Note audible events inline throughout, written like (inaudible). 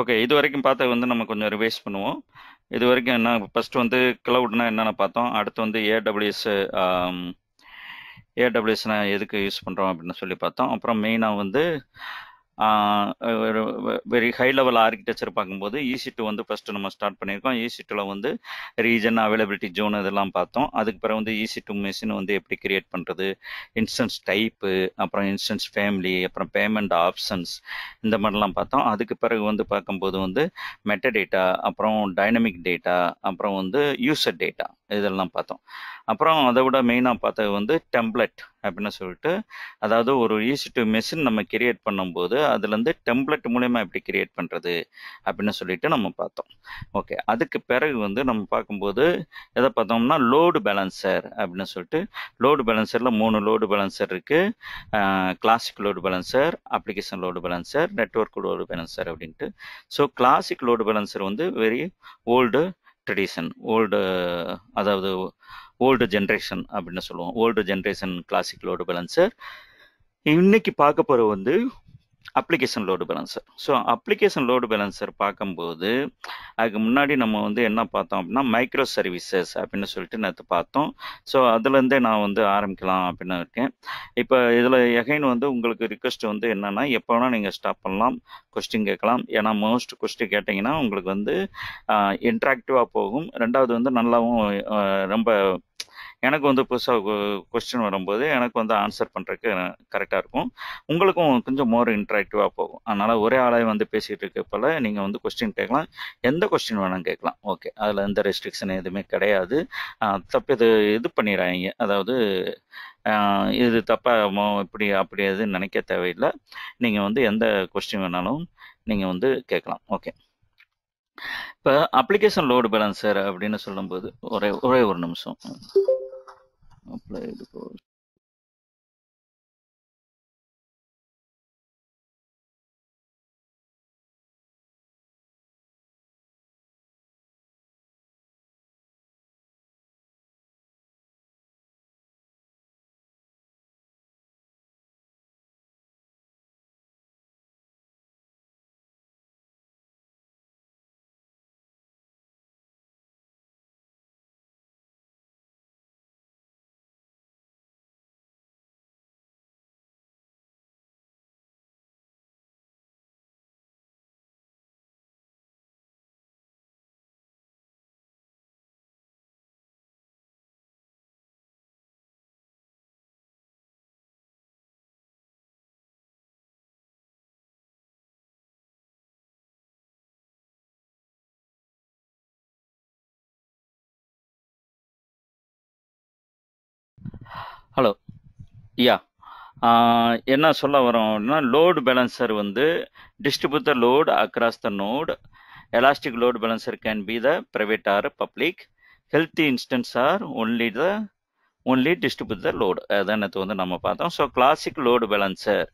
Okay இது வரைக்கும் பார்த்தது வந்து நம்ம கொஞ்சம் ரிவைஸ் பண்ணுவோம் இது வரைக்கும் என்ன ஃபஸ்ட்டு வந்து கிளவுட்னா என்னென்ன பார்த்தோம் அடுத்து வந்து ஏடபிள்யூஎஸ் ஏடபிள்யூஎஸ்னா எதுக்கு யூஸ் பண்ணுறோம் அப்படின்னு சொல்லி பார்த்தோம் அப்புறம் மெயினாக வந்து ஒரு வெரி ஹை லெவல் ஆர்கிடெக்சர் பார்க்கும்போது ஈசி டூ வந்து ஃபஸ்ட்டு நம்ம ஸ்டார்ட் பண்ணியிருக்கோம் இசி டூவில் வந்து ரீஜன் அவைலபிலிட்டி ஜோன் இதெல்லாம் பார்த்தோம் அதுக்கு பிறகு வந்து ஈசி டூ மிஷின் வந்து எப்படி கிரியேட் பண்ணுறது இன்ஸ்டன்ஸ் டைப்பு அப்புறம் இன்ஸ்டன்ஸ் ஃபேமிலி அப்புறம் பேமெண்ட் ஆப்ஷன்ஸ் இந்த மாதிரிலாம் பார்த்தோம் அதுக்கு பிறகு வந்து பார்க்கும்போது வந்து மெட்டடேட்டா அப்புறம் டைனமிக் டேட்டா அப்புறம் வந்து யூசர் டேட்டா இதெல்லாம் பார்த்தோம் அப்புறம் அதை விட மெயினாக பார்த்தது வந்து டெம்ப்ளெட் அப்படின்னு சொல்லிட்டு அதாவது ஒரு ஈஸி டு மெஷின் நம்ம கிரியேட் பண்ணும்போது அதுலேருந்து டெம்ப்ளெட் மூலயமா எப்படி கிரியேட் பண்ணுறது அப்படின்னு சொல்லிட்டு நம்ம பார்த்தோம் ஓகே அதுக்கு பிறகு வந்து நம்ம பார்க்கும்போது எதை பார்த்தோம்னா லோடு பேலன்சர் அப்படின்னு சொல்லிட்டு லோடு பேலன்சரில் மூணு லோடு பேலன்சர் இருக்குது classic load balancer application load balancer network load balancer அப்படின்ட்டு ஸோ கிளாசிக் லோடு பேலன்சர் வந்து வெரி ஓல்டு ட்ரெடிஷன் ஓல்டு அதாவது ஓல்டு ஜென்ரேஷன் அப்படின்னு சொல்லுவோம் ஓல்டு ஜென்ரேஷன் கிளாசிக்கலோட பேலன்சர் இன்னைக்கு பார்க்க போகிற வந்து application load balancer so application load balancer பார்க்கும்போது அதுக்கு முன்னாடி நம்ம வந்து என்ன பார்த்தோம் அப்படின்னா மைக்ரோ சர்வீசஸ் அப்படின்னு சொல்லிட்டு நேற்று பார்த்தோம் ஸோ அதுலேருந்தே நான் வந்து ஆரம்பிக்கலாம் அப்படின்னு இருக்கேன் இப்போ இதில் எகைன் வந்து உங்களுக்கு ரிக்வஸ்ட் வந்து என்னென்னா எப்போ வேணால் நீங்கள் ஸ்டாப் பண்ணலாம் கொஸ்டின் கேட்கலாம் ஏன்னா மோஸ்ட் கொஸ்டின் கேட்டிங்கன்னா உங்களுக்கு வந்து இன்ட்ராக்டிவாக போகும் ரெண்டாவது வந்து நல்லாவும் ரொம்ப எனக்கு வந்து புதுசாக கொஸ்டின் வரும்போது எனக்கு வந்து ஆன்சர் பண்ணுறதுக்கு கரெக்டாக இருக்கும் உங்களுக்கும் கொஞ்சம் மோர் இன்ட்ராக்டிவாக போகும் அதனால் ஒரே ஆளாக வந்து பேசிகிட்டு இருக்க போல் நீங்கள் வந்து கொஸ்டின் கேட்கலாம் எந்த கொஸ்டின் வேணாலும் கேட்கலாம் ஓகே அதில் எந்த ரெஸ்ட்ரிக்ஷன் எதுவுமே கிடையாது தப்பு இது இது பண்ணிடுறாங்க அதாவது இது தப்பாக இப்படி அப்படி எதுன்னு நினைக்க தேவையில்லை நீங்கள் வந்து எந்த கொஸ்டின் வேணாலும் நீங்கள் வந்து கேட்கலாம் ஓகே இப்போ அப்ளிகேஷன் லோடு பேலன்சர் அப்படின்னு சொல்லும்போது ஒரே ஒரே ஒரு நிமிஷம் applied course ஹலோ யா என்ன சொல்ல வரோம் அப்படின்னா லோடு பேலன்சர் வந்து distribute the load across the node elastic load balancer can be the private or public healthy instance or only the only distribute the load அதான் வந்து நம்ம பார்த்தோம் so classic load balancer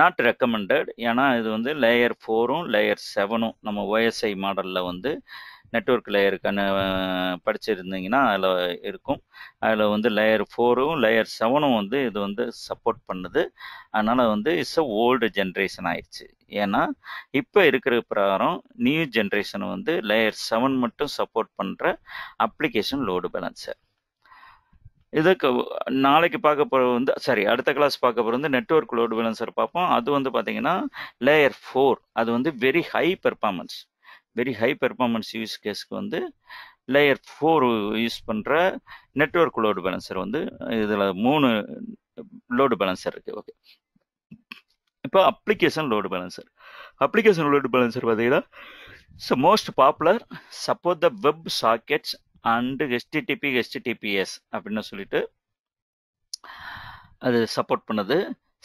not recommended ஏன்னா இது வந்து layer ஃபோரும் layer செவனும் நம்ம OSI மாடலில் வந்து நெட்ஒர்க் லேயருக்கான படிச்சிருந்தீங்கன்னா அதில் இருக்கும் அதில் வந்து லேயர் ஃபோரும் லேயர் செவனும் வந்து இது வந்து சப்போர்ட் பண்ணுது அதனால் வந்து இட்ஸ் அ ஓல்டு ஜென்ரேஷன் ஆயிடுச்சு ஏன்னா இப்போ இருக்கிற பிரகாரம் நியூ ஜென்ரேஷன் வந்து லேயர் செவன் மட்டும் சப்போர்ட் பண்ணுற அப்ளிகேஷன் லோடு பேலன்ஸர் இதுக்கு நாளைக்கு பார்க்க போகிற வந்து சாரி அடுத்த கிளாஸ் பார்க்க போகிற வந்து நெட்ஒர்க் லோடு பேலன்ஸர் பார்ப்போம் அது வந்து பார்த்திங்கன்னா லேயர் ஃபோர் அது வந்து very high performance very high performance use கேஸ்க்கு வந்து லேயர் ஃபோர் யூஸ் பண்ணுற நெட்ஒர்க் லோடு பேலன்சர் வந்து இதில் மூணு லோடு பேலன்சர் இருக்குது ஓகே இப்போ application load balancer application load balancer பார்த்தீங்கன்னா so most popular support the web sockets and HTTP HTTPS அப்படின்னு சொல்லிட்டு அது சப்போர்ட் பண்ணுது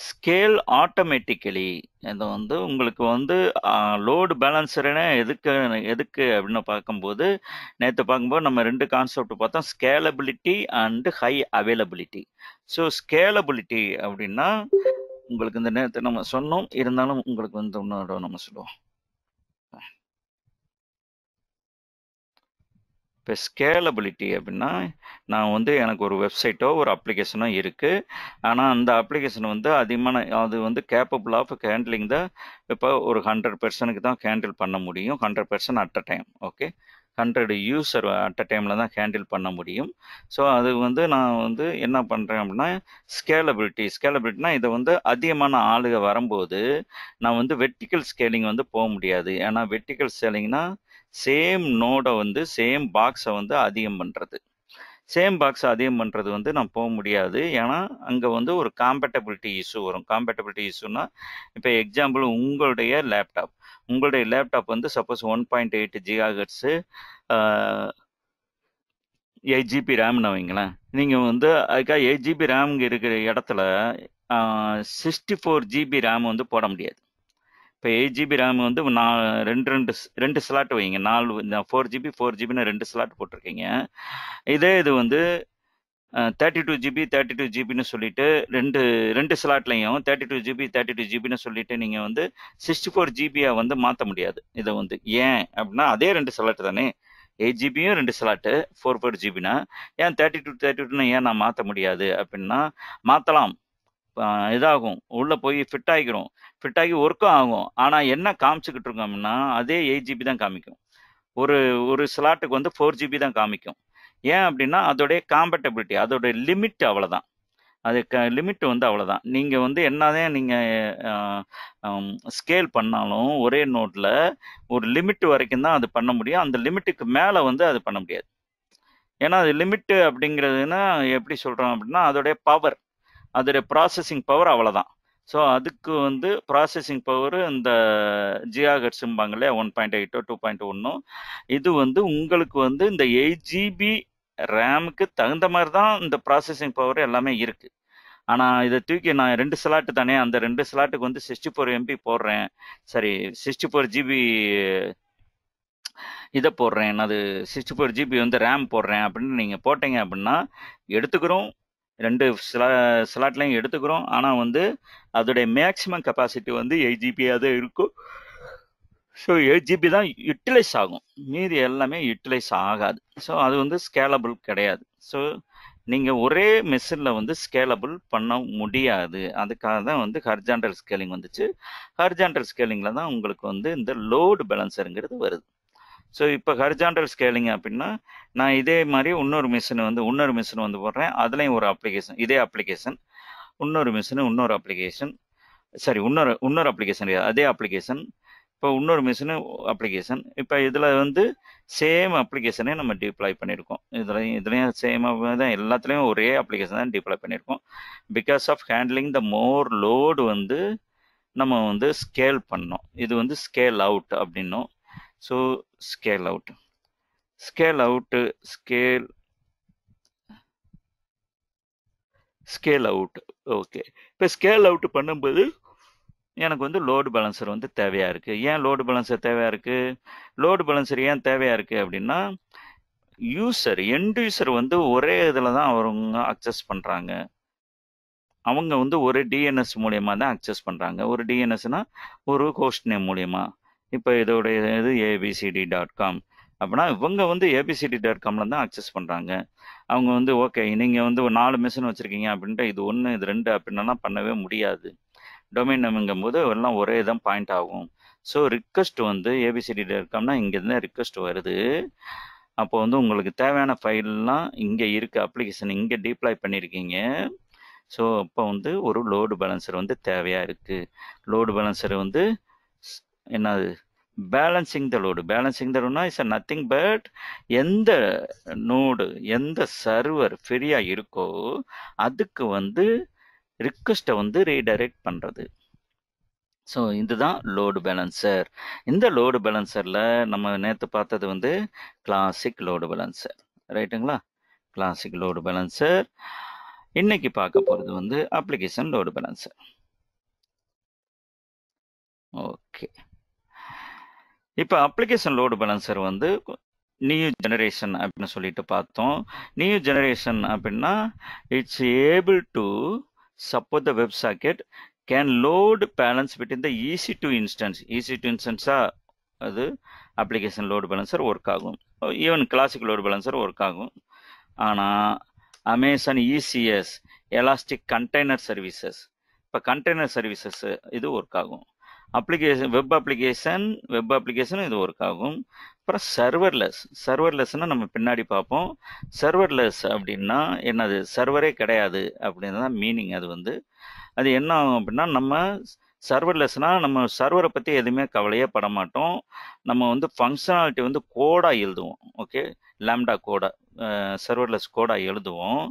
ஸ்கேல் ஆட்டோமேட்டிக்கலி இது வந்து உங்களுக்கு வந்து லோடு பேலன்சர்னா எதுக்கு எதுக்கு அப்படின்னு பார்க்கும்போது நேற்று பார்க்கும்போது நம்ம ரெண்டு கான்செப்ட் பார்த்தோம் scalability and high availability so scalability அப்படின்னா உங்களுக்கு இந்த நேரத்தை நம்ம சொன்னோம் இருந்தாலும் உங்களுக்கு வந்து இன்னொரு நம்ம சொல்லுவோம் இப்போ ஸ்கேலபிலிட்டி அப்படின்னா நான் வந்து எனக்கு ஒரு வெப்சைட்டோ ஒரு அப்ளிகேஷனோ இருக்குது ஆனால் அந்த அப்ளிகேஷன் வந்து அதிகமான அது வந்து கேப்பபிள் ஆஃப் ஹேண்ட்லிங் தான் இப்போ ஒரு ஹண்ட்ரட் பர்சனுக்கு தான் ஹேண்டில் பண்ண முடியும் hundred percent at a time okay hundred user at a டைமில் தான் ஹேண்டில் பண்ண முடியும் ஸோ அது வந்து நான் வந்து என்ன பண்ணுறேன் அப்படின்னா ஸ்கேலபிலிட்டி ஸ்கேலபிலிட்டினா இதை வந்து அதிகமான ஆளுக வரும்போது நான் வந்து வெர்டிக்கல் ஸ்கேலிங் வந்து போக முடியாது ஏன்னா வெர்டிக்கல் ஸ்கேலிங்னால் சேம் நோடை வந்து சேம் பாக்ஸை வந்து அதிகம் பண்ணுறது சேம் பாக்ஸ் அதிகம் பண்ணுறது வந்து நான் போக முடியாது ஏன்னா அங்கே வந்து ஒரு காம்பேட்டபிலிட்டி இஷ்யூ வரும் காம்பேட்டபிலிட்டி இஷ்யூனா இப்போ எக்ஸாம்பிள் உங்களுடைய லேப்டாப் உங்களுடைய லேப்டாப் வந்து suppose one point eight gigahertz eight GB ரேம்னு வைங்களேன் நீங்கள் வந்து அதுக்காக எயிட் ஜிபி ரேம் இருக்கிற இடத்துல சிக்ஸ்டி ஃபோர் ஜிபி ரேம் வந்து போட முடியாது இப்போ எயிட் ஜிபி ரேம் வந்து நான் ரெண்டு ரெண்டு ரெண்டு ஸ்லாட் வைங்க நாலு ஃபோர் ஜிபி ஃபோர் ஜிபின்னு ரெண்டு ஸ்லாட் போட்டிருக்கீங்க இதே இது வந்து thirty two GB thirty two ஜிபின்னு சொல்லிட்டு ரெண்டு ரெண்டு ஸ்லாட்லையும் thirty two GB thirty two ஜிபின்னு சொல்லிட்டு நீங்கள் வந்து சிக்ஸ்டி ஃபோர் ஜிபியை வந்து மாற்ற முடியாது இதை வந்து ஏன் அப்படின்னா அதே ரெண்டு ஸ்லாட் தானே எயிட் ஜிபியும் ரெண்டு ஸ்லாட்டு ஃபோர் ஃபோர் ஜிபினா ஏன் தேர்ட்டி டூ தேர்ட்டி டூன்னு ஏன் நான் மாற்ற முடியாது அப்படின்னா மாற்றலாம் இதாகும் உள்ளே போய் ஃபிட் ஆகிக்கிறோம் ஃபிட் ஆகி ஒர்க்கும் ஆகும் ஆனால் என்ன காமிச்சுக்கிட்டு இருக்கோம்னா அதே எயிட் ஜிபி தான் காமிக்கும் ஒரு ஒரு ஸ்லாட்டுக்கு வந்து ஃபோர் ஜிபி தான் காமிக்கும் ஏன் அப்படின்னா அதோடைய காம்பட்டபிலிட்டி அதோடைய லிமிட் அவ்வளோதான் அது க லிமிட் வந்து அவ்வளோதான் நீங்கள் வந்து என்னதான் நீங்கள் ஸ்கேல் பண்ணாலும் ஒரே நோட்டில் ஒரு லிமிட் வரைக்கும் தான் அது பண்ண முடியும் அந்த லிமிட்டுக்கு மேலே வந்து அது பண்ண முடியாது ஏன்னா அது லிமிட்டு அப்படிங்கிறதுனா எப்படி சொல்கிறோம் அப்படின்னா அதோடைய பவர் அதோடைய ப்ராசஸிங் பவர் அவ்வளோதான் ஸோ அதுக்கு வந்து ப்ராசஸிங் பவர் இந்த ஜியாகட்ஸும்பாங்க ஒன் பாயிண்ட் எயிட்டோ டூ பாயிண்ட் ஒன்றும் இது வந்து உங்களுக்கு வந்து இந்த எயிட் ஜிபி ரேமுக்கு தகுந்த மாதிரி தான் இந்த ப்ராசஸிங் பவர் எல்லாமே இருக்குது ஆனால் இதை தூக்கி நான் ரெண்டு ஸ்லாட்டு தானே அந்த ரெண்டு ஸ்லாட்டுக்கு வந்து சிக்ஸ்டி ஃபோர் எம்பி போடுறேன் சாரி சிக்ஸ்டி ஃபோர் ஜிபி இதை போடுறேன் அது சிக்ஸ்டி ஃபோர் ஜிபி வந்து ரேம் போடுறேன் அப்படின்னு நீங்கள் போட்டீங்க அப்படின்னா எடுத்துக்கிறோம் ரெண்டு ஸ்லா ஸ்லாட்லையும் எடுத்துக்கிறோம் ஆனால் வந்து அதோடைய மேக்ஸிமம் கெப்பாசிட்டி வந்து எயிட் ஜிபியாக தான் இருக்கும் ஸோ எயிட் ஜிபி தான் யூட்டிலைஸ் ஆகும் மீதி எல்லாமே யூட்டிலைஸ் ஆகாது ஸோ அது வந்து ஸ்கேலபிள் கிடையாது ஸோ நீங்கள் ஒரே மெஷினில் வந்து ஸ்கேலபிள் பண்ண முடியாது அதுக்காக தான் வந்து ஹர்ஜாண்டல் ஸ்கேலிங் வந்துச்சு ஹர்ஜாண்டல் ஸ்கேலிங்கில் தான் உங்களுக்கு வந்து இந்த லோடு பேலன்சருங்கிறது வருது ஸோ இப்போ ஹரிஜாண்டல் ஸ்கேலிங் அப்படின்னா நான் இதே மாதிரி இன்னொரு மிஷின் வந்து இன்னொரு மிஷின் வந்து போடுறேன் அதுலேயும் ஒரு அப்ளிகேஷன் இதே அப்ளிகேஷன் இன்னொரு மிஷின் இன்னொரு அப்ளிகேஷன் சாரி இன்னொரு இன்னொரு அப்ளிகேஷன் அதே அப்ளிகேஷன் இப்போ இன்னொரு மிஷினு அப்ளிகேஷன் இப்போ இதில் வந்து சேம் அப்ளிகேஷனே நம்ம டிப்ளாய் பண்ணியிருக்கோம் இதுலையும் இதுலேயும் சேமாக தான் எல்லாத்துலேயும் ஒரே அப்ளிகேஷன் தான் டிப்ளாய் பண்ணியிருக்கோம் because of handling the more load வந்து நம்ம வந்து ஸ்கேல் பண்ணோம் இது வந்து ஸ்கேல் அவுட் அப்படின்னும் so scale out scale out scale scale out okay இப்போ ஸ்கேல் அவுட் பண்ணும்போது எனக்கு வந்து லோடு பேலன்சர் வந்து தேவையாக இருக்குது ஏன் லோடு பேலன்சர் தேவையாக இருக்குது லோடு பேலன்சர் ஏன் தேவையாக இருக்குது அப்படின்னா யூசர் எண்ட் யூசர் வந்து ஒரே இதில் தான் அவங்க அக்சஸ் பண்ணுறாங்க அவங்க வந்து ஒரு டிஎன்எஸ் மூலியமாக தான் அக்சஸ் பண்ணுறாங்க ஒரு டிஎன்எஸ்னால் ஒரு ஹோஸ்ட் நேம் மூலியமா இப்போ இதோடைய இது ஏபிசிடி டாட் காம் அப்படின்னா இவங்க வந்து ஏபிசிடி டாட் காமில் தான் அக்சஸ் பண்ணுறாங்க அவங்க வந்து ஓகே நீங்கள் வந்து ஒரு நாலு மிஷின் வச்சுருக்கீங்க அப்படின்ட்டு இது ஒன்று இது ரெண்டு அப்படின்னா பண்ணவே முடியாது டொமைன் நம்புங்கும் போது எல்லாம் ஒரே தான் பாயிண்ட் ஆகும் ஸோ ரிக்வஸ்ட் வந்து ஏபிசிடி டாட் காம்னா இங்கேருந்து ரிக்வஸ்ட் வருது அப்போ வந்து உங்களுக்கு தேவையான ஃபைல்லாம் இங்கே இருக்குது அப்ளிகேஷன் இங்கே டீப்ளை பண்ணியிருக்கீங்க ஸோ அப்போ வந்து ஒரு லோடு பேலன்சர் வந்து தேவையாக இருக்குது லோடு பேலன்சர் வந்து என்னது balancing the load balancing the லோடுனா இஸ் நத்திங் பட் எந்த நோடு எந்த சர்வர் ஃப்ரீயாக இருக்கோ அதுக்கு வந்து ரிக்வெஸ்ட்டை வந்து ரீடைரக்ட் பண்ணுறது ஸோ இதுதான் லோடு பேலன்சர் இந்த லோடு பேலன்சரில் நம்ம நேற்று பார்த்தது வந்து கிளாசிக் லோடு பேலன்சர் ரைட்டுங்களா கிளாசிக் லோடு பேலன்சர் இன்னைக்கு பார்க்க போகிறது வந்து அப்ளிகேஷன் லோடு பேலன்சர் ஓகே இப்போ அப்ளிகேஷன் லோடு பேலன்சர் வந்து நியூ ஜெனரேஷன் அப்படின்னு சொல்லிட்டு பார்த்தோம் நியூ ஜெனரேஷன் அப்படின்னா it's able to support the web socket can load balance between the EC two instance EC two இன்ஸ்டன்ஸாக அது அப்ளிகேஷன் லோடு பேலன்சர் ஒர்க் ஆகும் even classic load balancer work ஆகும் ஆனால் Amazon ECS elastic container services இப்போ container services இது work ஆகும் application web application web application இது work ஆகும் அப்புறம் சர்வர்லெஸ் சர்வர்லெஸ்னால் நம்ம பின்னாடி பார்ப்போம் சர்வர்லெஸ் அப்படின்னா என்னது சர்வரே கிடையாது அப்படின்னு தான் மீனிங் அது வந்து அது என்ன ஆகும் அப்படின்னா நம்ம சர்வர்லெஸ்னால் நம்ம சர்வரை பற்றி எதுவுமே கவலையே பட மாட்டோம் நம்ம வந்து ஃபங்க்ஷனாலிட்டி வந்து கோடாக எழுதுவோம் ஓகே லேம்டா கோடா சர்வர்லெஸ் கோடாக எழுதுவோம்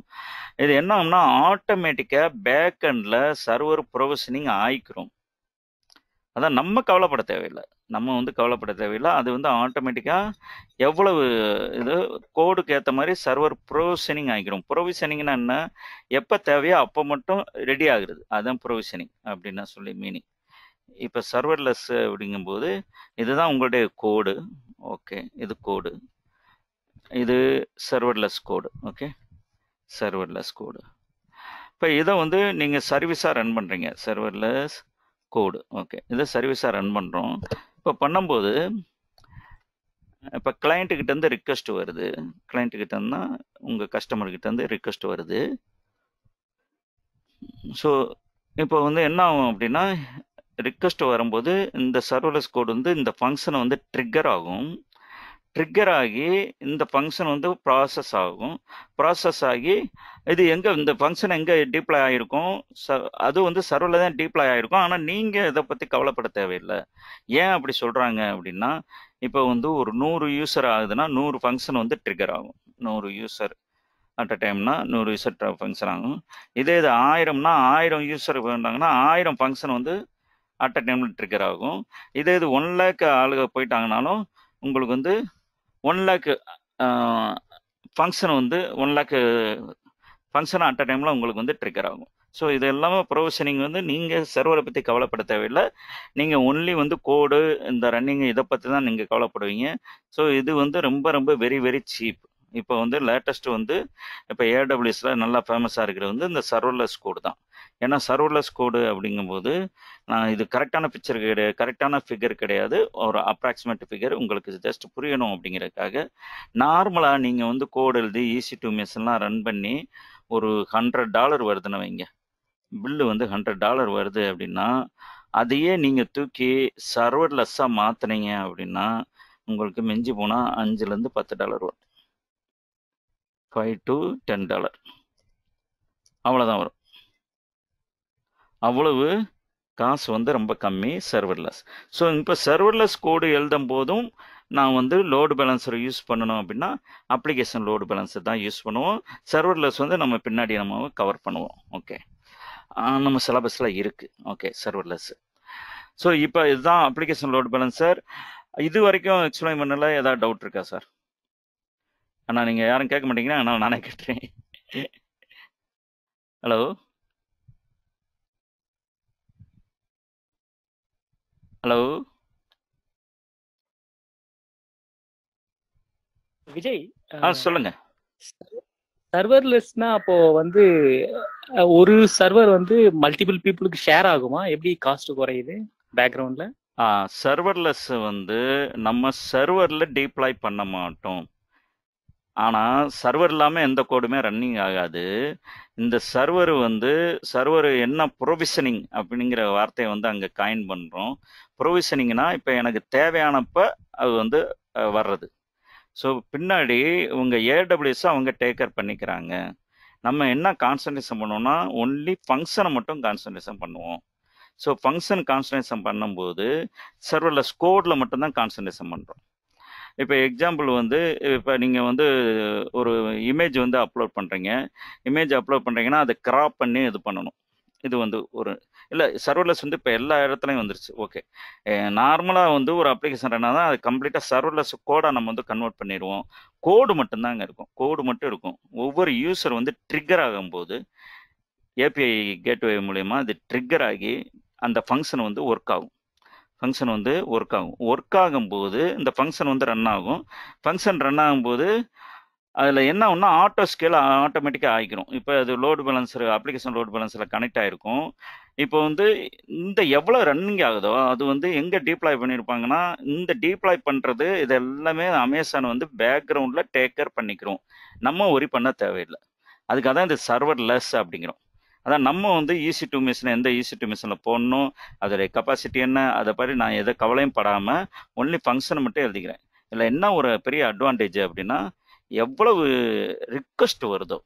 இது என்ன ஆகும்னா ஆட்டோமேட்டிக்காக பேக்கண்டில் சர்வர் ப்ரொவிஷனிங் ஆயிக்கிறோம் அதான் நம்ம கவலைப்பட தேவையில்லை நம்ம வந்து கவலைப்பட தேவையில்லை அது வந்து ஆட்டோமேட்டிக்காக எவ்வளவு இது கோடுக்கு ஏற்ற மாதிரி சர்வர் ப்ரொவிஷனிங் ஆகிக்கிறோம் ப்ரொவிஷனிங்னா என்ன எப்போ தேவையோ அப்போ மட்டும் ரெடி ஆகுறது அதுதான் ப்ரொவிஷனிங் அப்படின்னா சொல்லி மீனிங் இப்போ சர்வர்லெஸ் அப்படிங்கும்போது இதுதான் உங்களுடைய கோடு ஓகே இது கோடு இது serverless code okay serverless code இப்போ இதை வந்து நீங்கள் சர்வீஸாக ரன் பண்ணுறீங்க சர்வர்லெஸ் கோடு ஓகே இதை சர்வீஸாக ரன் பண்ணுறோம் இப்போ பண்ணும்போது இப்போ கிளைண்ட்டுக்கிட்டேருந்து ரிக்வெஸ்ட் வருது கிளைண்ட்டுக்கிட்டேருந்தா உங்கள் கஸ்டமர்கிட்டேருந்து ரிக்வெஸ்ட் வருது ஸோ இப்போ வந்து என்ன ஆகும் அப்படின்னா ரிக்வஸ்ட் வரும்போது இந்த சர்வலஸ் கோடு வந்து இந்த ஃபங்க்ஷனை வந்து ட்ரிக்கர் ஆகும் ட்ரிக்கர் ஆகி இந்த ஃபங்க்ஷன் வந்து ப்ராசஸ் ஆகும் ப்ராசஸ் ஆகி இது எங்கே இந்த ஃபங்க்ஷன் எங்கே டீப்ளை ஆகிருக்கும் ச அது வந்து சர்வரில் தான் டீப்ளை ஆகிருக்கும் ஆனால் நீங்கள் இதை பற்றி கவலைப்பட தேவையில்லை ஏன் அப்படி சொல்கிறாங்க அப்படின்னா இப்போ வந்து ஒரு நூறு யூசர் ஆகுதுன்னா நூறு ஃபங்க்ஷன் வந்து ட்ரிக்கர் ஆகும் நூறு யூசர் அட் அ டைம்னா நூறு யூசர் ஃபங்க்ஷன் ஆகும் இதே இது ஆயிரம்னா ஆயிரம் யூசர் வேண்டாங்கன்னா ஆயிரம் ஃபங்க்ஷன் வந்து அட் அ டைம்ல ட்ரிக்கர் ஆகும் இதே இது ஒன் லேக் ஆளுக போயிட்டாங்கனாலும் உங்களுக்கு வந்து ஒன் லேக்கு ஃபங்க்ஷன் வந்து ஒன் லேக்கு ஃபங்க்ஷன் அட் அ டைமில் உங்களுக்கு வந்து ட்ரிக்கர் ஆகும் ஸோ இது எல்லாமே ப்ரொவிஷனிங் வந்து நீங்கள் சர்வரை பற்றி கவலைப்பட தேவையில்லை நீங்கள் ஒன்லி வந்து கோடு இந்த ரன்னிங் இதை பற்றி தான் நீங்கள் கவலைப்படுவீங்க ஸோ இது வந்து ரொம்ப ரொம்ப வெரி வெரி சீப் இப்போ வந்து லேட்டஸ்ட் வந்து இப்போ ஏடபிள்யூஸில் நல்லா ஃபேமஸாக இருக்கிறது வந்து இந்த சர்வர்லெஸ் கோடு தான் ஏன்னா சர்வர்லெஸ் கோடு அப்படிங்கும்போது நான் இது கரெக்டான பிக்சர் கிடையாது கரெக்டான ஃபிகர் கிடையாது ஒரு அப்ராக்சிமேட் ஃபிகர் உங்களுக்கு ஜஸ்ட் புரியணும் அப்படிங்கிறதுக்காக நார்மலாக நீங்கள் வந்து கோடு எழுதி ஈஸி டூ மிஷின்லாம் ரன் பண்ணி ஒரு ஹண்ட்ரட் டாலர் வருதுன்னு வைங்க பில்லு வந்து ஹண்ட்ரட் டாலர் வருது அப்படின்னா அதையே நீங்கள் தூக்கி சர்வர்லெஸ்ஸாக மாற்றினீங்க அப்படின்னா உங்களுக்கு மிஞ்சி போனால் அஞ்சுலேருந்து பத்து டாலர் வரும் ஃபைவ் டு டென் டாலர் அவ்வளோதான் வரும் அவ்வளவு காசு வந்து ரொம்ப கம்மி சர்வர்லெஸ் ஸோ இப்போ சர்வர்லெஸ் கோடு எழுதும் போதும் நான் வந்து லோடு பேலன்ஸரை யூஸ் பண்ணணும் அப்படின்னா அப்ளிகேஷன் லோடு பேலன்ஸர் தான் யூஸ் பண்ணுவோம் சர்வர்லெஸ் வந்து நம்ம பின்னாடி நம்ம கவர் பண்ணுவோம் ஓகே நம்ம சிலபஸில் இருக்குது ஓகே சர்வர்லெஸ் ஸோ இப்போ இதுதான் அப்ளிகேஷன் லோடு பேலன்ஸர் இது வரைக்கும் எக்ஸ்பிளைன் பண்ணல ஏதாவது டவுட் இருக்கா சார் ஆனால் நீங்கள் யாரும் கேட்க மாட்டீங்கன்னா அதனால் நானே கேட்டேன் ஹலோ ஹலோ விஜய் ஆ சொல்லுங்க சர்வர்லெஸ்னா அப்போ வந்து ஒரு சர்வர் வந்து மல்டிபிள் பீப்புளுக்கு ஷேர் ஆகுமா எப்படி காஸ்ட் குறையுது பேக்ரவுண்ட்ல சர்வர்லெஸ் வந்து நம்ம சர்வரில் டிப்ளாய் பண்ண மாட்டோம் ஆனால் சர்வர் இல்லாமல் எந்த கோடுமே ரன்னிங் ஆகாது இந்த சர்வர் வந்து சர்வர் என்ன ப்ரொவிஷனிங் அப்படிங்கிற வார்த்தையை வந்து அங்கே காயின் பண்ணுறோம் ப்ரொவிஷனிங்னா இப்போ எனக்கு தேவையானப்போ அது வந்து வர்றது ஸோ பின்னாடி உங்கள் ஏடபிள்யூஸ் அவங்க டேக்கர் பண்ணிக்கிறாங்க நம்ம என்ன கான்சன்ட்ரேஷன் பண்ணுவோம்னா ஒன்லி ஃபங்க்ஷனை மட்டும் கான்சன்ட்ரேஷன் பண்ணுவோம் ஸோ ஃபங்க்ஷன் கான்சன்ட்ரேஷன் பண்ணும்போது சர்வரில் ஸ்கோரில் மட்டும்தான் கான்சன்ட்ரேஷன் பண்ணுறோம் இப்போ எக்ஸாம்பிள் வந்து இப்போ நீங்கள் வந்து ஒரு இமேஜ் வந்து அப்லோட் பண்ணுறீங்க இமேஜ் அப்லோட் பண்ணுறீங்கன்னா அதை கிராப் பண்ணி இது பண்ணணும் இது வந்து ஒரு இல்லை சர்வர்லெஸ் வந்து இப்போ எல்லா இடத்துலையும் வந்துருச்சு ஓகே நார்மலாக வந்து ஒரு அப்ளிகேஷன் என்ன தான் அது கம்ப்ளீட்டாக சர்வர்லெஸ் கோடாக நம்ம வந்து கன்வெர்ட் பண்ணிடுவோம் கோடு மட்டும்தாங்க இருக்கும் கோடு மட்டும் இருக்கும் ஒவ்வொரு யூஸர் வந்து ட்ரிக்கர் ஆகும்போது ஏபிஐ கேட்வே மூலயமா அது ட்ரிக்கர் ஆகி அந்த ஃபங்க்ஷன் வந்து ஒர்க் ஆகும் ஃபங்க்ஷன் வந்து ஒர்க் ஆகும் ஒர்க் ஆகும்போது இந்த ஃபங்க்ஷன் வந்து ரன் ஆகும் ஃபங்க்ஷன் ரன் ஆகும்போது அதில் என்ன ஒன்றா ஆட்டோ ஸ்கேல் ஆட்டோமேட்டிக்காக ஆகிக்கிறோம் இப்போ அது லோடு பேலன்ஸர் அப்ளிகேஷன் லோடு பேலன்ஸில் கனெக்ட் ஆகிருக்கும் இப்போ வந்து இந்த எவ்வளோ ரன்னிங் ஆகுதோ அது வந்து எங்கே டீப்ளாய் பண்ணியிருப்பாங்கன்னா இந்த டீப்ளாய் பண்ணுறது இது எல்லாமே அமேசான் வந்து பேக்ரவுண்டில் டேக்கர் பண்ணிக்கிறோம் நம்ம ஒரி பண்ண தேவையில்லை அதுக்காக தான் இந்த சர்வர் லெஸ் அப்படிங்கிறோம் அதான் நம்ம வந்து ஈசி டூ மிஷின் எந்த ஈசி டூ மிஷினில் போடணும் அதோடைய கெப்பாசிட்டி என்ன அதை பற்றி நான் எதை கவலையும் படாமல் ஒன்லி ஃபங்க்ஷனை மட்டும் எழுதிக்கிறேன் இதில் என்ன ஒரு பெரிய அட்வான்டேஜ் அப்படின்னா எவ்வளவு ரிக்வஸ்ட் வருதோ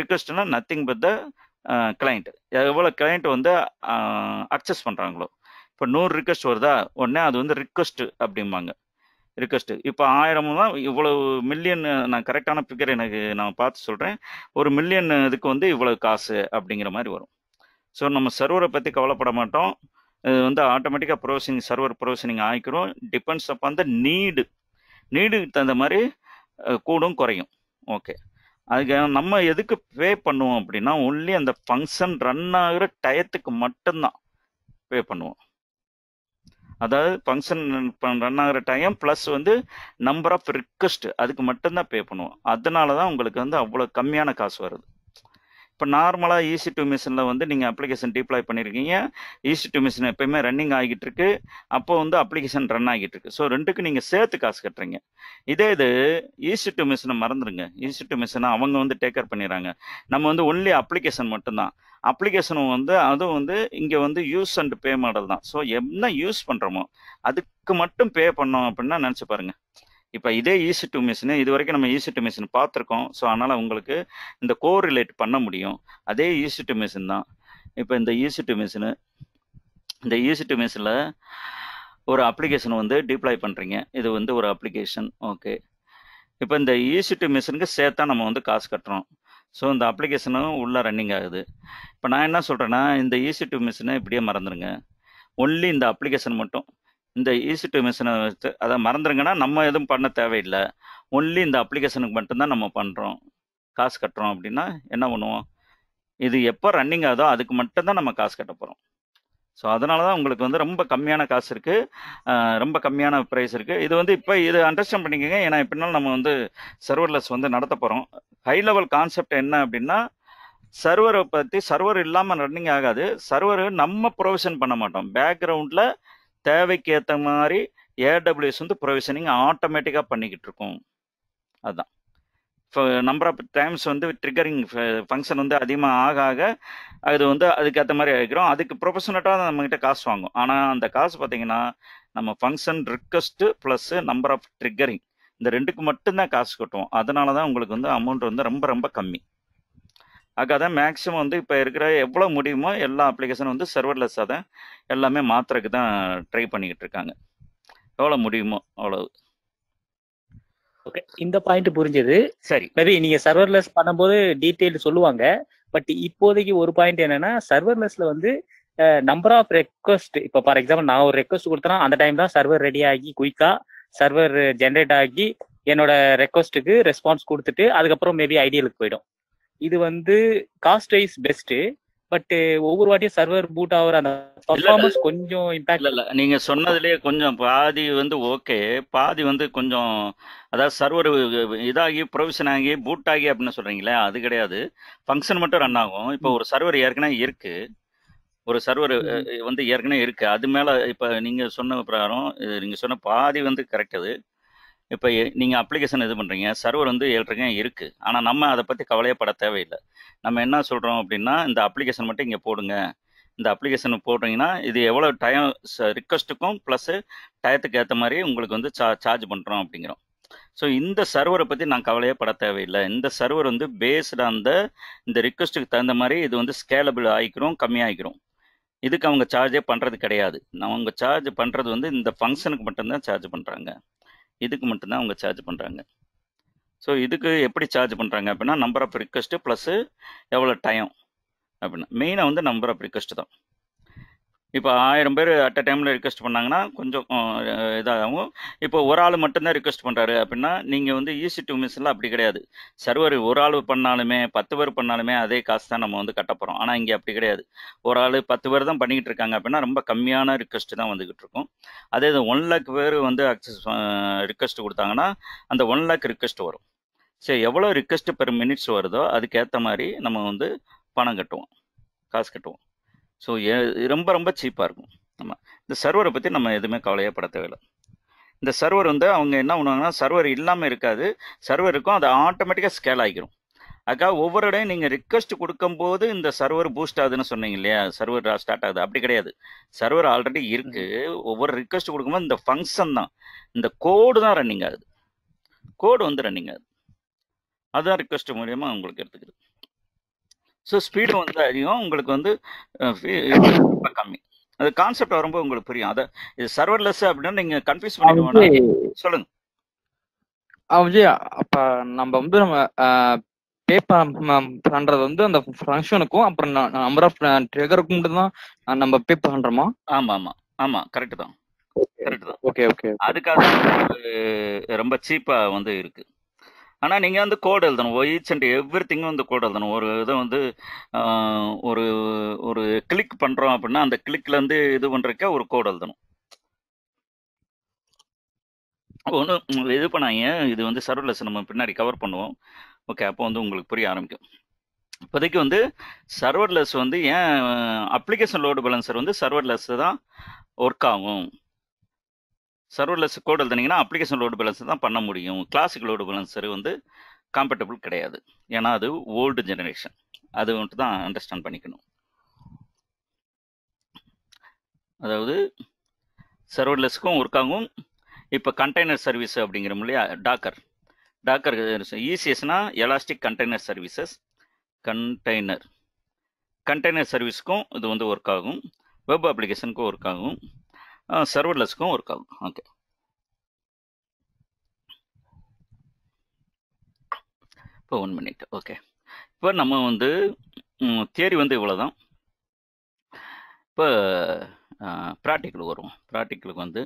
ரிக்வஸ்ட்னா நத்திங் பட் த கிளைண்ட் எவ்வளோ கிளைண்ட் வந்து அக்சஸ் பண்ணுறாங்களோ இப்போ நூறு ரிக்வஸ்ட் வருதா உடனே அது வந்து ரிக்வஸ்ட் அப்படிம்பாங்க ரிக்வஸ்ட்டு இப்போ ஆயிரம் தான் இவ்வளோ மில்லியன் நான் கரெக்டான ஃபிகர் எனக்கு நான் பார்த்து சொல்கிறேன் ஒரு மில்லியன் இதுக்கு வந்து இவ்வளோ காசு அப்படிங்கிற மாதிரி வரும் ஸோ நம்ம சர்வரை பற்றி கவலைப்பட மாட்டோம் இது வந்து ஆட்டோமேட்டிக்காக ப்ரொவசிங் சர்வர் ப்ரொவசனிங் ஆகிக்கிறோம் டிபெண்ட்ஸ் அப் அந்த நீடு நீடுக்கு தகுந்த மாதிரி கூடும் குறையும் ஓகே அதுக்கு நம்ம எதுக்கு பே பண்ணுவோம் அப்படின்னா ஒன்லி அந்த ஃபங்க்ஷன் ரன் ஆகிற டயத்துக்கு மட்டும்தான் பே பண்ணுவோம் அதாவது ஃபங்க்ஷன் ரன் ஆகிற டைம் ப்ளஸ் வந்து நம்பர் ஆஃப் ரிக்வஸ்ட் அதுக்கு மட்டும்தான் பே பண்ணுவோம் அதனால தான் உங்களுக்கு வந்து அவ்வளோ கம்மியான காசு வருது இப்போ நார்மலாக ஈசி டூ மிஷினில் வந்து நீங்கள் அப்ளிகேஷன் டிப்ளாய் பண்ணியிருக்கீங்க ஈசி டூ மிஷின் எப்பயுமே ரன்னிங் ஆகிட்டு இருக்கு அப்போ வந்து அப்ளிகேஷன் ரன் ஆகிட்டு இருக்கு ஸோ ரெண்டுக்கும் நீங்கள் சேர்த்து காசு கட்டுறீங்க இதே இது ஈசி டூ மிஷினை மறந்துடுங்க ஈசி டூ மிஷினை அவங்க வந்து டேக்கர் பண்ணிடுறாங்க நம்ம வந்து ஒன்லி அப்ளிகேஷன் மட்டும்தான் அப்ளிகேஷனும் வந்து அதுவும் வந்து இங்கே வந்து யூஸ் அண்ட் பே மாடல் தான் ஸோ என்ன யூஸ் பண்ணுறோமோ அதுக்கு மட்டும் பே பண்ணோம் அப்படின்னா நினச்சி பாருங்கள் இப்போ இதே ஈசி டு மிஷின் இது வரைக்கும் நம்ம ஈசி டு மிஷின் பார்த்துருக்கோம் ஸோ அதனால் உங்களுக்கு இந்த கோ ரிலேட் பண்ண முடியும் அதே ஈசி டு மிஷின் தான் இப்போ இந்த ஈசி டு மிஷினு இந்த ஈசி டு மிஷினில் ஒரு அப்ளிகேஷன் வந்து டிப்ளாய் பண்ணுறீங்க இது வந்து ஒரு அப்ளிகேஷன் ஓகே இப்போ இந்த ஈசி டு மிஷினுக்கு சேர்த்தா நம்ம வந்து காசு கட்டுறோம் ஸோ இந்த அப்ளிகேஷனும் உள்ளே ரன்னிங் ஆகுது இப்போ நான் என்ன சொல்கிறேன்னா இந்த ஈசி டு மிஷினை இப்படியே மறந்துடுங்க ஒன்லி இந்த அப்ளிகேஷன் மட்டும் இந்த ஈஸி டு மிஷினை வச்சு அதை மறந்துடுங்கன்னா நம்ம எதுவும் பண்ண தேவையில்லை ஒன்லி இந்த அப்ளிகேஷனுக்கு மட்டும்தான் நம்ம பண்ணுறோம் காசு கட்டுறோம் அப்படின்னா என்ன பண்ணுவோம் இது எப்போ ரன்னிங் ஆகுதோ அதுக்கு மட்டும்தான் நம்ம காசு கட்ட போகிறோம் ஸோ அதனால தான் உங்களுக்கு வந்து ரொம்ப கம்மியான காசு இருக்குது ரொம்ப கம்மியான ப்ரைஸ் இருக்குது இது வந்து இப்போ இது அண்டர்ஸ்டாண்ட் பண்ணிக்கோங்க ஏன்னா எப்படினாலும் நம்ம வந்து சர்வர்லெஸ் வந்து நடத்த போகிறோம் ஹை லெவல் கான்செப்ட் என்ன அப்படின்னா சர்வரை பற்றி சர்வர் இல்லாமல் ரன்னிங் ஆகாது சர்வர் நம்ம ப்ரொவிஷன் பண்ண மாட்டோம் பேக்ரவுண்டில் தேவைக்கு ஏற்ற மாதிரி ஏடபிள்யூஎஸ் வந்து ப்ரொவிஷனிங் ஆட்டோமேட்டிக்காக பண்ணிக்கிட்டு இருக்கும் அதுதான் இப்போ நம்பர் ஆஃப் டைம்ஸ் வந்து ட்ரிகரிங் ஃபங்க்ஷன் வந்து அதிகமாக ஆக ஆக அது வந்து அதுக்கேற்ற மாதிரி ஆகிக்கிறோம் அதுக்கு ப்ரொஃபஷனட்டாக நம்மக்கிட்ட காசு வாங்கும் ஆனால் அந்த காசு பார்த்தீங்கன்னா நம்ம function request plus number of triggering இந்த ரெண்டுக்கு மட்டும்தான் காசு கட்டுவோம் அதனால தான் உங்களுக்கு வந்து அமௌண்ட் வந்து ரொம்ப ரொம்ப கம்மி அதுக்காக தான் மேக்ஸிமம் வந்து இப்போ இருக்கிற எவ்வளோ முடியுமோ எல்லா அப்ளிகேஷனும் வந்து சர்வர்லெஸ்ஸாக தான் எல்லாமே மாத்துறதுக்கு தான் ட்ரை பண்ணிக்கிட்டு இருக்காங்க எவ்வளோ முடியுமோ அவ்வளவு ஓகே இந்த பாயிண்ட் புரிஞ்சது சரி மேபி நீங்கள் சர்வர்லெஸ் பண்ணும்போது டீட்டெயில் சொல்லுவாங்க பட் இப்போதைக்கு ஒரு பாயிண்ட் என்னன்னா சர்வர்லெஸ்ல வந்து நம்பர் ஆஃப் ரெக்வஸ்ட் இப்போ ஃபார் எக்ஸாம்பிள் நான் ஒரு ரெக்வஸ்ட் கொடுத்தனா அந்த டைம் தான் சர்வர் ரெடி ஆகி குயிக்காக சர்வர் ஜென்ரேட் ஆகி என்னோட ரெக்வஸ்ட்டுக்கு ரெஸ்பான்ஸ் கொடுத்துட்டு அதுக்கப்புறம் மேபி ஐடியலுக்கு போயிடும் இது வந்து காஸ்ட் வைஸ் பெஸ்ட் பட் ஒவ்வொரு வாட்டியும் சர்வர் பூட் ஆகிற அந்த பர்ஃபார்மன்ஸ் கொஞ்சம் இம்பாக்ட் இல்லை நீங்க சொன்னதுலேயே கொஞ்சம் பாதி வந்து ஓகே பாதி வந்து கொஞ்சம் அதாவது சர்வர் இதாகி ப்ரொவிஷன் ஆகி பூட் ஆகி அப்படின்னு சொல்றீங்களே அது கிடையாது ஃபங்க்ஷன் மட்டும் ரன் ஆகும் இப்போ ஒரு சர்வர் ஏற்கனவே இருக்கு ஒரு சர்வர் வந்து ஏற்கனவே இருக்கு அது மேல இப்போ நீங்க சொன்ன பிரகாரம் நீங்க சொன்ன பாதி வந்து கரெக்ட் அது இப்போ நீங்கள் அப்ளிகேஷன் இது பண்ணுறீங்க சர்வர் வந்து ஏழ்றீங்க இருக்குது ஆனால் நம்ம அதை பற்றி கவலையப்பட தேவையில்லை நம்ம என்ன சொல்கிறோம் அப்படின்னா இந்த அப்ளிகேஷன் மட்டும் இங்கே போடுங்க இந்த அப்ளிகேஷன் போடுறீங்கன்னா இது எவ்வளோ டைம் ரிக்வஸ்ட்டுக்கும் ப்ளஸ்ஸு டயத்துக்கு ஏற்ற மாதிரி உங்களுக்கு வந்து சா சார்ஜ் பண்ணுறோம் அப்படிங்கிறோம் ஸோ இந்த சர்வரை பற்றி நான் கவலையே பட தேவையில்லை இந்த சர்வர் வந்து பேஸ்டு அந்த இந்த ரிக்வஸ்ட்டுக்கு தகுந்த மாதிரி இது வந்து ஸ்கேலபிள் ஆகிக்கிறோம் கம்மியாகிக்கிறோம் இதுக்கு அவங்க சார்ஜே பண்ணுறது கிடையாது அவங்க சார்ஜ் பண்ணுறது வந்து இந்த ஃபங்க்ஷனுக்கு மட்டும்தான் சார்ஜ் பண்ணுறாங்க இதுக்கு மட்டும்தான் அவங்க சார்ஜ் பண்ணுறாங்க ஸோ இதுக்கு எப்படி சார்ஜ் பண்ணுறாங்க அப்படின்னா நம்பர் ஆஃப் ரிக்வஸ்ட்டு ப்ளஸ்ஸு எவ்வளோ டைம் அப்படின்னா மெயினாக வந்து நம்பர் ஆஃப் ரிக்வஸ்ட் தான் இப்போ ஆயிரம் பேர் அட் அ டைமில் ரிக்வெஸ்ட் பண்ணாங்கன்னா கொஞ்சம் இதாகும் இப்போ ஒரு ஆள் மட்டும்தான் ரிக்வெஸ்ட் பண்ணுறாரு அப்படின்னா நீங்கள் வந்து ஈஸி டூ மிஷினில் அப்படி கிடையாது சர்வர் ஒரு ஆள் பண்ணாலுமே பத்து பேர் பண்ணாலுமே அதே காசு தான் நம்ம வந்து கட்டப்போகிறோம் ஆனால் இங்கே அப்படி கிடையாது ஒரு ஆள் பத்து பேர் தான் பண்ணிக்கிட்டு இருக்காங்க அப்படின்னா ரொம்ப கம்மியான ரிக்வெஸ்ட்டு தான் வந்துக்கிட்டு இருக்கும் அதே இது ஒன் லேக் பேர் வந்து அக்சஸ் ரிக்வெஸ்ட் கொடுத்தாங்கன்னா அந்த ஒன் லேக் ரிக்வெஸ்ட் வரும் சரி எவ்வளோ ரிக்வெஸ்ட்டு பெர் மினிட்ஸ் வருதோ அதுக்கேற்ற மாதிரி நம்ம வந்து பணம் கட்டுவோம் காசு கட்டுவோம் ஸோ ரொம்ப ரொம்ப சீப்பாக இருக்கும் நம்ம இந்த சர்வரை பற்றி நம்ம எதுவுமே கவலையாக பட தேவையில்லை இந்த சர்வர் வந்து அவங்க என்ன பண்ணுவாங்கன்னா சர்வர் இல்லாமல் இருக்காது சர்வர் இருக்கும் அதை ஆட்டோமேட்டிக்காக ஸ்கேல் ஆகிக்கிறோம் அதுக்காக ஒவ்வொரு இடையும் நீங்கள் ரிக்வஸ்ட் கொடுக்கும்போது இந்த சர்வர் பூஸ்ட் ஆகுதுன்னு சொன்னீங்க இல்லையா சர்வர் ஸ்டார்ட் ஆகுது அப்படி கிடையாது சர்வர் ஆல்ரெடி இருக்குது ஒவ்வொரு ரிக்வஸ்ட் கொடுக்கும்போது இந்த ஃபங்க்ஷன் தான் இந்த கோடு தான் ரன்னிங் ஆகுது கோடு வந்து ரன்னிங் ஆகுது அதுதான் ரிக்வஸ்ட் மூலியமாக உங்களுக்கு எடுத்துக்கிறது ஸோ ஸ்பீடு வந்து அதிகம் உங்களுக்கு வந்து கம்மி அது கான்செப்ட் வரும்போது உங்களுக்கு புரியும் அதை இது சர்வர்லெஸ் அப்படின்னு நீங்கள் கன்ஃபியூஸ் பண்ணிக்கோங்க சொல்லுங்க விஜய் அப்போ நம்ம வந்து நம்ம பே பண்றது வந்து அந்த ஃபங்க்ஷனுக்கும் அப்புறம் நம்பர் ஆஃப் ட்ரிகருக்கும் மட்டும்தான் நம்ம பே பண்றோமா ஆமா ஆமா ஆமா கரெக்ட் தான் கரெக்ட் தான் ஓகே ஓகே அதுக்காக ரொம்ப சீப்பா வந்து இருக்கு ஆனால் நீங்கள் வந்து கோடு எழுதணும் ஈச் அண்ட் எவ்ரி திங் வந்து கோடு எழுதணும் ஒரு இதை வந்து ஒரு ஒரு கிளிக் பண்ணுறோம் அப்படின்னா அந்த கிளிக்லேருந்து இது பண்ணுறக்கே ஒரு கோடு எழுதணும் ஒன்று இது பண்ணாங்க இது வந்து சர்வர்லெஸ் நம்ம பின்னாடி கவர் பண்ணுவோம் ஓகே அப்போ வந்து உங்களுக்கு புரிய ஆரம்பிக்கும் இப்போதைக்கு வந்து சர்வர்லெஸ் வந்து ஏன் அப்ளிகேஷன் லோடு பேலன்சர் வந்து சர்வர்லெஸ் தான் ஒர்க் ஆகும் சர்வர்லெஸ் கோட் எழுதுனீங்கன்னா அப்ளிகேஷன் லோடு பேலன்ஸ் தான் பண்ண முடியும் கிளாசிக் லோடு பேலன்ஸர் வந்து காம்பேட்டபிள் கிடையாது ஏன்னா அது ஓல்டு ஜெனரேஷன் அது மட்டும் தான் அண்டர்ஸ்டாண்ட் பண்ணிக்கணும் அதாவது சர்வர்லெஸ்க்கும் ஒர்க்காகவும் இப்போ கண்டெய்னர் சர்வீஸ் அப்படிங்கிற இல்லையா டாக்கர் டாக்கர் ஈசிஎஸ்னால் elastic container services container container சர்வீஸ்க்கும் இது வந்து ஒர்க் ஆகும் வெப் அப்ளிகேஷனுக்கும் ஒர்க் ஆகும் சர்வர்லெஸ்க்கும் ஒர்க் ஆகும் ஓகே இப்போ ஒன் மினிட் ஓகே இப்போ நம்ம வந்து தியரி வந்து இவ்வளோ தான் இப்போ ப்ராக்டிக்கலுக்கு வருவோம் ப்ராக்டிக்கலுக்கு வந்து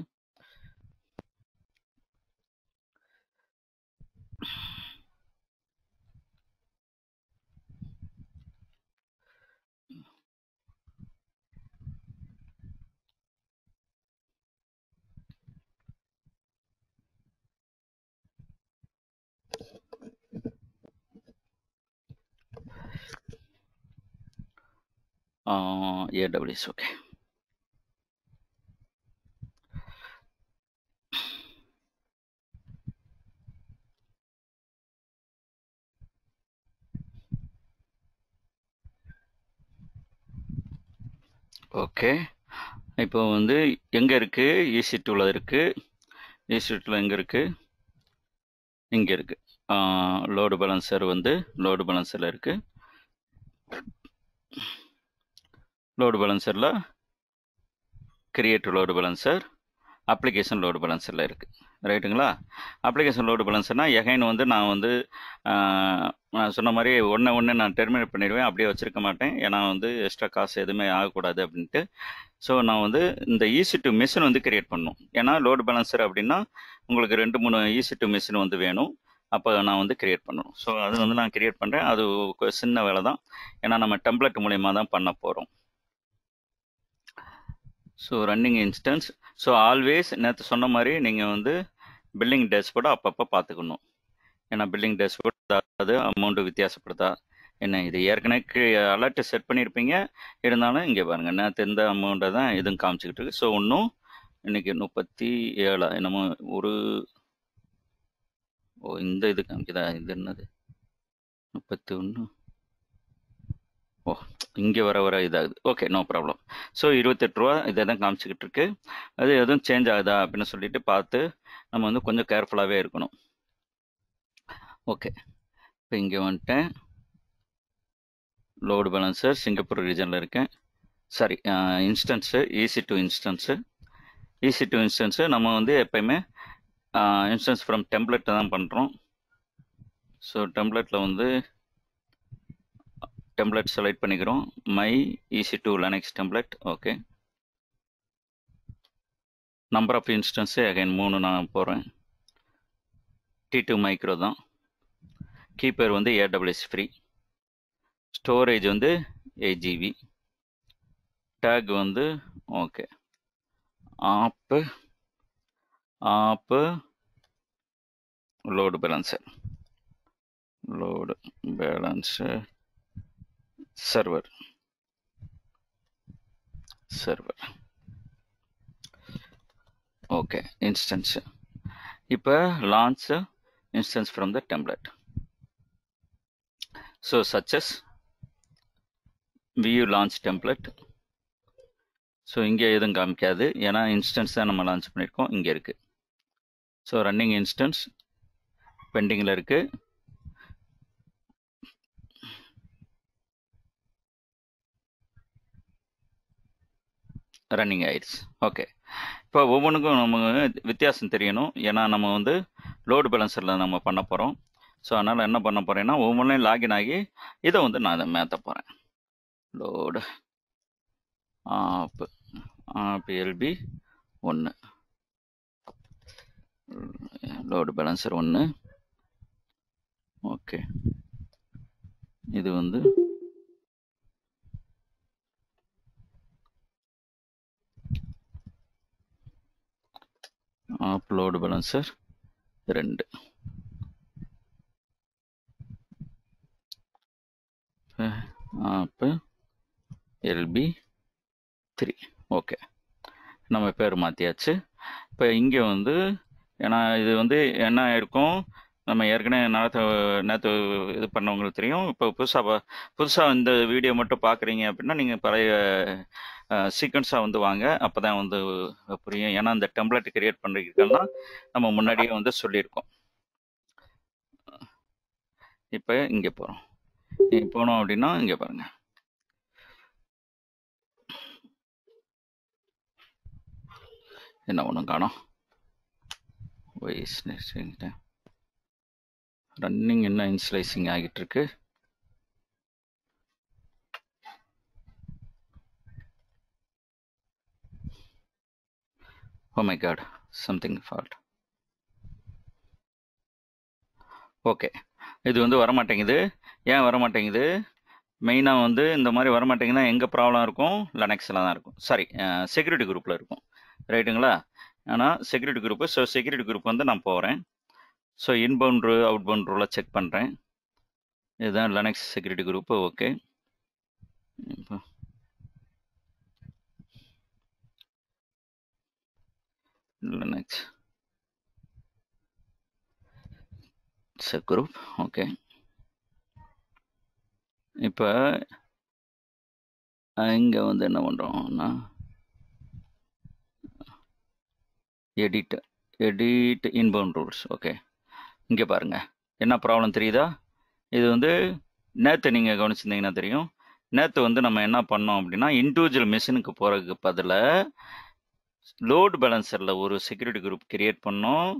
AWS, ஓகே ஓகே இப்போ வந்து எங்கே இருக்குது ஈசி e டூவில் இருக்குது ஈசி e டூவில் எங்கே இருக்குது இங்கே இருக்குது லோடு பேலன்சர் வந்து லோடு பேலன்சரில் இருக்குது லோடு பேலன்சரில் create load balancer application load பேலன்சரில் இருக்குது ரைட்டுங்களா அப்ளிகேஷன் லோடு பேலன்சர்னால் எகைன் வந்து நான் வந்து நான் சொன்ன மாதிரி ஒன்று ஒன்று நான் டெர்மினேட் பண்ணிடுவேன் அப்படியே வச்சுருக்க மாட்டேன் ஏன்னா வந்து எக்ஸ்ட்ரா காசு எதுவுமே ஆகக்கூடாது அப்படின்ட்டு ஸோ நான் வந்து இந்த ஈசி டு மிஷின் வந்து கிரியேட் பண்ணும் ஏன்னா லோடு பேலன்சர் அப்படின்னா உங்களுக்கு ரெண்டு மூணு ஈசி டு மிஷின் வந்து வேணும் அப்போ நான் வந்து கிரியேட் பண்ணணும் ஸோ அது வந்து நான் கிரியேட் பண்ணுறேன் அது சின்ன வேலை தான் ஏன்னா நம்ம டெம்ப்ளெட் மூலயமா தான் பண்ண போகிறோம் so running instance so always நேற்று சொன்ன மாதிரி நீங்கள் வந்து பில்லிங் டேஷ்போர்டை அப்பப்போ பார்த்துக்கணும் ஏன்னா பில்லிங் டேஷ்போர்ட் அதாவது அமௌண்ட்டு வித்தியாசப்படுதா என்ன இது ஏற்கனவே அலர்ட் செட் பண்ணியிருப்பீங்க இருந்தாலும் இங்கே பாருங்கள் நேற்று இந்த அமௌண்ட்டை தான் எதுவும் காமிச்சிக்கிட்டு இருக்கு ஸோ ஒன்றும் இன்றைக்கி முப்பத்தி ஏழா என்னமோ ஒரு ஓ இந்த இது காமிக்குதா இது என்னது முப்பத்தி ஒன்று ஓ இங்கே வர வர இதாகுது ஓகே நோ ப்ராப்ளம் ஸோ இருபத்தெட்டு ரூபா இதை தான் காமிச்சிக்கிட்டு இருக்கு அது எதுவும் சேஞ்ச் ஆகுதா அப்படின்னு சொல்லிட்டு பார்த்து நம்ம வந்து கொஞ்சம் கேர்ஃபுல்லாகவே இருக்கணும் ஓகே இப்போ இங்கே வந்துட்டேன் லோடு பேலன்ஸர் சிங்கப்பூர் ரீஜனில் இருக்கேன் sorry instance EC two instance EC two instance நம்ம வந்து எப்பயுமே இன்ஸ்டன்ஸ் ஃப்ரம் டெம்ப்ளெட்டை தான் பண்ணுறோம் ஸோ டெம்ப்ளெட்டில் வந்து டெம்ப்ளெட் செலக்ட் பண்ணிக்கிறோம் my EC two Linux template okay number of instance again மூணு நான் போகிறேன் டி டூ மைக்ரோ தான் கீப்பேர் வந்து ஏடபிள்யூஎஸ் ஃப்ரீ ஸ்டோரேஜ் வந்து எயிட் ஜிபி டேக் வந்து ஓகே ஆப்பு ஆப்பு load balancer load balancer server server okay instance இப்போ launch instance from the template so such as view launch template so இங்கே எதுவும் காமிக்காது ஏன்னா இன்ஸ்டன்ஸ் தான் நம்ம லான்ச் பண்ணியிருக்கோம் இங்கே இருக்குது ஸோ ரன்னிங் இன்ஸ்டன்ஸ் பெண்டிங்கில் இருக்குது ரன்னிங் ஆயிடுச்சு ஓகே இப்போ ஒவ்வொன்றுக்கும் நம்ம வித்தியாசம் தெரியணும் ஏன்னா நம்ம வந்து லோடு பேலன்ஸரில் நம்ம பண்ண போகிறோம் ஸோ அதனால் என்ன பண்ண போகிறேன்னா ஒவ்வொன்றையும் லாகின் ஆகி இதை வந்து நான் அதை மேத்த போகிறேன் லோடு ஆப் பிஎல்பி ஒன்று லோடு பேலன்சர் ஒன்று ஓகே இது வந்து அப்லோடு பேலன்சர் ரெண்டு அப்போ எல்பி த்ரீ ஓகே நம்ம பேர் மாற்றியாச்சு இப்போ இங்கே வந்து ஏன்னா இது வந்து என்ன ஆயிருக்கும் நம்ம ஏற்கனவே நேரத்து நேற்று இது பண்ணவங்களுக்கு தெரியும் இப்போ புதுசாக புதுசாக இந்த வீடியோ மட்டும் பார்க்குறீங்க அப்படின்னா நீங்கள் பழைய சீக்வன்ஸாக வந்து வாங்க அப்போ தான் வந்து புரியும் ஏன்னா அந்த டெம்ப்ளெட் கிரியேட் பண்ணுறீங்கன்னா நம்ம முன்னாடியே வந்து சொல்லியிருக்கோம் இப்போ இங்கே போகிறோம் நீங்கள் போனோம் அப்படின்னா இங்கே பாருங்கள் என்ன ஒன்றும் காணும் வயசு நெக்ஸ்ட் ரன்னிங் என்ன இன்ஸ்லைசிங் ஆகிட்டு இருக்கு oh my god something fault okay இது வந்து வரமாட்டேங்குது ஏன் வரமாட்டேங்குது மெயினாக வந்து இந்த மாதிரி வரமாட்டேங்குதுன்னா எங்கே ப்ராப்ளம் இருக்கும் லனெக்ஸில் தான் இருக்கும் சாரி செக்யூரிட்டி குரூப்பில் இருக்கும் ரைட்டுங்களா ஆனால் security group so security group வந்து நான் போகிறேன் ஸோ இன்பவுண்ட் ரூ அவுட் ரூலாக செக் பண்ணுறேன் இதுதான் லனக்ஸ் செக்யூரிட்டி குரூப்பு ஓகே இப்போ லனக்ஸ் செக் குரூப் ஓகே இப்போ இங்கே வந்து என்ன பண்ணுறோம்னா edit edit inbound rules okay இங்கே பாருங்க என்ன ப்ராப்ளம் தெரியுதா இது வந்து நேற்று நீங்கள் கவனிச்சிருந்தீங்கன்னா தெரியும் நேற்று வந்து நம்ம என்ன பண்ணோம் அப்படின்னா இண்டிவிஜுவல் மிஷினுக்கு போகிறதுக்கு பதிலாக லோட் பேலன்சரில் ஒரு செக்யூரிட்டி குரூப் கிரியேட் பண்ணோம்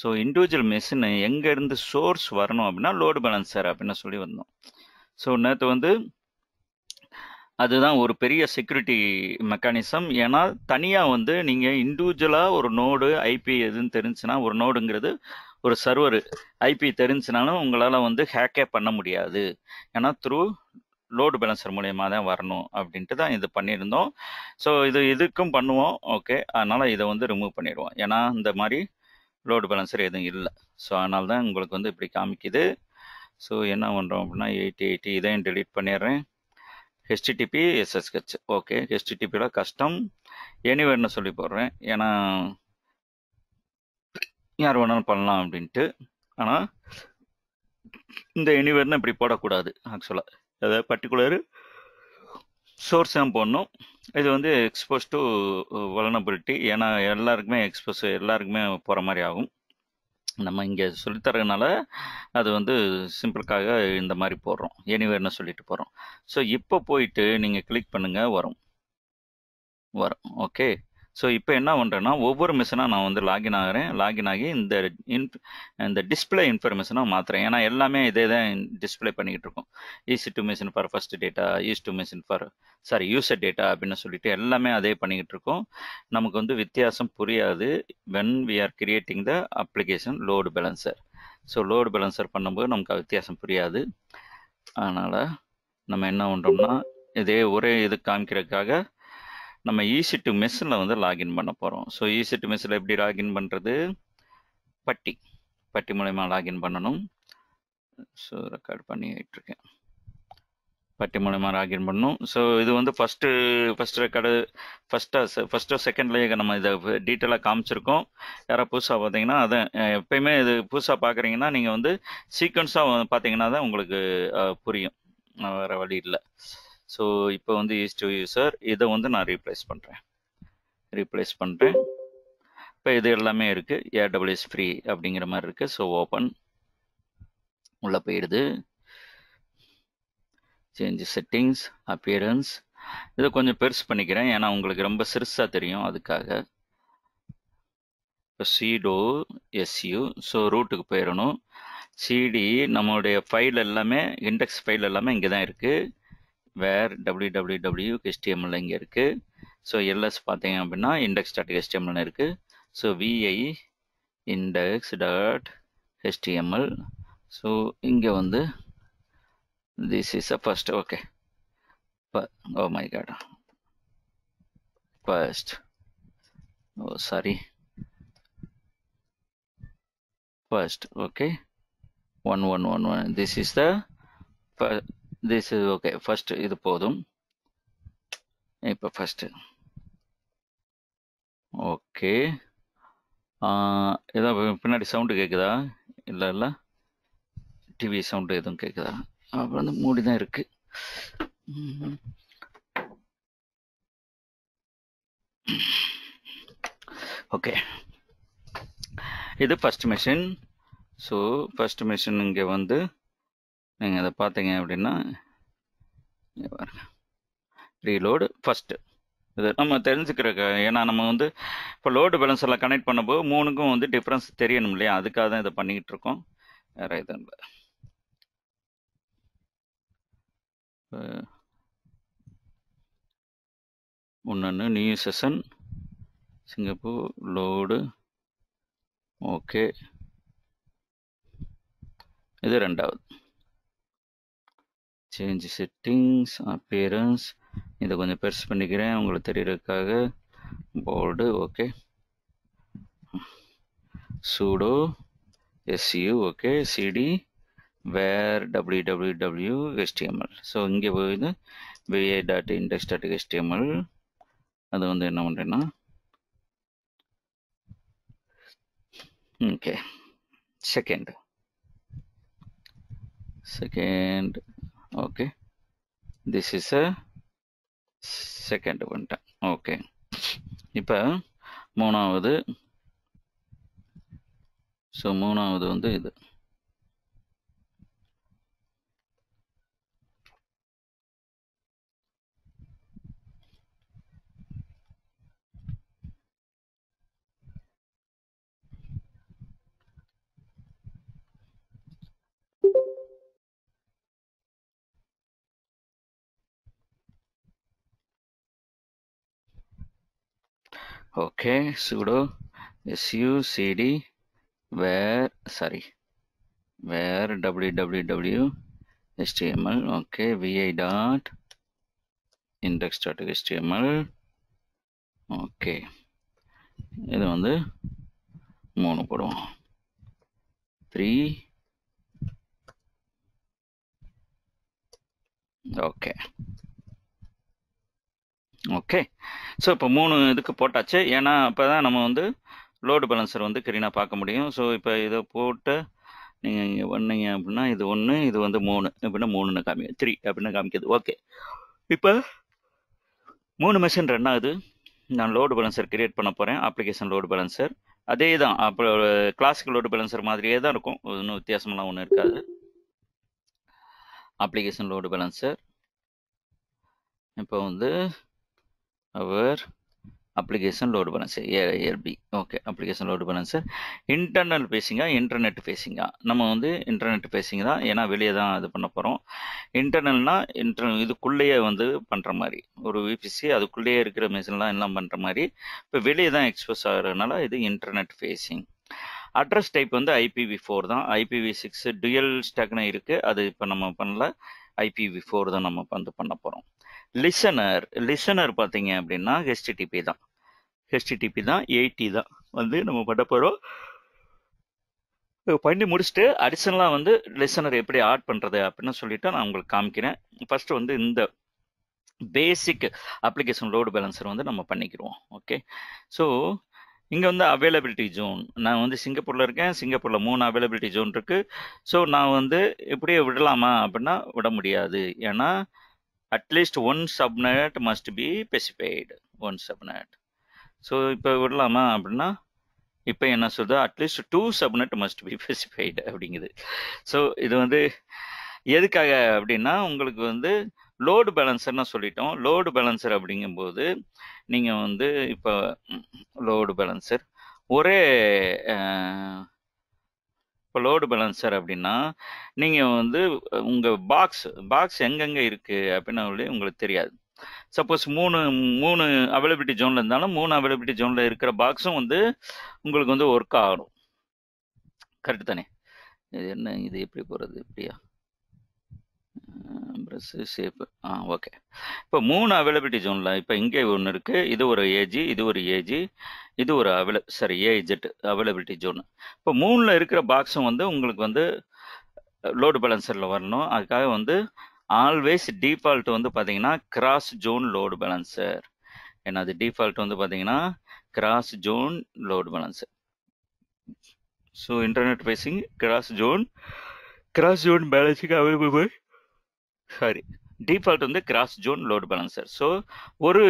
ஸோ இண்டிவிஜுவல் மிஷின் எங்கேருந்து சோர்ஸ் வரணும் அப்படின்னா லோடு பேலன்சர் அப்படின்னு சொல்லி வந்தோம் ஸோ நேற்று வந்து அதுதான் ஒரு பெரிய செக்யூரிட்டி மெக்கானிசம் ஏன்னா தனியாக வந்து நீங்கள் இண்டிவிஜுவலாக ஒரு நோடு ஐபி எதுன்னு தெரிஞ்சுன்னா ஒரு நோடுங்கிறது ஒரு சர்வர் ஐபி தெரிஞ்சுனாலும் உங்களால் வந்து ஹேக்கே பண்ண முடியாது ஏன்னா த்ரூ லோடு பேலன்சர் மூலியமாக தான் வரணும் அப்படின்ட்டு தான் இது பண்ணியிருந்தோம் ஸோ இது இதுக்கும் பண்ணுவோம் ஓகே அதனால் இதை வந்து ரிமூவ் பண்ணிடுவோம் ஏன்னா இந்த மாதிரி லோடு பேலன்சர் எதுவும் இல்லை ஸோ அதனால தான் உங்களுக்கு வந்து இப்படி காமிக்குது ஸோ என்ன பண்ணுறோம் அப்படின்னா எயிட்டி எயிட்டி இதையும் டெலீட் பண்ணிடுறேன் ஹெச்டிடிபி எஸ்எஸ்ஹெச் ஓகே ஹெச்டிடிபியில் கஸ்டம் எனிவேர்னு சொல்லி போடுறேன் ஏன்னா யார் வேணாலும் பண்ணலாம் அப்படின்ட்டு ஆனால் இந்த எனிவேர்னு இப்படி போடக்கூடாது ஆக்சுவலாக அதாவது பர்டிகுலர் சோர்ஸ் தான் போடணும் இது வந்து எக்ஸ்போஸ் டு வலனபிலிட்டி ஏன்னா எல்லாருக்குமே எக்ஸ்போஸ் எல்லாருக்குமே போகிற மாதிரி ஆகும் நம்ம இங்கே சொல்லித்தரதுனால அது வந்து சிம்பிளுக்காக இந்த மாதிரி போடுறோம் எனிவேர்னு சொல்லிட்டு போகிறோம் ஸோ இப்போ போயிட்டு நீங்கள் கிளிக் பண்ணுங்கள் வரும் வரும் ஓகே ஸோ இப்போ என்ன பண்ணுறேன்னா ஒவ்வொரு மிஷினாக நான் வந்து லாகின் ஆகிறேன் லாகின் ஆகி இந்த இன்ஃப் இந்த டிஸ்பிளே இன்ஃபர்மேஷனாக மாற்றுறேன் ஏன்னா எல்லாமே இதே தான் டிஸ்பிளே பண்ணிக்கிட்டு இருக்கோம் EC two machine for first data EC two machine for sorry user data அப்படின்னு சொல்லிட்டு எல்லாமே அதே பண்ணிக்கிட்டு இருக்கோம் நமக்கு வந்து வித்தியாசம் புரியாது when we are creating the application load balancer so load balancer பண்ணும்போது நமக்கு வித்தியாசம் புரியாது அதனால் நம்ம என்ன பண்ணுறோம்னா இதே ஒரே இது காமிக்கிறதுக்காக நம்ம ஈசி டு மெஸ்ஸில் வந்து லாகின் பண்ண போகிறோம் ஸோ ஈசி டு மெஸ்ஸில் எப்படி லாகின் பண்ணுறது பட்டி பட்டி மூலயமா லாகின் பண்ணணும் ஸோ ரெக்கார்ட் பண்ணிகிட்ருக்கேன் பட்டி மூலயமா லாகின் பண்ணணும் ஸோ இது வந்து ஃபஸ்ட்டு ஃபஸ்ட் ரெக்கார்டு ஃபஸ்ட்டாக ஃபஸ்ட்டோ செகண்ட்லேயே நம்ம இதை டீட்டெயிலாக காமிச்சிருக்கோம் யாராவது புதுசாக பார்த்தீங்கன்னா அதை எப்பயுமே இது புதுசாக பார்க்குறீங்கன்னா நீங்கள் வந்து சீக்வன்ஸாக பார்த்தீங்கன்னா தான் உங்களுக்கு புரியும் வேறு வழி இல்லை ஸோ இப்போ வந்து ஈஸ் டூ யூசர் இதை வந்து நான் ரீப்ளேஸ் பண்ணுறேன் ரீப்ளேஸ் பண்ணுறேன் இப்போ இது எல்லாமே இருக்குது ஏடபிள்யூஎஸ் ஃப்ரீ அப்படிங்கிற மாதிரி இருக்குது ஸோ ஓப்பன் உள்ளே போயிடுது சேஞ்ச் செட்டிங்ஸ் அப்பியரன்ஸ் இதை கொஞ்சம் பெருசு பண்ணிக்கிறேன் ஏன்னா உங்களுக்கு ரொம்ப சிறுசாக தெரியும் அதுக்காக இப்போ சிடோ எஸ்யூ ஸோ ரூட்டுக்கு போயிடணும் சிடி நம்மளுடைய ஃபைல் எல்லாமே இண்டெக்ஸ் ஃபைல் எல்லாமே இங்கே தான் இருக்குது where www.html so ls index.html so vi index.html so inge vandu this is the first okay but oh my god first oh sorry first okay one one one one this is the first this is okay first இது போதும் இப்போ first okay எதாவது பின்னாடி sound கேட்குதா இல்லை இல்லை TV sound எதுவும் கேட்குதா அப்புறம் வந்து மூடி தான் இருக்குது ஓகே இது first machine so first machine இங்கே வந்து நீங்கள் இதை பார்த்தீங்க அப்படின்னா பாருங்கள் ரீலோடு ஃபஸ்ட்டு இது நம்ம தெரிஞ்சுக்கிறக்க ஏன்னா நம்ம வந்து இப்போ லோடு பேலன்ஸ் எல்லாம் கனெக்ட் பண்ணும்போது மூணுக்கும் வந்து டிஃப்ரென்ஸ் தெரியணும் இல்லையா அதுக்காக தான் இதை பண்ணிக்கிட்டு இருக்கோம் வேறு எதுவும் இல்லை ஒன்று new session Singapore load okay இது ரெண்டாவது சேஞ்ச் செட்டிங்ஸ் அப்பியரன்ஸ் இதை கொஞ்சம் பெருசு பண்ணிக்கிறேன் உங்களுக்கு தெரியறதுக்காக போர்டு okay sudo SU okay CD var W W W HTML so இங்கே போய் VI dot index dot HTML அது வந்து என்ன பண்ணுறேன்னா okay second second okay this is a second one okay இப்போ மூணாவது so மூணாவது வந்து இது okay sudo su cd where sorry where www html okay vi dot index dot html okay இது வந்து மூணு போடுவோம் த்ரீ ஓகே ஓகே ஸோ இப்போ மூணு இதுக்கு போட்டாச்சு ஏன்னா அப்போ தான் நம்ம வந்து லோடு பேலன்சர் வந்து கிரீனாக பார்க்க முடியும் ஸோ இப்போ இதை போட்டு நீங்கள் இங்கே வந்தீங்க அப்படின்னா இது ஒன்று இது வந்து மூணு அப்படின்னா மூணுன்னு காமிக்க த்ரீ அப்படின்னு காமிக்கிது ஓகே இப்போ மூணு மிஷின் ரெண்டாவது நான் லோடு பேலன்சர் கிரியேட் பண்ண போகிறேன் அப்ளிகேஷன் லோடு பேலன்சர் அதே தான் அப்போ கிளாசிக்கல் லோடு பேலன்சர் மாதிரியே தான் இருக்கும் ஒன்றும் வித்தியாசமெல்லாம் ஒன்றும் இருக்காது அப்ளிகேஷன் லோடு பேலன்சர் இப்போ வந்து our application load balancer here here okay application load load sir internal ஃபேஸிங்காக இன்டர்நெட் ஃபேஸிங்காக நம்ம வந்து இன்டர்நெட் ஃபேஸிங் தான் ஏன்னா வெளியே தான் இது பண்ண போகிறோம் இன்டர்னல்னால் இன்டர் இதுக்குள்ளேயே வந்து பண்ணுற மாதிரி ஒரு விபிசி அதுக்குள்ளேயே இருக்கிற மிஷின்லாம் எல்லாம் பண்ணுற மாதிரி இப்போ வெளியே தான் எக்ஸ்போஸ் ஆகிறதுனால இது இன்டர்நெட் ஃபேஸிங் அட்ரஸ் டைப் வந்து ஐபிவி ஃபோர் தான் ஐபிவி சிக்ஸ் டுயல் ஸ்டாக்னு இருக்குது அது இப்போ நம்ம பண்ணல ஐபிவி ஃபோர் தான் நம்ம வந்து பண்ண போகிறோம் லிசனர் லிசனர் பார்த்தீங்க அப்படின்னா ஹெச்டிடிபி தான் ஹெச்டிடிபி தான் எயிட்டி தான் வந்து நம்ம பண்ண போகிறோம் பண்ணி முடிச்சுட்டு அடிஷனலாக வந்து லிசனர் எப்படி ஆட் பண்ணுறது அப்படின்னு சொல்லிட்டு நான் உங்களுக்கு காமிக்கிறேன் ஃபஸ்ட்டு வந்து இந்த பேசிக் அப்ளிகேஷன் லோடு பேலன்சர் வந்து நம்ம பண்ணிக்கிறோம் ஓகே ஸோ இங்கே வந்து அவைலபிலிட்டி ஜோன் நான் வந்து சிங்கப்பூரில் இருக்கேன் சிங்கப்பூரில் மூணு அவைலபிலிட்டி ஜோன் இருக்குது ஸோ நான் வந்து இப்படியே விடலாமா அப்படின்னா விட முடியாது ஏன்னா at least one must be be one one subnet so இப்போ விடலாமா அப்படின்னா இப்போ என்ன சொல்லுது at least two subnet must be specified அப்படிங்குது ஸோ இது வந்து எதுக்காக அப்படின்னா உங்களுக்கு வந்து லோடு பேலன்சர்னு சொல்லிட்டோம் லோடு பேலன்சர் அப்படிங்கும்போது நீங்கள் வந்து இப்போ லோடு பேலன்சர் ஒரே இப்போ லோடு பேலன்சர் அப்படின்னா நீங்கள் வந்து உங்கள் பாக்ஸ் பாக்ஸ் எங்கெங்கே இருக்குது அப்படின்னு உங்களுக்கு தெரியாது சப்போஸ் மூணு மூணு அவைலபிலிட்டி ஜோனில் இருந்தாலும் மூணு அவைலபிலிட்டி ஜோனில் இருக்கிற பாக்ஸும் வந்து உங்களுக்கு வந்து ஒர்க் ஆகும் கரெக்டு தானே இது என்ன இது எப்படி போகிறது இப்படியா ப்ரெஸ் ஷேப் ஆ ஓகே இப்போ மூணு அவைலபிலிட்டி ஜோனில் இப்போ இங்கே ஒன்று இருக்குது இது ஒரு ஏஜி இது ஒரு ஏஜி இது ஒரு அவைல சாரி ஏஜெட் அவைலபிலிட்டி ஜோனு இப்போ மூணில் இருக்கிற பாக்ஸும் வந்து உங்களுக்கு வந்து லோடு பேலன்சரில் வரணும் அதுக்காக வந்து ஆல்வேஸ் டீஃபால்ட் வந்து பார்த்தீங்கன்னா கிராஸ் ஜோன் லோடு பேலன்சர் ஏன்னா அது டீஃபால்ட் வந்து பார்த்தீங்கன்னா cross zone load balancer so internet facing cross zone cross zone balancing available sorry default வந்து cross zone load balancer so ஒரு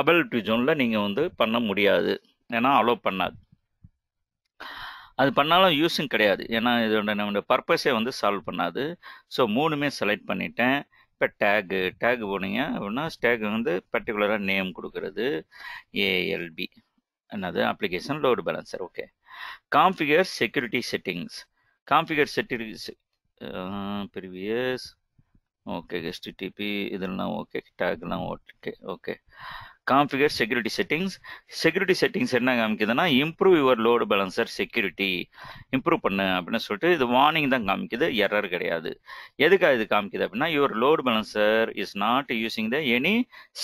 அபிலிட்டி ஜோனில் நீங்கள் வந்து பண்ண முடியாது ஏன்னா அலோ பண்ணாது அது பண்ணாலும் யூஸும் கிடையாது ஏன்னா இதோட நம்மளோட பர்பஸே வந்து சால்வ் பண்ணாது ஸோ மூணுமே செலக்ட் பண்ணிட்டேன் இப்போ டேகு டேகு போனீங்க அப்படின்னா டேக் வந்து பர்டிகுலராக நேம் கொடுக்கறது ஏஎல்பி என்னது application load balancer okay configure security settings configure security previous okay HTTP இதெல்லாம் ஓகே டேக்லாம் okay okay configure security settings security settings என்ன காமிக்குதுன்னா improve your load balancer security improve பண்ணு அப்படின்னு சொல்லிட்டு இது வார்னிங் தான் காமிக்குது எரர் கிடையாது எதுக்காக இது காமிக்குது அப்படின்னா your load balancer is not using the any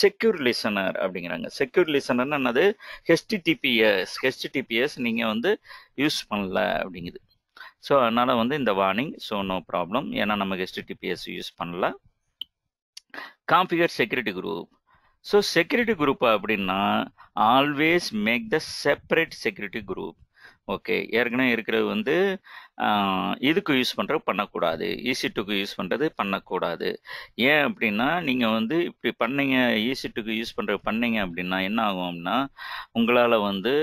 secure listener அப்படிங்கிறாங்க செக்யூர் லிசனர்னு என்னது ஹெச்டிடிபிஎஸ் ஹெச்டிடிபிஎஸ் நீங்கள் வந்து யூஸ் பண்ணல அப்படிங்குது ஸோ அதனால் வந்து இந்த வார்னிங் ஸோ நோ ப்ராப்ளம் ஏன்னா நம்ம ஹெச்டிடிபிஎஸ் யூஸ் பண்ணல configure security group so security group அப்படின்னா always make the separate security group okay ஏற்கனவே இருக்கிறது வந்து இதுக்கு யூஸ் பண்ணுறது பண்ணக்கூடாது ஈசிட்டுக்கு e யூஸ் பண்ணுறது பண்ணக்கூடாது ஏன் அப்படின்னா நீங்கள் வந்து இப்படி பண்ணீங்க ஈசிட்டுக்கு e யூஸ் பண்ணுறது பண்ணீங்க அப்படின்னா என்ன ஆகும் அப்படின்னா உங்களால் வந்து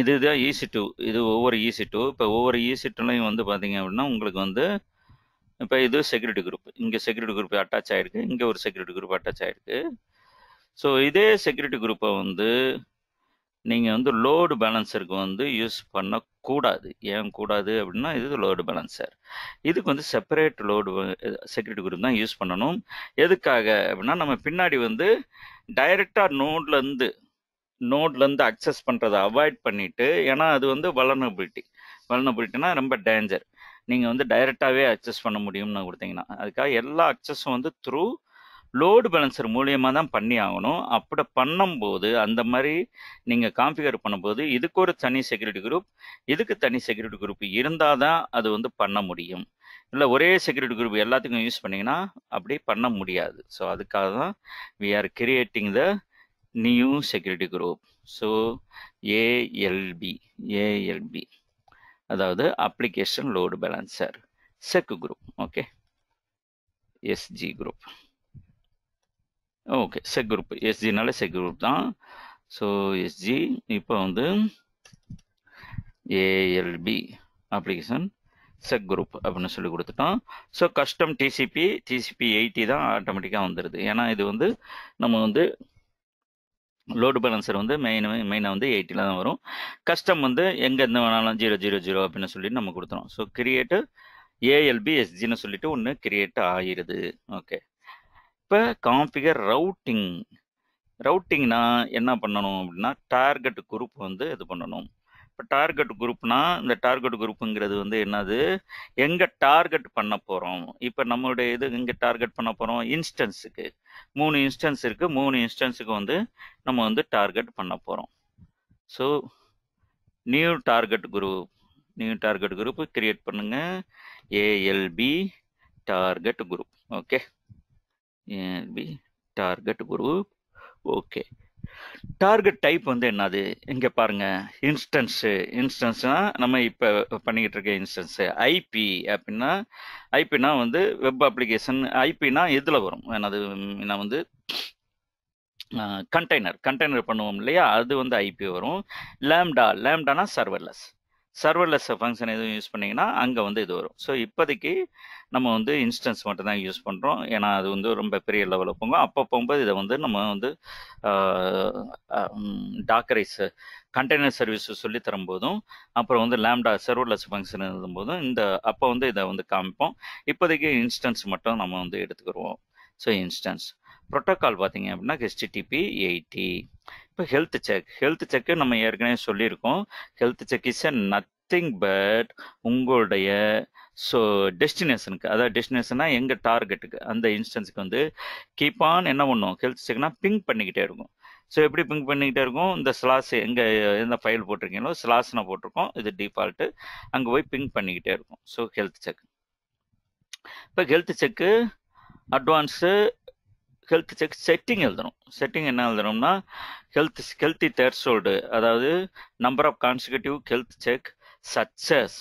இது இதுதான் ஈசி டூ இது ஒவ்வொரு ஈசி டூ இப்போ ஒவ்வொரு ஈசி டூலையும் வந்து பார்த்தீங்க அப்படின்னா உங்களுக்கு வந்து இப்போ இது செக்யூரிட்டி குரூப் இங்கே செக்யூரிட்டி குரூப் அட்டாச் ஆகிருக்கு இங்கே ஒரு செக்யூரிட்டி குரூப் அட்டாச் ஆகிருக்கு ஸோ இதே செக்யூரிட்டி குரூப்பை வந்து நீங்கள் வந்து லோடு பேலன்சருக்கு வந்து யூஸ் பண்ணக்கூடாது ஏன் கூடாது அப்படின்னா இது லோடு பேலன்சர் இதுக்கு வந்து செப்பரேட் லோடு செக்யூரிட்டி குரூப் தான் யூஸ் பண்ணணும் எதுக்காக அப்படின்னா நம்ம பின்னாடி வந்து டைரெக்டாக நோட்லேருந்து நோட்லேருந்து அக்சஸ் பண்ணுறதை அவாய்ட் பண்ணிவிட்டு ஏன்னா அது வந்து வலனபிலிட்டி வலனபிலிட்டினா ரொம்ப டேஞ்சர் நீங்கள் வந்து டைரெக்டாகவே அக்சஸ் பண்ண முடியும்னு கொடுத்தீங்கன்னா அதுக்காக எல்லா அக்சஸும் வந்து த்ரூ லோடு பேலன்சர் மூலியமாக தான் பண்ணி ஆகணும் அப்படி பண்ணும்போது அந்த மாதிரி நீங்கள் கான்ஃபிகர் பண்ணும்போது இதுக்கு ஒரு தனி செக்யூரிட்டி குரூப் இதுக்கு தனி செக்யூரிட்டி குரூப் இருந்தால் தான் அது வந்து பண்ண முடியும் இல்லை ஒரே செக்யூரிட்டி குரூப் எல்லாத்துக்கும் யூஸ் பண்ணிங்கன்னா அப்படி பண்ண முடியாது ஸோ அதுக்காக தான் we are creating the new security group so ALB ALB அதாவது application load balancer sec group okay SG group okay sec group எஸ்ஜினால செக் குரூப் தான் ஸோ எஸ்ஜி இப்போ வந்து ஏஎல்பி அப்ளிகேஷன் செக் குரூப் அப்படின்னு சொல்லி கொடுத்துட்டோம் so custom TCP TCP eighty தான் ஆட்டோமேட்டிக்காக வந்துடுது ஏன்னா இது வந்து நம்ம வந்து லோடு பேலன்சர் வந்து மெயின் மெயினாக வந்து எயிட்டியில் தான் வரும் கஸ்டம் வந்து எங்கேருந்து வேணாலும் ஜீரோ ஜீரோ ஜீரோ அப்படின்னு சொல்லிட்டு நம்ம கொடுத்துரும் ஸோ கிரியேட்டு ஏஎல்பி எஸ்ஜின்னு சொல்லிட்டு ஒன்று கிரியேட் ஆகிருது ஓகே இப்போ கான்ஃபிகர் ரவுட்டிங் ரவுட்டிங்னா என்ன பண்ணணும் அப்படின்னா டார்கெட் குரூப் வந்து இது பண்ணணும் இப்போ டார்கெட் குரூப்னா இந்த டார்கெட் குரூப்புங்கிறது வந்து என்னது எங்கே டார்கெட் பண்ண போகிறோம் இப்போ நம்மளுடைய இது எங்கே டார்கெட் பண்ண போகிறோம் இன்ஸ்டன்ஸுக்கு மூணு இன்ஸ்டன்ஸ் இருக்குது மூணு இன்ஸ்டன்ஸுக்கு வந்து நம்ம வந்து டார்கெட் பண்ண போகிறோம் so new target group new target group create பண்ணுங்கள் ALB target group okay ALB target group okay target type வந்து என்னது இங்கே பாருங்கள் இன்ஸ்டன்ஸு இன்ஸ்டன்ஸ்னால் நம்ம இப்போ பண்ணிக்கிட்டு இருக்க இன்ஸ்டன்ஸு ஐபி அப்படின்னா ஐபினா வந்து வெப் அப்ளிகேஷன் ஐபினா இதில் வரும் என்னது நான் வந்து கண்டெய்னர் கண்டெய்னர் பண்ணுவோம் இல்லையா அது வந்து ஐபி வரும் லேம்டா லேம்டானா சர்வர்லெஸ் சர்வர்லெஸ் ஃபங்க்ஷன் எதுவும் யூஸ் பண்ணிங்கன்னா அங்கே வந்து இது வரும் ஸோ இப்போதைக்கு நம்ம வந்து இன்ஸ்டன்ஸ் மட்டும் தான் யூஸ் பண்ணுறோம் ஏன்னா அது வந்து ரொம்ப பெரிய லெவலில் போகும் அப்போ போகும்போது இதை வந்து நம்ம வந்து டாக்கரைஸ் கண்டெய்னர் சர்வீஸு சொல்லி தரும்போதும் அப்புறம் வந்து லேம்டா சர்வர்லெஸ் ஃபங்க்ஷன் எழுதும்போதும் இந்த அப்போ வந்து இதை வந்து காமிப்போம் இப்போதைக்கு இன்ஸ்டன்ஸ் மட்டும் நம்ம வந்து எடுத்துக்கிடுவோம் ஸோ இன்ஸ்டன்ஸ் ப்ரோட்டோக்கால் பார்த்தீங்க அப்படின்னா ஹெச்டிடிபி எயிட்டி இப்போ ஹெல்த் செக் ஹெல்த் செக்கு நம்ம ஏற்கனவே சொல்லியிருக்கோம் health check is a nothing but உங்களுடைய ஸோ டெஸ்டினேஷனுக்கு அதாவது டெஸ்டினேஷனாக எங்கள் டார்கெட்டுக்கு அந்த இன்ஸ்டன்ஸுக்கு வந்து கீப் ஆன் என்ன பண்ணும் ஹெல்த் செக்னா பிங்க் பண்ணிக்கிட்டே இருக்கும் ஸோ எப்படி பிங்க் பண்ணிக்கிட்டே இருக்கும் இந்த ஸ்லாஸ் எங்கே எந்த ஃபைல் போட்டிருக்கீங்களோ ஸ்லாஸ்னா போட்டிருக்கோம் இது டிஃபால்ட்டு அங்கே போய் பிங்க் பண்ணிக்கிட்டே இருக்கும் ஸோ ஹெல்த் செக் இப்போ health check advance health check setting எழுதணும் செட்டிங் என்ன எழுதணும்னா ஹெல்த் ஹெல்த்தி தேர்சோல்டு அதாவது number of consecutive health check success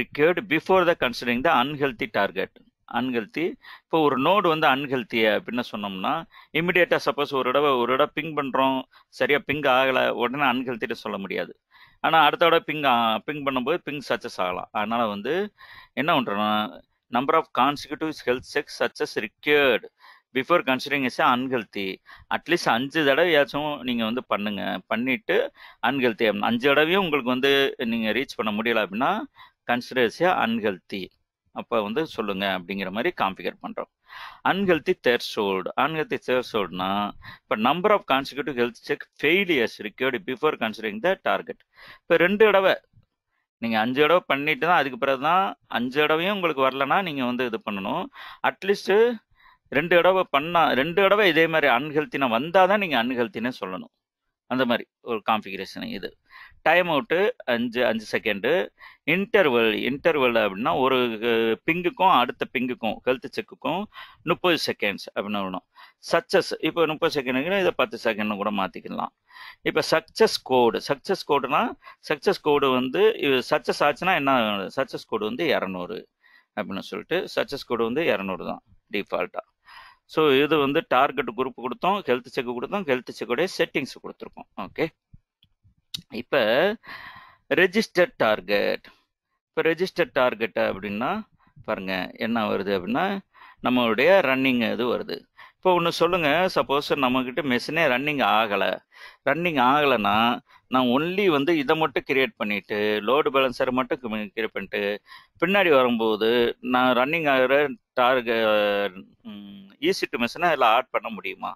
required before the considering the unhealthy target unhealthy இப்போ ஒரு நோடு வந்து அன்ஹெல்த்தி அப்படின்னு சொன்னோம்னா இமிடியேட்டாக சப்போஸ் ஒரு தடவை ஒரு தடவை பிங் பண்ணுறோம் சரியாக பிங்க் ஆகலை உடனே அன்ஹெல்த்திட்ட சொல்ல முடியாது ஆனால் அடுத்த தடவை பிங் பிங் பண்ணும்போது பிங்க் சக்சஸ் ஆகலாம் அதனால் வந்து என்ன பண்ணுறோம் number of consecutive health checks success required before considering is unhealthy at least அஞ்சு தடவை ஏதாச்சும் நீங்கள் வந்து பண்ணுங்க பண்ணிட்டு அன்ஹெல்த்தி அஞ்சு தடவையும் உங்களுக்கு வந்து நீங்கள் ரீச் பண்ண முடியல அப்படின்னா கன்சிடர்ஸ் அன்ஹெல்த்தி அப்போ வந்து சொல்லுங்க அப்படிங்கிற மாதிரி கான்ஃபிகர் பண்ணுறோம் அன்ஹெல்த்தி தேர்சோல்டு அன்ஹெல்த்தி தேர்சோல்டுனா இப்போ number of consecutive health check failures required before considering the target இப்போ ரெண்டு தடவை நீங்கள் அஞ்சு தடவை பண்ணிட்டு தான் அதுக்கு பிறகு தான் அஞ்சு தடவையும் உங்களுக்கு வரலன்னா நீங்கள் வந்து இது பண்ணணும் அட்லீஸ்ட்டு ரெண்டு தடவை பண்ணா ரெண்டு தடவை இதே மாதிரி அன்ஹெல்த்தினா வந்தால் தான் நீங்கள் அன்ஹெல்த்தினே சொல்லணும் அந்த மாதிரி ஒரு கான்ஃபிகரேஷன் இது டைம் அவுட்டு அஞ்சு அஞ்சு செகண்டு இன்டர்வல் இன்டர்வல் அப்படின்னா ஒரு பிங்குக்கும் அடுத்த பிங்குக்கும் ஹெல்த் செக்குக்கும் முப்பது செகண்ட்ஸ் அப்படின்னு வரணும் சக்ஸஸ் இப்போ முப்பது செகண்டுக்கு இதை பத்து செகண்ட்னு கூட மாற்றிக்கலாம் இப்போ சக்ஸஸ் கோடு சக்ஸஸ் கோடுனா சக்ஸஸ் கோடு வந்து இது சக்ஸஸ் ஆச்சுன்னா என்ன சக்ஸஸ் கோடு வந்து இரநூறு அப்படின்னு சொல்லிட்டு சக்ஸஸ் கோடு வந்து இரநூறு தான் டிஃபால்ட்டாக ஸோ இது வந்து டார்கெட் குரூப் கொடுத்தோம் ஹெல்த் செக் கொடுத்தோம் ஹெல்த் செக்குடைய செட்டிங்ஸ் கொடுத்துருக்கோம் ஓகே இப்போ ரெஜிஸ்டர்ட் டார்கெட் இப்போ ரெஜிஸ்டர்ட் டார்கெட் அப்படின்னா பாருங்க என்ன வருது அப்படின்னா நம்மளுடைய ரன்னிங் இது வருது இப்போ ஒன்று சொல்லுங்கள் சப்போஸ் நம்மக்கிட்ட மிஷினே ரன்னிங் ஆகலை ரன்னிங் ஆகலைன்னா நான் ஒன்லி வந்து இதை மட்டும் கிரியேட் பண்ணிவிட்டு லோடு பேலன்சரை மட்டும் கிரியேட் பண்ணிட்டு பின்னாடி வரும்போது நான் ரன்னிங் ஆகிற டார்க ஈஸி டு மிஷினை இதில் ஆட் பண்ண முடியுமா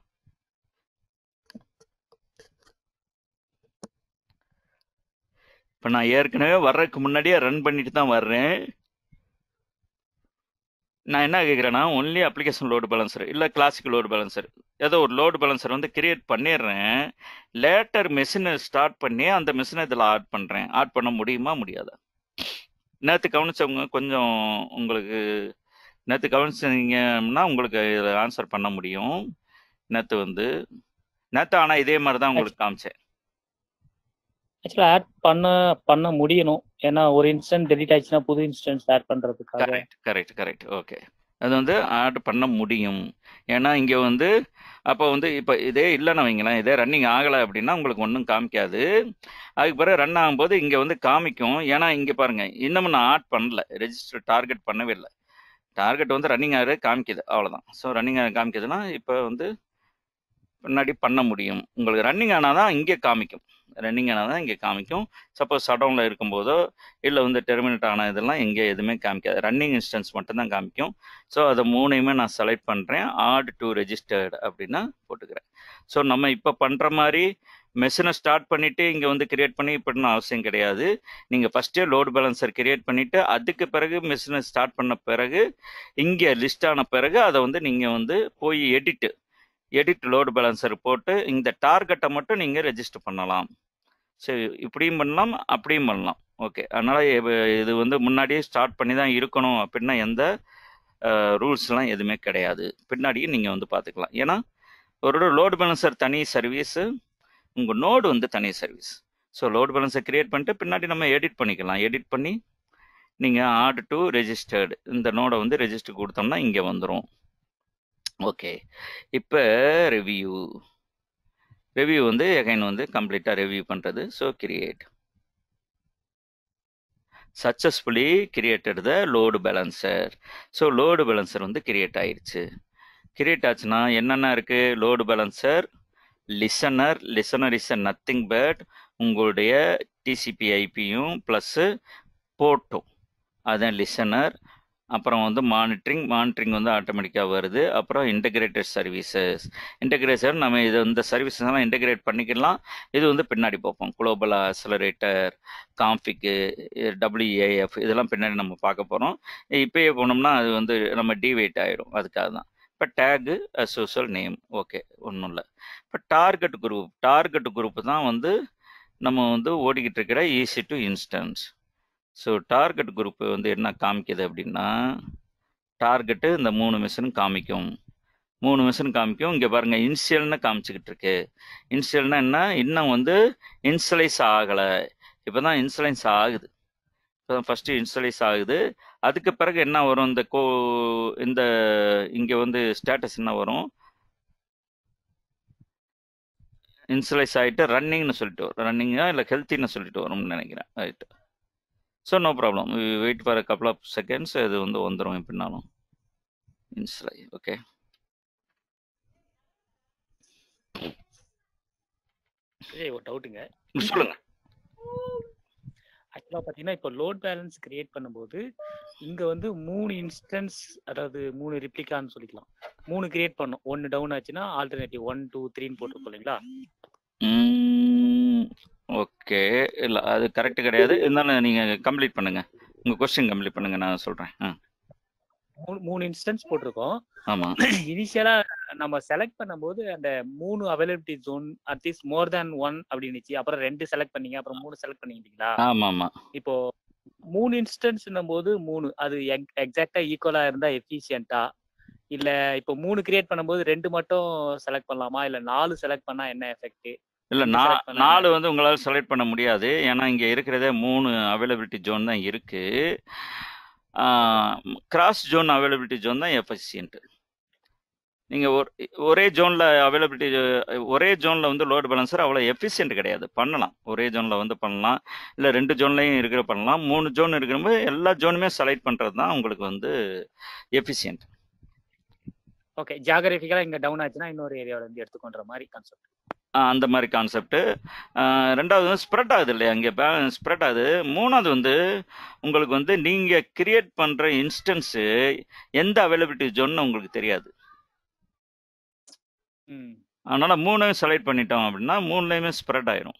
இப்போ நான் ஏற்கனவே வர்றதுக்கு முன்னாடியே ரன் பண்ணிட்டு தான் வர்றேன் நான் என்ன கேட்குறேன்னா ஒன்லி அப்ளிகேஷன் லோடு பேலன்சர் இல்லை கிளாசிக் லோடு பேலன்சர் ஏதோ ஒரு லோடு பேலன்சர் வந்து கிரியேட் பண்ணிடுறேன் லேட்டர் மிஷினை ஸ்டார்ட் பண்ணி அந்த மிஷினை இதில் ஆட் பண்ணுறேன் ஆட் பண்ண முடியுமா முடியாதா நேற்று கவனிச்சவங்க கொஞ்சம் உங்களுக்கு நேற்று கவனிச்சிங்கன்னா உங்களுக்கு இதில் ஆன்சர் பண்ண முடியும் நேற்று வந்து நேற்று ஆனால் இதே மாதிரி தான் உங்களுக்கு காமிச்சேன் ஆக்சுவலாக ஆட் பண்ண பண்ண முடியணும் ஏன்னா ஒரு இன்ஸ்டன்ட் டெலிட் ஆச்சுன்னா புது இன்ஸ்டன்ஸ் ஆட் பண்ணுறதுக்காக கரெக்ட் கரெக்ட் கரெக்ட் ஓகே அது வந்து ஆட் பண்ண முடியும் ஏன்னா இங்கே வந்து அப்போ வந்து இப்போ இதே இல்லைன்னு வைங்களேன் இதே ரன்னிங் ஆகலை அப்படின்னா உங்களுக்கு ஒன்றும் காமிக்காது அதுக்கு பிறகு ரன் ஆகும்போது இங்கே வந்து காமிக்கும் ஏன்னா இங்கே பாருங்கள் இன்னமும் நான் ஆட் பண்ணல ரெஜிஸ்டர் டார்கெட் பண்ணவே இல்லை டார்கெட் வந்து ரன்னிங் ஆகிற காமிக்குது அவ்வளோதான் ஸோ ரன்னிங் ஆகிற காமிக்குதுன்னா இப்போ வந்து முன்னாடி பண்ண முடியும் உங்களுக்கு ரன்னிங் ஆனால் தான் இங்கே காமிக்கும் ரன்னிங் ஆனால் தான் இங்கே காமிக்கும் சப்போஸ் ஷட்டவுனில் இருக்கும்போதோ இல்லை வந்து டெர்மினேட் ஆன இதெல்லாம் எங்கே எதுவுமே காமிக்காது ரன்னிங் இன்ஸ்டன்ஸ் மட்டும்தான் காமிக்கும் ஸோ அதை மூணையுமே நான் செலக்ட் பண்ணுறேன் ஆட் டு ரெஜிஸ்டர்டு அப்படின்னா போட்டுக்கிறேன் ஸோ நம்ம இப்போ பண்ணுற மாதிரி மெஷினை ஸ்டார்ட் பண்ணிவிட்டு இங்கே வந்து கிரியேட் பண்ணி இப்படின்னு அவசியம் கிடையாது நீங்கள் ஃபஸ்ட்டே லோடு பேலன்சர் கிரியேட் பண்ணிவிட்டு அதுக்கு பிறகு மெஷினை ஸ்டார்ட் பண்ண பிறகு இங்கே லிஸ்ட் ஆன பிறகு அதை வந்து நீங்கள் வந்து போய் எடிட்டு எடிட் லோடு பேலன்சர் போட்டு இந்த டார்கெட்டை மட்டும் நீங்கள் ரெஜிஸ்டர் பண்ணலாம் சரி இப்படியும் பண்ணலாம் அப்படியும் பண்ணலாம் ஓகே அதனால் இது வந்து முன்னாடியே ஸ்டார்ட் பண்ணி தான் இருக்கணும் அப்படின்னா எந்த ரூல்ஸ்லாம் எதுவுமே கிடையாது பின்னாடியும் நீங்கள் வந்து பார்த்துக்கலாம் ஏன்னா ஒரு லோடு பேலன்சர் தனி சர்வீஸு உங்கள் நோடு வந்து தனி சர்வீஸ் ஸோ லோடு பேலன்ஸை க்ரியேட் பண்ணிட்டு பின்னாடி நம்ம எடிட் பண்ணிக்கலாம் எடிட் பண்ணி நீங்கள் ஆட் டு ரெஜிஸ்டர்டு இந்த நோடை வந்து ரெஜிஸ்டர் கொடுத்தோம்னா இங்கே வந்துடும் ஓகே இப்போ ரிவ்யூ ரிவ்யூ வந்து எகைன் வந்து கம்ப்ளீட்டாக ரிவ்யூ பண்ணுறது so create successfully created the load balancer so load balancer வந்து கிரியேட் ஆயிடுச்சு கிரியேட் ஆச்சுன்னா என்னென்ன இருக்குது load balancer listener listener is a nothing but உங்களுடைய டிசிபி ஐபியும் ப்ளஸ்ஸு போர்ட்டும் அதுதான் லிசனர் அப்புறம் வந்து மானிட்ரிங் மானிட்ரிங் வந்து ஆட்டோமேட்டிக்காக வருது அப்புறம் இன்டகிரேட்டட் சர்வீசஸ் இன்டகிரேஷன் நம்ம இது இந்த சர்வீசஸ்லாம் இன்டகிரேட் பண்ணிக்கலாம் இது வந்து பின்னாடி பார்ப்போம் குளோபல் அசலரேட்டர் காம்ஃபிக்கு டபிள்யூஏஎஃப் இதெல்லாம் பின்னாடி நம்ம பார்க்க போகிறோம் இப்போயே போனோம்னா அது வந்து நம்ம டிவேட் ஆகிடும் அதுக்காக தான் இப்போ டேகு அசோசியல் நேம் ஓகே ஒன்றும் இல்லை இப்போ டார்கெட் குரூப் டார்கெட் குரூப் தான் வந்து நம்ம வந்து ஓடிக்கிட்டு இருக்கிற EC two instance so target group வந்து என்ன காமிக்குது அப்படின்னா டார்கெட்டு இந்த மூணு மிஷின் காமிக்கும் மூணு மிஷின் காமிக்கும் இங்கே பாருங்கள் இன்சியல்னு காமிச்சிக்கிட்டு இருக்கு இன்சியல்னா என்ன இன்னும் வந்து இன்சுலைஸ் ஆகலை இப்போ தான் இன்சுலைன்ஸ் ஆகுது இப்போ தான் ஃபஸ்ட்டு இன்சுலைஸ் ஆகுது அதுக்கு பிறகு என்ன வரும் இந்த கோ இந்த இங்கே வந்து ஸ்டேட்டஸ் என்ன வரும் இன்சுலைஸ் ஆகிட்டு ரன்னிங்னு சொல்லிட்டு வரும் ரன்னிங்காக இல்லை ஹெல்த்தின்னு சொல்லிட்டு வரும்னு நினைக்கிறேன் right so no problem wait for couple of seconds இது வந்து வந்துடும் எப்படின்னாலும் இன்ஸ்டாய் ஓகே ஒரு டவுட்டுங்க சொல்லுங்க ஆக்சுவலாக பார்த்தீங்கன்னா இப்போ லோட் பேலன்ஸ் கிரியேட் பண்ணும்போது இங்கே வந்து மூணு இன்ஸ்டன்ஸ் அதாவது மூணு ரிப்ளிகான்னு சொல்லிக்கலாம் மூணு கிரியேட் பண்ணும் ஒன்று டவுன் ஆச்சுன்னா ஆல்டர்னேட்டிவ் ஒன் டூ த்ரீன்னு போட்டிருக்கோம் இல்லைங்களா ஓகே இல்லை அது கரெக்ட் கிடையாது இருந்தாலும் நீங்கள் கம்ப்ளீட் பண்ணுங்கள் உங்கள் கொஸ்டின் கம்ப்ளீட் பண்ணுங்க நான் சொல்கிறேன் ஆ மூணு மூணு இன்ஸ்டன்ஸ் போட்டிருக்கோம் ஆமாம் இனிஷியலாக நம்ம செலக்ட் பண்ணும்போது அந்த மூணு availability zone at least more than one அப்படின்னுச்சு அப்புறம் ரெண்டு செலக்ட் பண்ணீங்க அப்புறம் மூணு செலக்ட் பண்ணிக்கிட்டீங்களா ஆமாம் ஆமாம் இப்போ மூணு இன்ஸ்டன்ஸ்னும் போது மூணு அது எக் எக்ஸாக்டாக ஈக்குவலாக இருந்தால் எஃபிஷியன்ட்டா இல்லை இப்போ மூணு கிரியேட் பண்ணும்போது ரெண்டு மட்டும் செலக்ட் பண்ணலாமா இல்லை நாலு செலக்ட் பண்ணால் என்ன எஃபெக்ட் இல்லை நா நாலு வந்து உங்களால் செலக்ட் பண்ண முடியாது ஏன்னா இங்கே இருக்கிறதே மூணு அவைலபிலிட்டி ஜோன் தான் இருக்குது கிராஸ் ஜோன் அவைலபிலிட்டி ஜோன் தான் எஃபிசியன்ட் நீங்கள் ஒரு ஒரே ஜோனில் அவைலபிலிட்டி ஒரே ஜோனில் வந்து லோடு பேலன்சர் அவ்வளோ எஃபிஷியன்ட் கிடையாது பண்ணலாம் ஒரே ஜோனில் வந்து பண்ணலாம் இல்லை ரெண்டு ஜோன்லேயும் இருக்கிற பண்ணலாம் மூணு ஜோன் இருக்கிறப்போ எல்லா ஜோனுமே செலக்ட் பண்ணுறது தான் உங்களுக்கு வந்து எஃபிஷியன்ட் ஓகே ஜாகிரபிக்கலாக இங்கே டவுன் ஆச்சுன்னா இன்னொரு ஏரியாவிலேருந்து எடுத்துக்கொண்ட மாதிரி கான்செப்ட் அந்த மாதிரி கான்செப்ட்டு ரெண்டாவது வந்து ஸ்ப்ரெட் ஆகுது இல்லையா இங்கே ஸ்ப்ரெட் ஆகுது மூணாவது வந்து உங்களுக்கு வந்து நீங்கள் கிரியேட் பண்ணுற இன்ஸ்டன்ஸு எந்த அவைலபிலிட்டி ஜோன்னு உங்களுக்கு தெரியாது அதனால் மூணையும் செலக்ட் பண்ணிட்டோம் அப்படின்னா மூணுலேயுமே ஸ்ப்ரெட் ஆயிரும்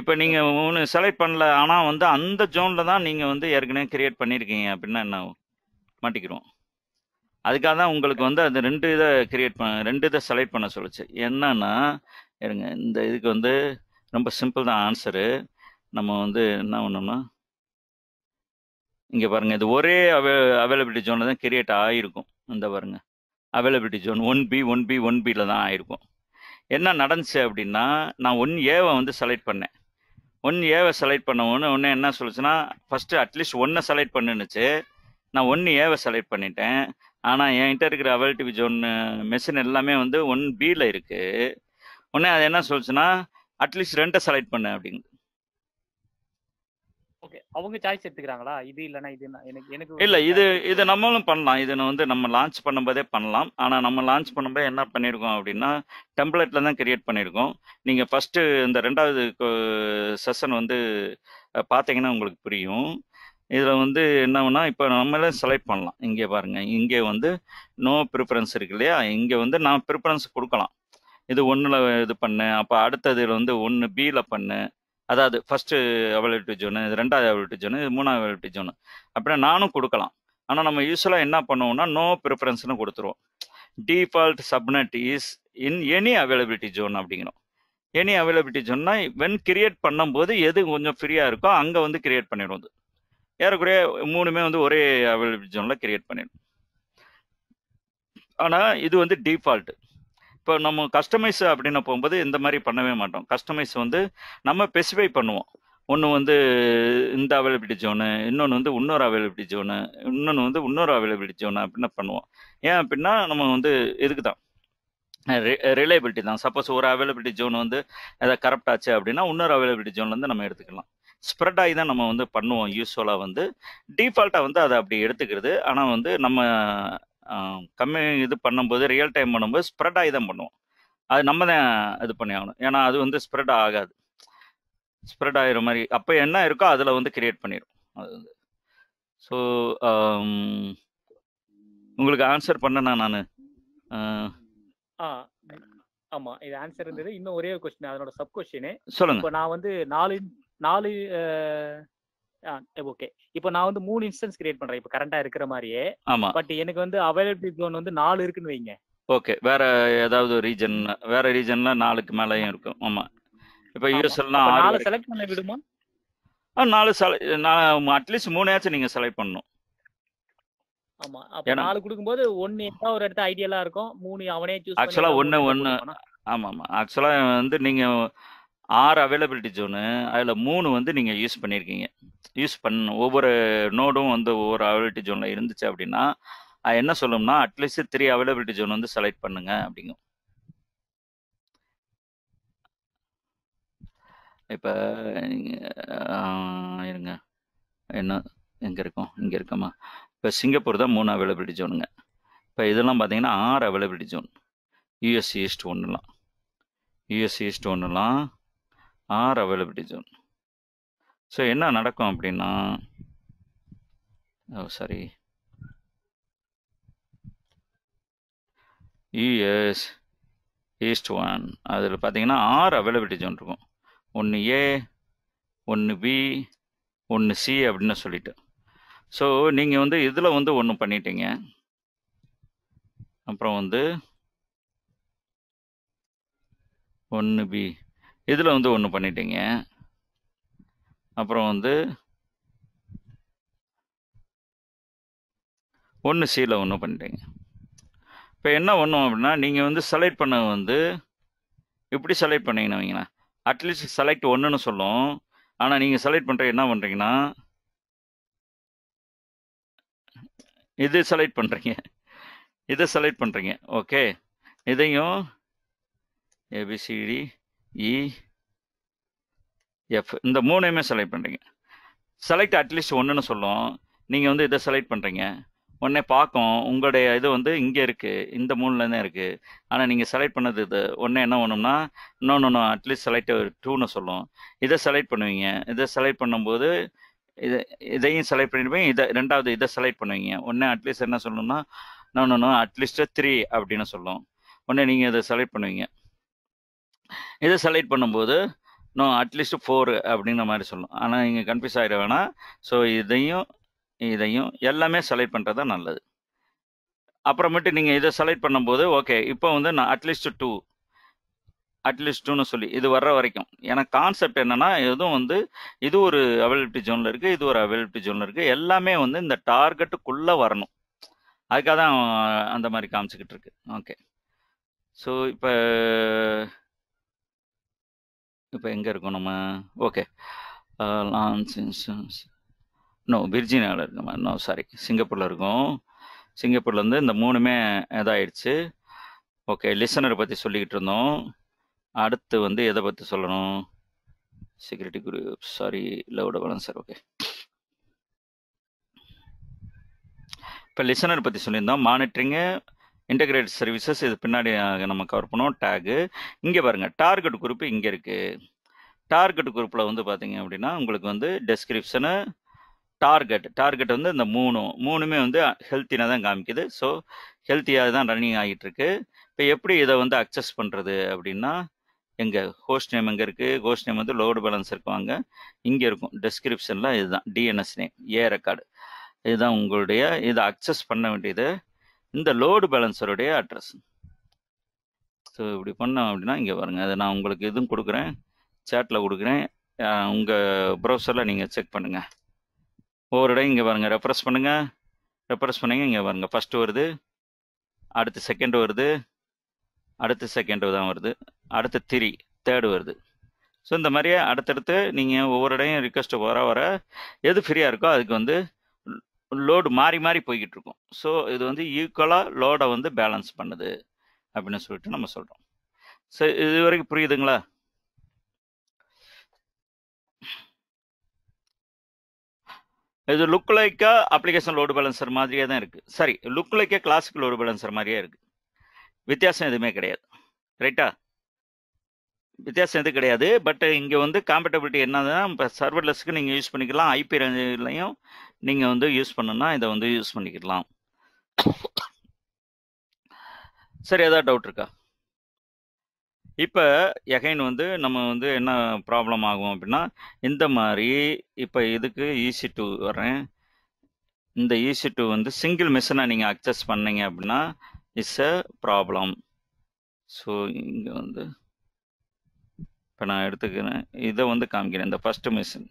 இப்போ நீங்கள் மூணு செலக்ட் பண்ணல ஆனால் வந்து அந்த ஜோனில் தான் நீங்கள் வந்து ஏற்கனவே கிரியேட் பண்ணியிருக்கீங்க அப்படின்னா என்ன மாட்டிக்கிறோம் அதுக்காக தான் உங்களுக்கு வந்து அது ரெண்டு இதை கிரியேட் பண்ண ரெண்டு இதை செலக்ட் பண்ண சொல்லுச்சு என்னன்னா இருங்க இந்த இதுக்கு வந்து ரொம்ப சிம்பிள் தான் ஆன்சரு நம்ம வந்து என்ன பண்ணோம்னா இங்கே பாருங்கள் இது ஒரே அவை அவைலபிலிட்டி ஜோனில் தான் கிரியேட் ஆகிருக்கும் இந்த பாருங்கள் availability zone one B one B one பியில் தான் ஆகிருக்கும் என்ன நடந்துச்சு அப்படின்னா நான் ஒன் ஏவை வந்து செலக்ட் பண்ணேன் ஒன் ஏவை செலக்ட் பண்ண ஒன்று ஒன்று என்ன சொல்லுச்சுன்னா ஃபஸ்ட்டு அட்லீஸ்ட் ஒன்றை செலக்ட் பண்ணுனுச்சு நான் ஒன்று ஏவை செலக்ட் பண்ணிட்டேன் ஆனால் என்கிட்ட இருக்கிற அவைலபிலிட்டி ஜோன் மெஷின் எல்லாமே வந்து ஒன் பியில் இருக்குது உடனே அது என்ன சொல்லுச்சுன்னா அட்லீஸ்ட் ரெண்டை செலக்ட் பண்ணு அப்படிங்குது ஓகே அவங்க சாய்ஸ் எடுத்துக்கிறாங்களா இது இல்லைன்னா இது எனக்கு எனக்கு இல்ல இது இது நம்மளும் பண்ணலாம் இது வந்து நம்ம லான்ச் பண்ணும்போதே பண்ணலாம் ஆனால் நம்ம லான்ச் பண்ணும்போது என்ன பண்ணியிருக்கோம் அப்படின்னா டெம்ப்ளேட்டில் தான் கிரியேட் பண்ணியிருக்கோம் நீங்கள் ஃபஸ்ட்டு இந்த ரெண்டாவது செஷன் வந்து பார்த்தீங்கன்னா உங்களுக்கு புரியும் இதில் வந்து என்னன்னா இப்போ நம்மளே செலக்ட் பண்ணலாம் இங்கே பாருங்கள் இங்கே வந்து நோ ப்ரிஃபரன்ஸ் இருக்கு இல்லையா இங்கே வந்து நான் ப்ரிஃபரன்ஸ் கொடுக்கலாம் இது ஒன்றில் இது பண்ணு அப்போ அடுத்தது வந்து ஒன்று பியில் பண்ணு அதாவது ஃபஸ்ட்டு அவைலபிலிட்டி ஜோனு இது ரெண்டாவது அவைலபிலிட்டி ஜோனு இது மூணாவது அவைலபிலிட்டி ஜோனு அப்படின்னா நானும் கொடுக்கலாம் ஆனால் நம்ம யூஸ்வலாக என்ன பண்ணுவோம்னா நோ ப்ரிஃபரன்ஸ்னு கொடுத்துருவோம் default subnet is in any availability zone அப்படிங்கிறோம் எனி அவைலபிலிட்டி ஜோன்னா வென் கிரியேட் பண்ணும்போது எது கொஞ்சம் ஃப்ரீயாக இருக்கோ அங்கே வந்து கிரியேட் பண்ணிடுவோம் ஏறக்குறைய மூணுமே வந்து ஒரே அவைலபிலிட்டி ஜோனில் கிரியேட் பண்ணிடும் ஆனால் இது வந்து டிஃபால்ட்டு இப்போ நம்ம கஸ்டமைஸ் அப்படின்னு போகும்போது இந்த மாதிரி பண்ணவே மாட்டோம் கஸ்டமைஸ் வந்து நம்ம ஸ்பெசிஃபை பண்ணுவோம் ஒன்று வந்து இந்த அவைலபிலிட்டி ஜோனு இன்னொன்று வந்து இன்னொரு அவைலபிலிட்டி ஜோனு இன்னொன்று வந்து இன்னொரு அவைலபிலிட்டி ஜோனு அப்படின்னு பண்ணுவோம் ஏன் அப்படின்னா நம்ம வந்து இதுக்கு தான் ரிலையபிலிட்டி தான் சப்போஸ் ஒரு அவைலபிலிட்டி ஜோன் வந்து எதாவது கரெக்டாச்சு ஆச்சு அப்படின்னா இன்னொரு அவைலபிலிட்டி ஜோன்லேருந்து நம்ம எடுத்துக்கலாம் ஸ்ப்ரெட் ஆகி தான் நம்ம வந்து பண்ணுவோம் யூஸ்வலாக வந்து டிஃபால்ட்டாக வந்து அதை அப்படி எடுத்துக்கிறது ஆனால் வந்து நம்ம கம்மி இது பண்ணும்போது ரியல் டைம் பண்ணும்போது ஸ்ப்ரெட் ஆகி தான் பண்ணுவோம் அது நம்ம தான் இது பண்ணி ஆகணும் ஏன்னா அது வந்து ஸ்ப்ரெட் ஆகாது ஸ்ப்ரெட் ஆகிற மாதிரி அப்போ என்ன இருக்கோ அதில் வந்து கிரியேட் பண்ணிடும் அது வந்து ஸோ உங்களுக்கு ஆன்சர் பண்ணனா நான் ஆமாம் இது ஆன்சர் இருந்தது இன்னும் ஒரே கொஸ்டின் அதனோட சப் கொஸ்டின் சொல்லுங்க இப்போ நான் வந்து நாலு நாலு ஓகே இப்போ நான் வந்து மூணு இன்ஸ்டன்ஸ் கிரியேட் பண்றேன் இப்போ கரண்டா இருக்கிற மாதிரியே ஆமா பட் எனக்கு வந்து அவைலபிலிட்டி ஜோன் வந்து நாலு இருக்குன்னு வைங்க ஓகே வேற ஏதாவது ரீஜன் வேற ரீஜன்ல நாலுக்கு மேலயும் இருக்கும் ஆமா இப்போ யூஎஸ்எல்னா நாலு செலக்ட் பண்ண விடுமா ஆ நாலு செல நான் அட்லீஸ்ட் மூணையாச்சும் நீங்க செலக்ட் பண்ணணும் ஆமா அப்ப நாலு கொடுக்கும்போது ஒன்னு ஏதாவது ஒரு இடத்த ஐடியலா இருக்கும் மூணு அவனே சூஸ் ஆக்சுவலா ஒன்னு ஒன்னு ஆமா ஆமா ஆக்சுவலா வந்து நீங்க ஆறு அவைலபிலிட்டி ஜோனு அதில் மூணு வந்து நீங்கள் யூஸ் பண்ணியிருக்கீங்க யூஸ் பண்ண ஒவ்வொரு நோடும் வந்து ஒவ்வொரு அவைலபிலிட்டி ஜோனில் இருந்துச்சு அப்படின்னா என்ன சொல்லும்னா அட்லீஸ்ட் த்ரீ அவைலபிலிட்டி ஜோன் வந்து செலக்ட் பண்ணுங்க அப்படிங்கும் இப்போ இருங்க என்ன எங்கே இருக்கோம் இங்கே இருக்கோமா இப்போ சிங்கப்பூர் தான் மூணு அவைலபிலிட்டி ஜோனுங்க இப்போ இதெல்லாம் பார்த்தீங்கன்னா ஆறு அவைலபிலிட்டி ஜோன் யூஎஸ் ஈஸ்ட் ஒன்றுலாம் யூஎஸ் ஈஸ்ட் ஒன்றுலாம் ஆர் அவைலபிலிட்டி ஜோன் ஸோ என்ன நடக்கும் அப்படின்னா oh sorry US east one அதில் பார்த்தீங்கன்னா ஆர் அவைலபிலிட்டி ஜோன் இருக்கும் ஒன்று ஏ ஒன்று பி ஒன்று சி அப்படின்னு சொல்லிட்டு ஸோ நீங்கள் வந்து இதில் வந்து ஒன்று பண்ணிட்டீங்க அப்புறம் வந்து ஒன்று பி இதில் வந்து ஒன்று பண்ணிட்டீங்க அப்புறம் வந்து ஒன்று சீல ஒன்று பண்ணிட்டீங்க இப்போ என்ன ஒன்றும் அப்படின்னா நீங்கள் வந்து செலக்ட் பண்ண வந்து இப்படி செலக்ட் பண்ணிங்கன்னு வைங்களேன் அட்லீஸ்ட் செலக்ட் ஒன்றுன்னு சொல்லும் ஆனால் நீங்கள் செலக்ட் பண்ணுற என்ன பண்ணுறீங்கன்னா இது செலக்ட் பண்ணுறீங்க இதை செலக்ட் பண்ணுறீங்க ஓகே இதையும் ஏபிசிடி இ e, எஃப் இந்த மூணையுமே செலக்ட் பண்ணுறீங்க செலக்ட் அட்லீஸ்ட் ஒன்றுன்னு சொல்லும் நீங்கள் வந்து இதை செலக்ட் பண்ணுறீங்க உடனே பார்க்கும் உங்களுடைய இது வந்து இங்கே இருக்குது இந்த மூணில் தான் இருக்குது ஆனால் நீங்கள் செலக்ட் பண்ணது இது ஒன்று என்ன பண்ணும்னா இன்னொன்று ஒன்று அட்லீஸ்ட் செலக்ட் ஒரு டூன்னு சொல்லும் இதை செலக்ட் பண்ணுவீங்க இதை செலக்ட் பண்ணும்போது இதை இதையும் செலக்ட் பண்ணிட்டு இதை ரெண்டாவது இதை செலக்ட் பண்ணுவீங்க ஒன்று அட்லீஸ்ட் என்ன சொல்லணும்னா இன்னொன்று அட்லீஸ்ட்டு த்ரீ அப்படின்னு சொல்லும் உடனே நீங்கள் இதை செலக்ட் பண்ணுவீங்க இதை செலக்ட் பண்ணும்போது நோ அட்லீஸ்ட் ஃபோர் அப்படிங்கிற மாதிரி சொல்லணும் ஆனால் இங்கே கன்ஃபியூஸ் ஆகிட வேணாம் ஸோ இதையும் இதையும் எல்லாமே செலக்ட் பண்ணுறது தான் நல்லது அப்புறமேட்டு நீங்கள் இதை செலக்ட் பண்ணும்போது ஓகே இப்போ வந்து நான் அட்லீஸ்ட் டூ அட்லீஸ்ட் டூன்னு சொல்லி இது வர்ற வரைக்கும் ஏன்னா கான்செப்ட் என்னென்னா எதுவும் வந்து இது ஒரு அவைலபிலிட்டி ஜோனில் இருக்குது இது ஒரு அவைலபிலிட்டி ஜோனில் இருக்குது எல்லாமே வந்து இந்த டார்கெட்டுக்குள்ளே வரணும் அதுக்காக தான் அந்த மாதிரி காமிச்சிக்கிட்டு இருக்கு ஓகே ஸோ இப்போ இப்போ எங்கே இருக்கோம் நம்ம ஓகே லான்ஸ் நோ விர்ஜினியாவில் இருக்கோம் நோ சாரி சிங்கப்பூரில் இருக்கோம் சிங்கப்பூர்லேருந்து இந்த மூணுமே இதாகிடுச்சு ஓகே லிசனரை பற்றி சொல்லிக்கிட்டு இருந்தோம் அடுத்து வந்து எதை பற்றி சொல்லணும் செக்யூரிட்டி குரூப் சாரி லவுட வேணும் சார் ஓகே இப்போ லிசனர் பற்றி சொல்லியிருந்தோம் மானிட்டரிங்கு இன்டகிரேட் சர்வீசஸ் இது பின்னாடி நம்ம கவர் பண்ணுவோம் டேகு இங்கே பாருங்கள் டார்கெட் குரூப் இங்கே இருக்குது டார்கெட் குரூப்பில் வந்து பார்த்தீங்க அப்படின்னா உங்களுக்கு வந்து டெஸ்கிரிப்ஷனு டார்கெட் டார்கெட் வந்து இந்த மூணு மூணுமே வந்து ஹெல்த்தினாக தான் காமிக்குது ஸோ ஹெல்த்தியாக தான் ரன்னிங் ஆகிட்டுருக்கு இப்போ எப்படி இதை வந்து அக்சஸ் பண்ணுறது அப்படின்னா எங்கள் ஹோஸ்ட் நேம் எங்கே இருக்குது ஹோஸ்ட் நேம் வந்து லோடு பேலன்ஸ் இருக்குவாங்க இங்கே இருக்கும் டெஸ்கிரிப்ஷனில் இதுதான் டிஎன்எஸ் நேம் ஏ ரெக்கார்டு இதுதான் உங்களுடைய இதை அக்சஸ் பண்ண வேண்டியது இந்த லோடு பேலன்சருடைய அட்ரஸ் ஸோ இப்படி பண்ணோம் அப்படின்னா இங்கே பாருங்கள் அதை நான் உங்களுக்கு இதுவும் கொடுக்குறேன் சேட்டில் கொடுக்குறேன் உங்கள் ப்ரௌசரில் நீங்கள் செக் பண்ணுங்கள் ஒவ்வொரு இடம் இங்கே பாருங்கள் ரெஃபரன்ஸ் பண்ணுங்கள் ரெஃபரன்ஸ் பண்ணுங்க இங்கே பாருங்கள் ஃபஸ்ட்டு வருது அடுத்து செகண்ட் வருது அடுத்து செகண்டு தான் வருது அடுத்து த்ரீ தேர்டு வருது ஸோ இந்த மாதிரியே அடுத்தடுத்து நீங்கள் ஒவ்வொரு இடையும் ரிக்வஸ்ட்டு வர வர எது ஃப்ரீயாக இருக்கோ அதுக்கு வந்து லோடு மாறி மாறி போய்கிட்டு இருக்கும் ஸோ இது வந்து ஈக்குவலாக லோடை வந்து பேலன்ஸ் பண்ணுது அப்படின்னு சொல்லிட்டு நம்ம சொல்கிறோம் ஸோ இது வரைக்கும் புரியுதுங்களா இது லுக் லைக்கா அப்ளிகேஷன் லோடு பேலன்சர் மாதிரியே தான் இருக்குது சரி லுக் லைக்கா கிளாசிக்கல் லோடு பேலன்சர் மாதிரியே இருக்குது வித்தியாசம் எதுவுமே கிடையாது ரைட்டா வித்தியாசம் எதுவும் கிடையாது பட் இங்கே வந்து காம்பேட்டபிலிட்டி என்னதுன்னா இப்போ சர்வர்லெஸ்க்கு நீங்கள் யூஸ் பண்ணிக்கலாம் ஐபி ரேஞ்சிலையும் நீங்கள் வந்து யூஸ் பண்ணுன்னா இதை வந்து யூஸ் பண்ணிக்கலாம் சரி எதாவது டவுட் இருக்கா இப்போ எகைன் வந்து நம்ம வந்து என்ன ப்ராப்ளம் ஆகும் அப்படின்னா இந்த மாதிரி இப்போ இதுக்கு ஈசி டூ வரேன் இந்த ஈசி டூ வந்து சிங்கிள் மிஷினை நீங்கள் அக்சஸ் பண்ணீங்க அப்படின்னா இட்ஸ் அ ப்ராப்ளம் ஸோ இங்கே வந்து இப்போ நான் எடுத்துக்கிறேன் இதை வந்து காமிக்கிறேன் இந்த ஃபஸ்ட்டு மிஷின்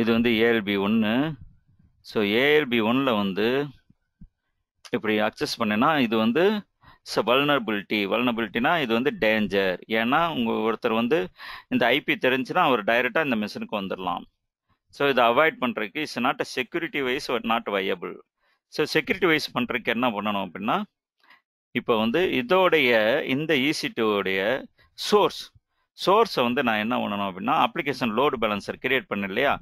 இது வந்து ஏஎல்பி ஒன்று ஸோ ஏஎல்பி ஒன்னில் வந்து இப்படி அக்சஸ் பண்ணேன்னா இது வந்து ஸோ வல்னபிலிட்டி வல்னபிலிட்டினா இது வந்து டேஞ்சர் ஏன்னா உங்கள் ஒருத்தர் வந்து இந்த ஐபி தெரிஞ்சுன்னா அவர் டைரெக்டாக இந்த மிஷினுக்கு வந்துடலாம் ஸோ இதை அவாய்ட் பண்ணுறதுக்கு it's not a security wise not viable so security wise பண்ணுறதுக்கு என்ன பண்ணணும் அப்படின்னா இப்போ வந்து இதோடைய இந்த இசிடியோடைய e சோர்ஸ் சோர்ஸை வந்து நான் என்ன பண்ணணும் அப்படின்னா அப்ளிகேஷன் லோடு பேலன்சர் கிரியேட் பண்ண இல்லையா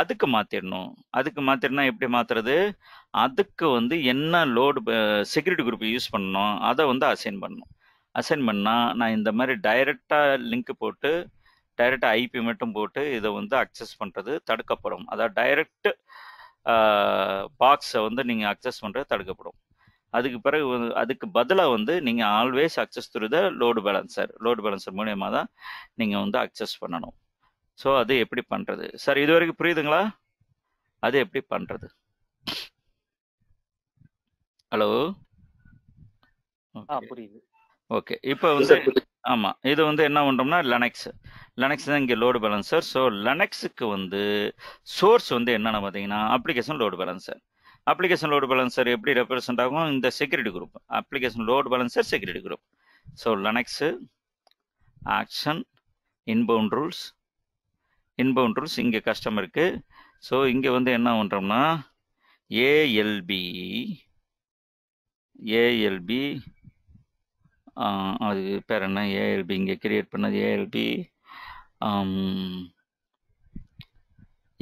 அதுக்கு மாற்றிடணும் அதுக்கு மாற்றிடனா எப்படி மாற்றுறது அதுக்கு வந்து என்ன லோடு செக்யூரிட்டி குரூப் யூஸ் பண்ணணும் அதை வந்து அசைன் பண்ணணும் அசைன் பண்ணால் நான் இந்த மாதிரி டைரெக்டாக லிங்க் போட்டு டைரெக்டாக ஐபி மட்டும் போட்டு இதை வந்து அக்சஸ் பண்ணுறது தடுக்கப்படும் அதாவது டைரக்ட் பாக்ஸை வந்து நீங்கள் அக்சஸ் பண்ணுறது தடுக்கப்படும் அதுக்கு பிறகு அதுக்கு பதிலாக வந்து நீங்கள் always access through the load balancer load balancer மூலியமாக தான் நீங்கள் வந்து அக்சஸ் பண்ணணும் ஸோ அது எப்படி பண்ணுறது சார் இது வரைக்கும் புரியுதுங்களா அது எப்படி பண்ணுறது ஹலோ புரியுது ஓகே இப்போ வந்து ஆமாம் இது வந்து என்ன பண்ணுறோம்னா லெனக்ஸ் லெனக்ஸ் தான் இங்கே லோடு பேலன்சர் ஸோ லெனக்ஸுக்கு வந்து சோர்ஸ் வந்து என்னென்ன பார்த்தீங்கன்னா application load balancer application load balancer எப்படி ரெப்ரசென்ட் ஆகும் இந்த security group application load balancer security group so Linux action inbound rules inbound rules இங்கே கஸ்டமருக்கு ஸோ இங்கே வந்து என்ன பண்ணுறோம்னா ஏஎல்பி ஏஎல்பி அது பேர் என்ன ஏஎல்பி இங்கே கிரியேட் பண்ணது ஏஎல்பி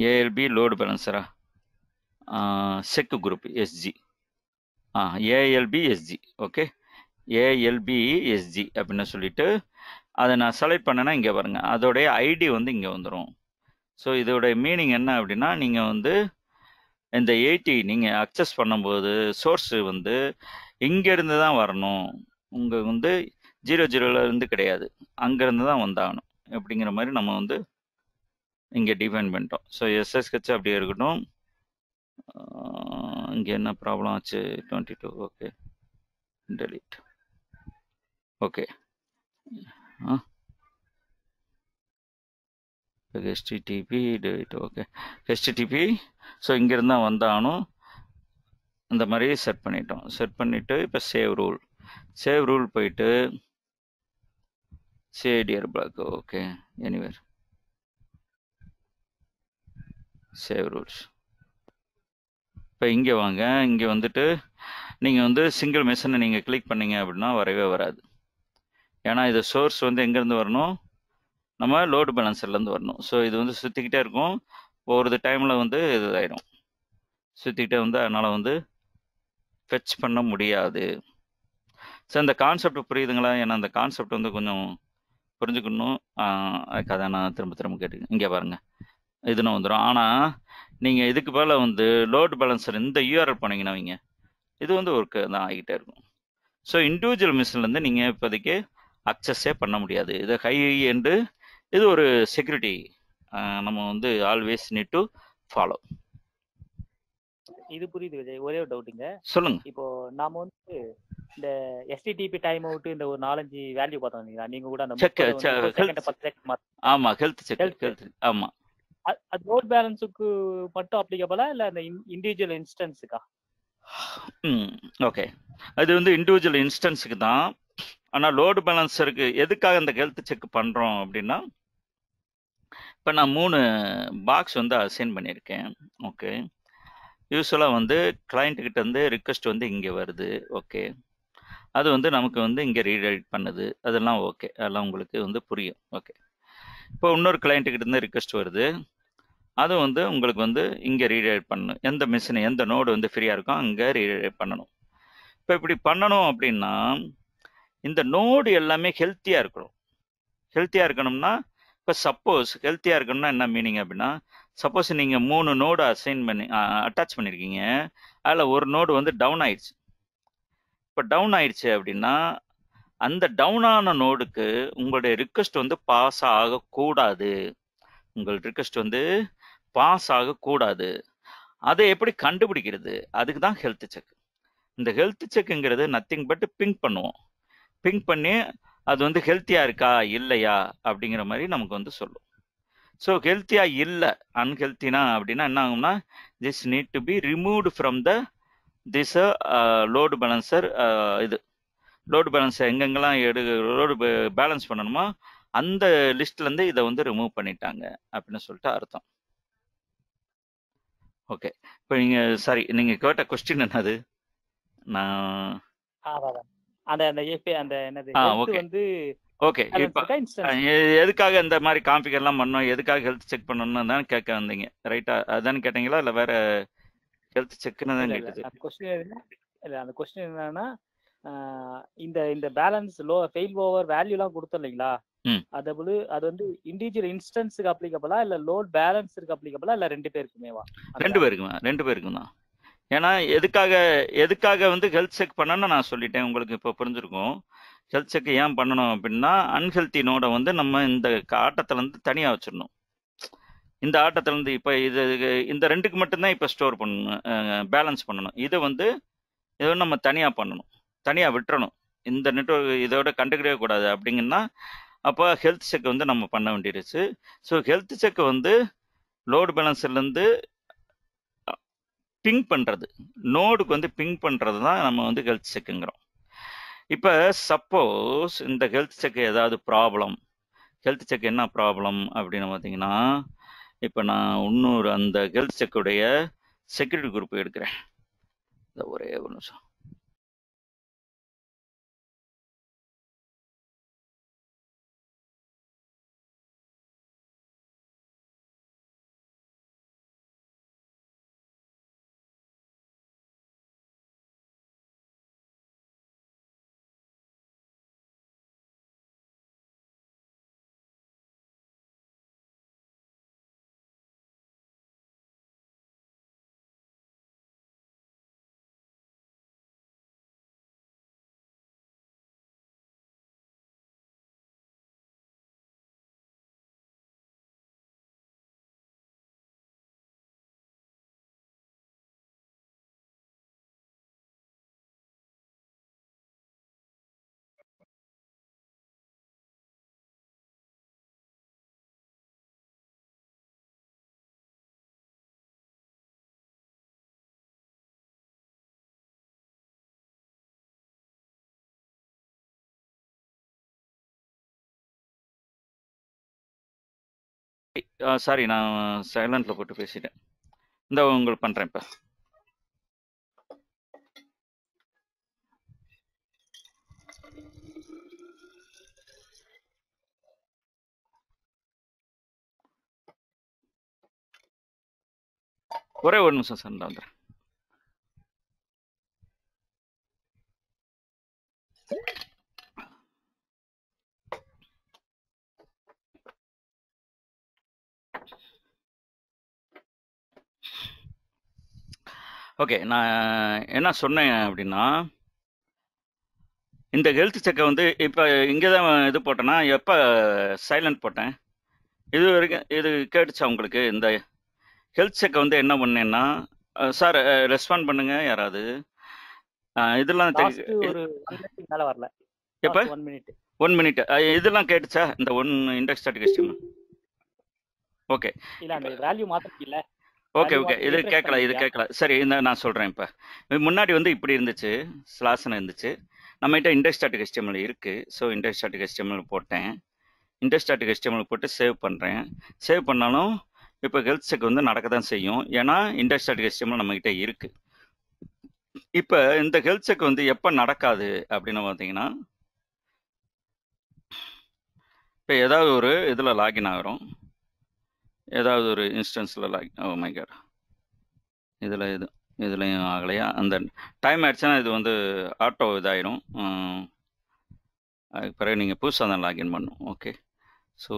ஏஎல்பி லோடு பேலன்சரா sec group SG ALB SG okay ALB SG அப்படின்னு சொல்லிட்டு அதை நான் செலக்ட் பண்ணேன்னா இங்கே பாருங்கள் அதோடைய ஐடி வந்து இங்கே வந்துடும் ஸோ இதோடைய மீனிங் என்ன அப்படின்னா நீங்கள் வந்து இந்த எயிட்டி நீங்கள் அக்சஸ் பண்ணும்போது சோர்ஸு வந்து இங்கேருந்து தான் வரணும் உங்கள் வந்து ஜீரோ ஜீரோலேருந்து கிடையாது அங்கேருந்து தான் வந்தாகணும் அப்படிங்கிற மாதிரி நம்ம வந்து இங்கே டிஃபைன் பண்ணிட்டோம் ஸோ எஸ்எஸ்ஹெச் அப்படியே இருக்கட்டும் இங்கே என்ன ப்ராப்ளம் ஆச்சு twenty two okay delete okay ah HTTP delete okay HTTP so இங்கேருந்து தான் வந்தாலும் இந்த மாதிரி செட் பண்ணிட்டோம் செட் பண்ணிவிட்டு இப்போ சேவ் ரூல் சேவ் ரூல் போயிட்டு CIDR block okay anywhere save rules இப்போ இங்கே வாங்க இங்கே வந்துட்டு நீங்கள் வந்து சிங்கிள் மெஷினை நீங்கள் கிளிக் பண்ணீங்க அப்படின்னா வரவே வராது ஏன்னா இது சோர்ஸ் வந்து எங்கேருந்து வரணும் நம்ம லோடு பேலன்சர்லேருந்து வரணும் ஸோ இது வந்து சுற்றிக்கிட்டே இருக்கும் ஒவ்வொரு டைமில் வந்து இது சுற்றிக்கிட்டே வந்து அதனால் வந்து ஃபெச் பண்ண முடியாது ஸோ இந்த கான்செப்ட் புரியுதுங்களா ஏன்னா அந்த கான்செப்ட் வந்து கொஞ்சம் புரிஞ்சுக்கணும் அதுக்காக நான் திரும்ப திரும்ப கேட்டுக்கேன் இங்கே பாருங்கள் இதுன்னு வந்துடும் ஆனால் நீங்கள் இதுக்கு மேலே வந்து லோட் பேலன்சர் இந்த யூஆர்எல் போனீங்கன்னா வைங்க இது வந்து ஒர்க்கு தான் ஆகிட்டே இருக்கும் ஸோ இண்டிவிஜுவல் மிஷின்லேருந்து நீங்கள் இப்போதைக்கு அக்சஸ்ஸே பண்ண முடியாது இது ஹை என்று இது ஒரு செக்யூரிட்டி நம்ம வந்து ஆல்வேஸ் நீட் டு ஃபாலோ இது புரியுது விஜய் ஒரே ஒரு டவுட்டுங்க சொல்லுங்க இப்போ நாம வந்து இந்த எஸ்டிடிபி டைம் அவுட் இந்த ஒரு நாலஞ்சு வேல்யூ பார்த்தோம் நீங்க கூட அந்த செக் ஆமா ஹெல்த் செக் ஹெல்த் ஆமா அது லோட் பேலன்ஸுக்கு மட்டும் அப்ளிகபிளா இல்ல அந்த இண்டிவிஜுவல் இன்ஸ்டன்ஸுக்கா ஓகே அது வந்து இண்டிவிஜுவல் இன்ஸ்டன்ஸுக்கு தான் ஆனால் லோடு பேலன்ஸ் இருக்கு எதுக்காக இந்த ஹெல்த் செக் பண்ணுறோம் அப்படின்னா இப்போ நான் மூணு பாக்ஸ் வந்து அசைன் பண்ணியிருக்கேன் ஓகே யூஸ்வலாக வந்து கிளைண்ட்டுக்கிட்ட வந்து ரிக்வஸ்ட் வந்து இங்கே வருது ஓகே அது வந்து நமக்கு வந்து இங்கே ரீரைட் பண்ணுது அதெல்லாம் ஓகே அதெல்லாம் உங்களுக்கு வந்து புரியும் ஓகே இப்போ இன்னொரு கிளைண்ட்டுக்கிட்ட இருந்து ரிக்வஸ்ட் வருது அது வந்து உங்களுக்கு வந்து இங்கே ரீடைட் பண்ணணும் எந்த மிஷின் எந்த நோடு வந்து ஃப்ரீயாக இருக்கோ அங்கே ரீடைட் பண்ணணும் இப்போ இப்படி பண்ணணும் அப்படின்னா இந்த நோடு எல்லாமே ஹெல்த்தியாக இருக்கணும் ஹெல்த்தியாக இருக்கணும்னா இப்போ சப்போஸ் ஹெல்த்தியாக இருக்கணும்னா என்ன மீனிங் அப்படின்னா சப்போஸ் நீங்கள் மூணு நோடு அசைன் பண்ணி அட்டாச் பண்ணியிருக்கீங்க அதில் ஒரு நோடு வந்து டவுன் ஆயிடுச்சு இப்போ டவுன் ஆயிடுச்சு அப்படின்னா அந்த டவுன் ஆன நோடுக்கு உங்களுடைய ரிக்வெஸ்ட் வந்து பாஸ் ஆகக்கூடாது உங்கள் ரிக்வெஸ்ட் வந்து பாஸ் ஆகக்கூடாது அதை எப்படி கண்டுபிடிக்கிறது அதுக்கு தான் ஹெல்த் செக் இந்த ஹெல்த் செக்குங்கிறது நத்திங் பட் பிங்க் பண்ணுவோம் பிங்க் பண்ணி அது வந்து ஹெல்த்தியாக இருக்கா இல்லையா அப்படிங்கிற மாதிரி நமக்கு வந்து சொல்லும் ஸோ ஹெல்த்தியாக இல்லை அன்ஹெல்த்தினா அப்படின்னா என்ன ஆகும்னா this need to be removed from the this load balancer இது லோடு பேலன்ஸை எங்கெங்கெல்லாம் எடு லோடு பேலன்ஸ் பண்ணணுமோ அந்த லிஸ்ட்லேருந்து இதை வந்து ரிமூவ் பண்ணிட்டாங்க அப்படின்னு சொல்லிட்டு அர்த்தம் ஓகே இப்போ நீங்கள் சாரி நீங்கள் கேட்ட கொஸ்டின் என்னது நான் அந்த அந்த ஏபி ஓகே எதுக்காக இந்த மாதிரி கான்ஃபிகர் எல்லாம் பண்ணோம் எதுக்காக ஹெல்த் செக் பண்ணணும்னு தான் கேட்க வந்தீங்க ரைட்டா அதான் கேட்டீங்களா இல்ல வேற ஹெல்த் செக்னு தான் கேட்டது இல்ல அந்த கொஸ்டின் என்னன்னா இந்த இந்த பேலன்ஸ் லோ ஃபெயில் ஓவர் வேல்யூலாம் கொடுத்தோம் இல்லைங்களா அதை போல அது வந்து இண்டிவிஜுவல் இன்ஸ்டன்ஸுக்கு அப்ளிகபிளா இல்ல லோட் பேலன்ஸுக்கு அப்ளிகபிளா இல்ல ரெண்டு பேருக்குமேவா ரெண்டு பேருக்குமே ரெண்டு பேருக்கும் தான் ஏன்னா எதுக்காக எதுக்காக வந்து ஹெல்த் செக் பண்ணணும்னு நான் சொல்லிட்டேன் உங்களுக்கு இப்போ புரிஞ்சிருக்கும் ஹெல்த் செக் ஏன் பண்ணணும் அப்படின்னா அன்ஹெல்த்தி நோடை வந்து நம்ம இந்த ஆட்டத்தில் ஆட்டத்துலேருந்து தனியாக வச்சிடணும் இந்த ஆட்டத்துலேருந்து இப்போ இது இந்த ரெண்டுக்கு மட்டும்தான் இப்போ ஸ்டோர் பண்ணணும் பேலன்ஸ் பண்ணணும் இதை வந்து இதை நம்ம தனியாக பண்ணணும் தனியாக விட்டுறணும் இந்த நெட்ஒர்க் இதோட கண்டுக்கிடவே கூடாது அப்படிங்கன்னா அப்போ ஹெல்த் செக் வந்து நம்ம பண்ண வேண்டியிருச்சு ஸோ ஹெல்த் செக் வந்து லோடு பேலன்ஸ்லேருந்து பிங்க் பண்ணுறது நோடுக்கு வந்து பிங்க் பண்ணுறது தான் நம்ம வந்து ஹெல்த் செக்குங்கிறோம் இப்போ சப்போஸ் இந்த ஹெல்த் செக் ஏதாவது ப்ராப்ளம் ஹெல்த் செக் என்ன ப்ராப்ளம் அப்படின்னு பார்த்தீங்கன்னா இப்போ நான் இன்னொரு அந்த ஹெல்த் செக்குடைய செக்யூரிட்டி குரூப் எடுக்கிறேன் ஒரே ஒரு நிமிஷம் சாரி நான் சைலண்டில் போட்டு பேசிட்டேன் இந்த உங்களுக்கு பண்ணுறேன் இப்போ ஒரே ஒரு நிமிஷம் சார் நான் வந்துடுறேன் ஓகே நான் என்ன சொன்னேன் அப்படின்னா இந்த ஹெல்த் செக்கை வந்து இப்போ இங்கே தான் இது போட்டேன்னா எப்போ சைலண்ட் போட்டேன் இது வரைக்கும் இது கேட்டுச்சா உங்களுக்கு இந்த ஹெல்த் செக்கை வந்து என்ன பண்ணேன்னா சார் ரெஸ்பாண்ட் பண்ணுங்க யாராவது இதெல்லாம் வரல எப்போ ஒன் மினிட் ஒன் மினிட் இதெல்லாம் கேட்டுச்சா இந்த ஒன் இண்டெக்ஸ் ஓகே இல்ல வேல்யூ மாத்திரம் இல்லை ஓகே ஓகே இது கேட்கல இது கேட்கல சரி இந்த நான் சொல்கிறேன் இப்போ முன்னாடி வந்து இப்படி இருந்துச்சு ஸ்லாசனம் இருந்துச்சு நம்மகிட்ட இண்டஸ்டாட்டிக் ஹெச்டிஎம்எல் இருக்குது ஸோ இண்டஸ்டாட்டிக் ஹெச்டிஎம்எல் போட்டேன் இண்டஸ்டாட்டிக் ஹெச்டிஎம்எல் போட்டு சேவ் பண்ணுறேன் சேவ் பண்ணாலும் இப்போ ஹெல்த் செக் வந்து நடக்க தான் செய்யும் ஏன்னா இண்டஸ்டாட்டிக் ஹெச்டிஎம்எல் நம்மக்கிட்ட இருக்குது இப்போ இந்த ஹெல்த் செக் வந்து எப்போ நடக்காது அப்படின்னு பார்த்தீங்கன்னா இப்போ ஏதாவது ஒரு இதில் லாகின் ஆகிறோம் ஏதாவது ஒரு இன்ஸ்டன்ஸில் லாக் ஓ மை இதில் இது இதுலேயும் ஆகலையா அந்த டைம் ஆயிடுச்சுன்னா இது வந்து ஆட்டோ இதாயிரும் அதுக்கு பிறகு நீங்கள் புதுசாக தான் லாக்இன் பண்ணும் ஓகே ஸோ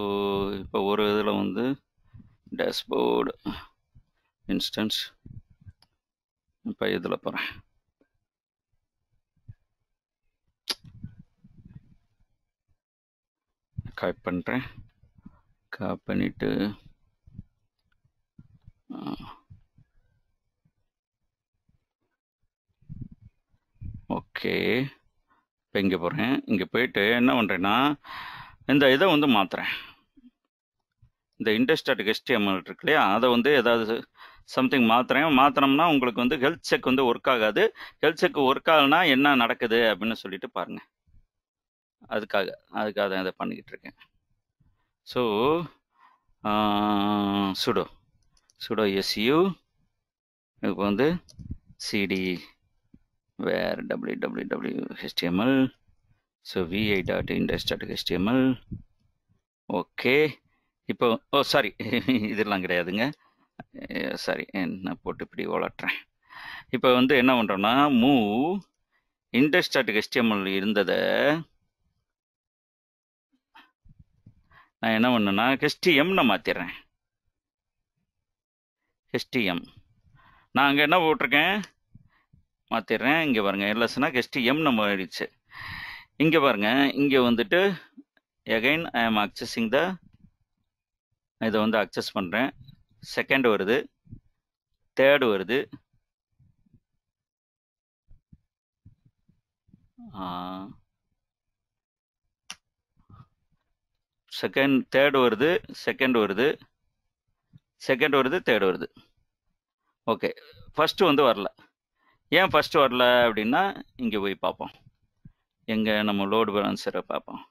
இப்போ ஒரு இதில் வந்து டேஷ்போர்டு இன்ஸ்டன்ஸ் இப்போ இதில் போகிறேன் காப்பி பண்ணுறேன் காப்பி பண்ணிவிட்டு ஓகே இப்போ இங்கே போகிறேன் இங்கே போயிட்டு என்ன பண்ணுறேன்னா இந்த இதை வந்து மாற்றுறேன் இந்த இண்டஸ்டாட் ஹெச்டிஎம்எல் இருக்கு இல்லையா அதை வந்து ஏதாவது சம்திங் மாற்றுறேன் மாற்றினோம்னா உங்களுக்கு வந்து ஹெல்த் செக் வந்து ஒர்க் ஆகாது ஹெல்த் செக் ஒர்க் ஆகலைன்னா என்ன நடக்குது அப்படின்னு சொல்லிட்டு பாருங்கள் அதுக்காக அதுக்காக தான் இதை பண்ணிக்கிட்டு இருக்கேன் ஸோ சுடோ சுடோ எஸ்யூ இப்போ வந்து CD var W W W HTML so vi dot index dot okay இப்போ ஓ சாரி இதெல்லாம் கிடையாதுங்க சாரி eh, eh, நான் போட்டு இப்படி வளர்ட்டுறேன் இப்போ வந்து என்ன பண்ணுறோம்னா மூ இண்டஸ் டாட் ஹெச்டிஎம்எல் இருந்ததை நான் என்ன பண்ணேன்னா ஹெச்டிஎம் நான் மாற்றிடுறேன் ஹெஸ்டிஎம் நான் அங்கே என்ன போட்டிருக்கேன் மாற்றிடுறேன் இங்கே பாருங்கள் எல்எஸ்னா ஹெச்டிஎம் நம்ம ஆயிடுச்சு இங்கே பாருங்கள் இங்கே வந்துட்டு எகைன் ஐ ஆம் அக்சஸிங் த இதை வந்து அக்சஸ் பண்ணுறேன் செகண்ட் வருது தேர்டு வருது செகண்ட் தேர்டு வருது செகண்ட் வருது செகண்ட் வருது தேர்ட் வருது ஓகே ஃபஸ்ட்டு வந்து வரல ஏன் ஃபஸ்ட்டு வரல அப்படின்னா இங்கே போய் பார்ப்போம் எங்கே நம்ம லோடு பேலன்சரை பார்ப்போம்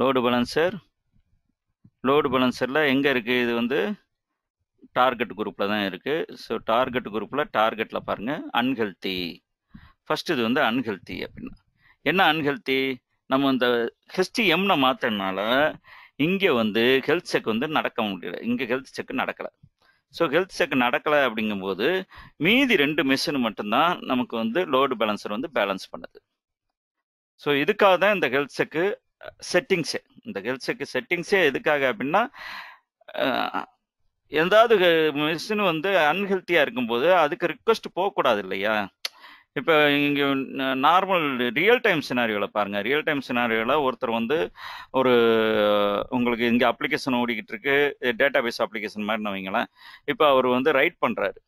லோடு பேலன்சர் லோடு பேலன்சரில் எங்கே இருக்குது இது வந்து டார்கெட் குரூப்பில் தான் இருக்குது ஸோ டார்கெட் குரூப்பில் டார்கெட்டில் பாருங்கள் அன்ஹெல்த்தி ஃபஸ்ட் இது வந்து அன்ஹெல்த்தி அப்படின்னா என்ன அன்ஹெல்த்தி நம்ம இந்த எம்னை மாற்றினால இங்கே வந்து ஹெல்த் செக் வந்து நடக்க முடியல இங்கே ஹெல்த் செக் நடக்கலை ஸோ ஹெல்த் செக் நடக்கலை அப்படிங்கும்போது மீதி ரெண்டு மிஷின் மட்டும்தான் நமக்கு வந்து லோடு பேலன்சர் வந்து பேலன்ஸ் பண்ணுது ஸோ இதுக்காக தான் இந்த ஹெல்த் செக்கு செட்டிங்ஸு இந்த ஹெல்த் செக்கு செட்டிங்ஸே எதுக்காக அப்படின்னா எதாவது மிஷின் வந்து அன்ஹெல்த்தியாக இருக்கும்போது அதுக்கு ரிக்வஸ்ட் போகக்கூடாது இல்லையா இப்போ இங்கே நார்மல் ரியல் டைம் சினாரியோவில் பாருங்கள் ரியல் டைம் சினாரியோவில் ஒருத்தர் வந்து ஒரு உங்களுக்கு இங்கே அப்ளிகேஷன் ஓடிக்கிட்டு இருக்கு டேட்டா பேஸ் அப்ளிகேஷன் மாதிரி வைங்களேன் இப்போ அவர் வந்து ரைட் பண்ணுறாரு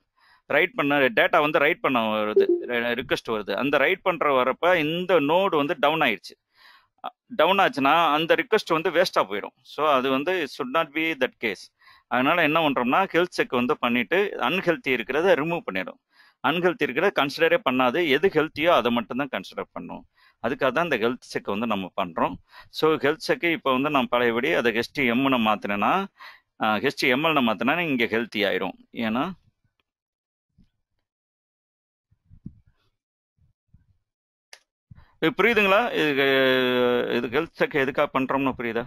ரைட் பண்ண டேட்டா வந்து ரைட் பண்ண வருது ரிக்வெஸ்ட் வருது அந்த ரைட் பண்ணுற வரப்ப இந்த நோடு வந்து டவுன் ஆயிடுச்சு டவுன் ஆச்சுன்னா அந்த ரிக்வெஸ்ட் வந்து வேஸ்ட்டாக போயிடும் ஸோ அது வந்து should not be that case அதனால் என்ன பண்ணுறோம்னா ஹெல்த் செக் வந்து பண்ணிவிட்டு அன்ஹெல்த்தி இருக்கிறத ரிமூவ் பண்ணிடும் அன்ஹெல்த்தி இருக்கிறத கன்சிடரே பண்ணாது எது ஹெல்த்தியோ அதை மட்டும்தான் கன்சிடர் பண்ணும் அதுக்காக தான் இந்த ஹெல்த் செக் வந்து நம்ம பண்ணுறோம் ஸோ ஹெல்த் செக்கு இப்போ வந்து நான் பழையபடி அதை ஹெச்டி எம்னு மாற்றினேன்னா ஹெச்டி எம்எல்னை மாற்றினா இங்கே ஹெல்த்தி ஆயிரும் ஏன்னா புரியுதுங்களா இது இது ஹெல்த் செக் எதுக்காக பண்ணுறோம்னு புரியுதா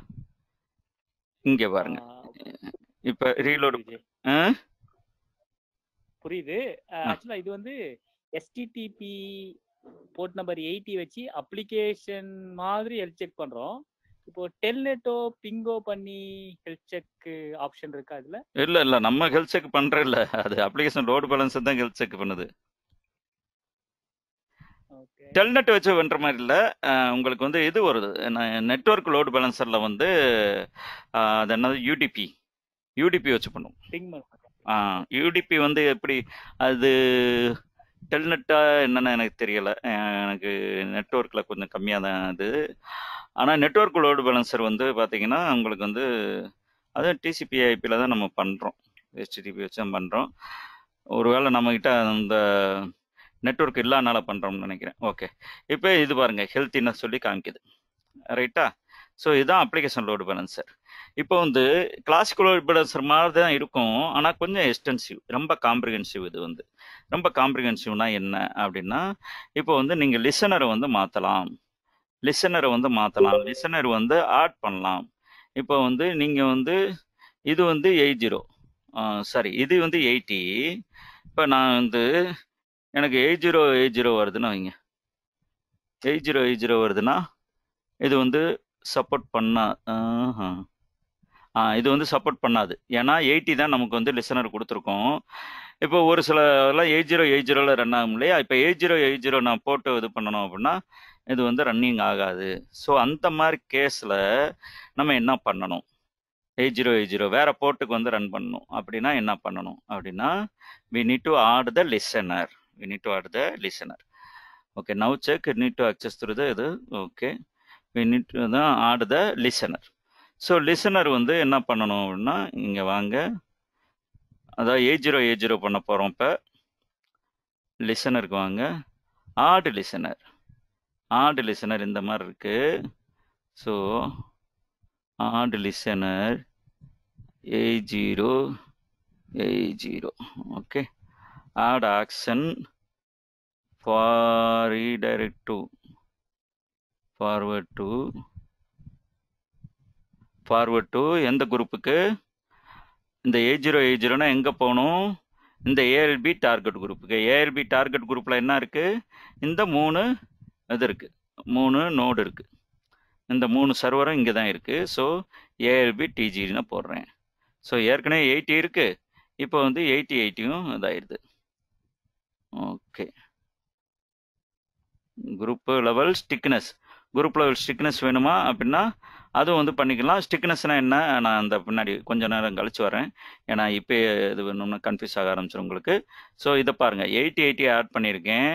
இங்கே பாருங்க இப்போ ரீலோடு ஆ புரியுது ஆக்சுவலா இது வந்து எஸ்டிடிபி போர்ட் நம்பர் எயிட்டி வச்சு அப்ளிகேஷன் மாதிரி ஹெல்த் செக் பண்றோம் இப்போ டெல்நெட்டோ பிங்கோ பண்ணி ஹெல்த் செக் ஆப்ஷன் இருக்கா அதுல இல்ல இல்ல நம்ம ஹெல்த் செக் பண்ற இல்ல அது அப்ளிகேஷன் லோட் பேலன்ஸ் தான் ஹெல்த் செக் பண்ணுது டெல்நெட் வச்சு பண்ணுற மாதிரி இல்லை உங்களுக்கு வந்து இது வருது நெட்ஒர்க் லோடு பேலன்சரில் வந்து அது என்னது யூடிபி யூடிபி வச்சு பண்ணுவோம் யூடிபி வந்து எப்படி அது டெல்நெட்டா என்னன்னு எனக்கு தெரியலை எனக்கு நெட்ஒர்க்கில் கொஞ்சம் கம்மியாக தான் அது ஆனால் நெட்ஒர்க் லோடு பேலன்சர் வந்து பார்த்திங்கன்னா உங்களுக்கு வந்து அதுவும் டிசிபி ஐபியில் தான் நம்ம பண்ணுறோம் ஹெச்டிபி வச்சு தான் பண்ணுறோம் ஒருவேளை நம்மக்கிட்ட அந்த நெட்ஒர்க் இல்லாதனால பண்ணுறோம்னு நினைக்கிறேன் ஓகே இப்போ இது பாருங்கள் ஹெல்த்தின்னு சொல்லி காமிக்குது ரைட்டா ஸோ இதுதான் அப்ளிகேஷன் லோடு பேலன்சர் இப்போ வந்து கிளாசிக்கல் ஒலிபடன்சர் மாதிரி தான் இருக்கும் ஆனால் கொஞ்சம் எக்ஸ்டென்சிவ் ரொம்ப காம்ப்ரிஹென்சிவ் இது வந்து ரொம்ப காம்ப்ரிஹென்சிவ்னா என்ன அப்படின்னா இப்போ வந்து நீங்கள் லிசனரை வந்து மாற்றலாம் லிசனரை வந்து மாற்றலாம் லிசனர் வந்து ஆட் பண்ணலாம் இப்போ வந்து நீங்கள் வந்து இது வந்து எயிட் ஜீரோ சாரி இது வந்து எயிட்டி இப்போ நான் வந்து எனக்கு எயிட் ஜீரோ எயிட் ஜீரோ வருதுன்னு வைங்க எயிட் ஜீரோ எயிட் ஜீரோ வருதுன்னா இது வந்து சப்போர்ட் பண்ணால் இது வந்து சப்போர்ட் பண்ணாது ஏன்னா எயிட்டி தான் நமக்கு வந்து லிசனர் கொடுத்துருக்கோம் இப்போ ஒரு சில எல்லாம் எயிட் ஜீரோ எயிட் ஜீரோவில் ரன் ஆகும் இல்லையா இப்போ எயிட் ஜீரோ எயிட் ஜீரோ நான் போட்டு இது பண்ணணும் அப்படின்னா இது வந்து ரன்னிங் ஆகாது ஸோ அந்த மாதிரி கேஸில் நம்ம என்ன பண்ணணும் எயிட் ஜீரோ எயிட் ஜீரோ வேறு போர்ட்டுக்கு வந்து ரன் பண்ணணும் அப்படின்னா என்ன பண்ணணும் அப்படின்னா we need to add the listener we need to add the listener okay now check need to access through the இது ஓகே வி நீட் டு தான் add the listener so listener வந்து என்ன பண்ணணும் அப்படின்னா இங்கே வாங்க அதாவது ஏ ஜீரோ ஏ ஜீரோ பண்ண போகிறோம் இப்போ லிசனருக்கு வாங்க ஆடு லிசனர் ஆடு லிசனர் இந்த மாதிரி இருக்குது so add listener eight zero eight zero okay add action for redirect to forward to forward to எந்த குரூப்புக்கு இந்த ஏ ஜீரோ ஏ ஜீரோனா எங்கே போகணும் இந்த ஏஎல்பி டார்கெட் குரூப்புக்கு ஏஎல்பி டார்கெட் குரூப்பில் என்ன இருக்குது இந்த மூணு இது இருக்குது மூணு நோடு இருக்குது இந்த மூணு சர்வரும் இங்கே தான் இருக்குது ஸோ ஏஎல்பி டிஜின்னு போடுறேன் ஸோ ஏற்கனவே எயிட்டி இருக்குது இப்போ வந்து எயிட்டி எயிட்டியும் இதாயிடுது okay group level stickiness group level stickiness வேணுமா அப்படின்னா அதுவும் வந்து பண்ணிக்கலாம் ஸ்டிக்னஸ்னால் என்ன நான் அந்த பின்னாடி கொஞ்சம் நேரம் கழிச்சு வரேன் ஏன்னா இப்போ இது வேணும்னா கன்ஃபியூஸ் ஆக ஆரம்பிச்சிடும் உங்களுக்கு ஸோ இதை பாருங்கள் எயிட்டி எயிட்டி ஆட் பண்ணியிருக்கேன்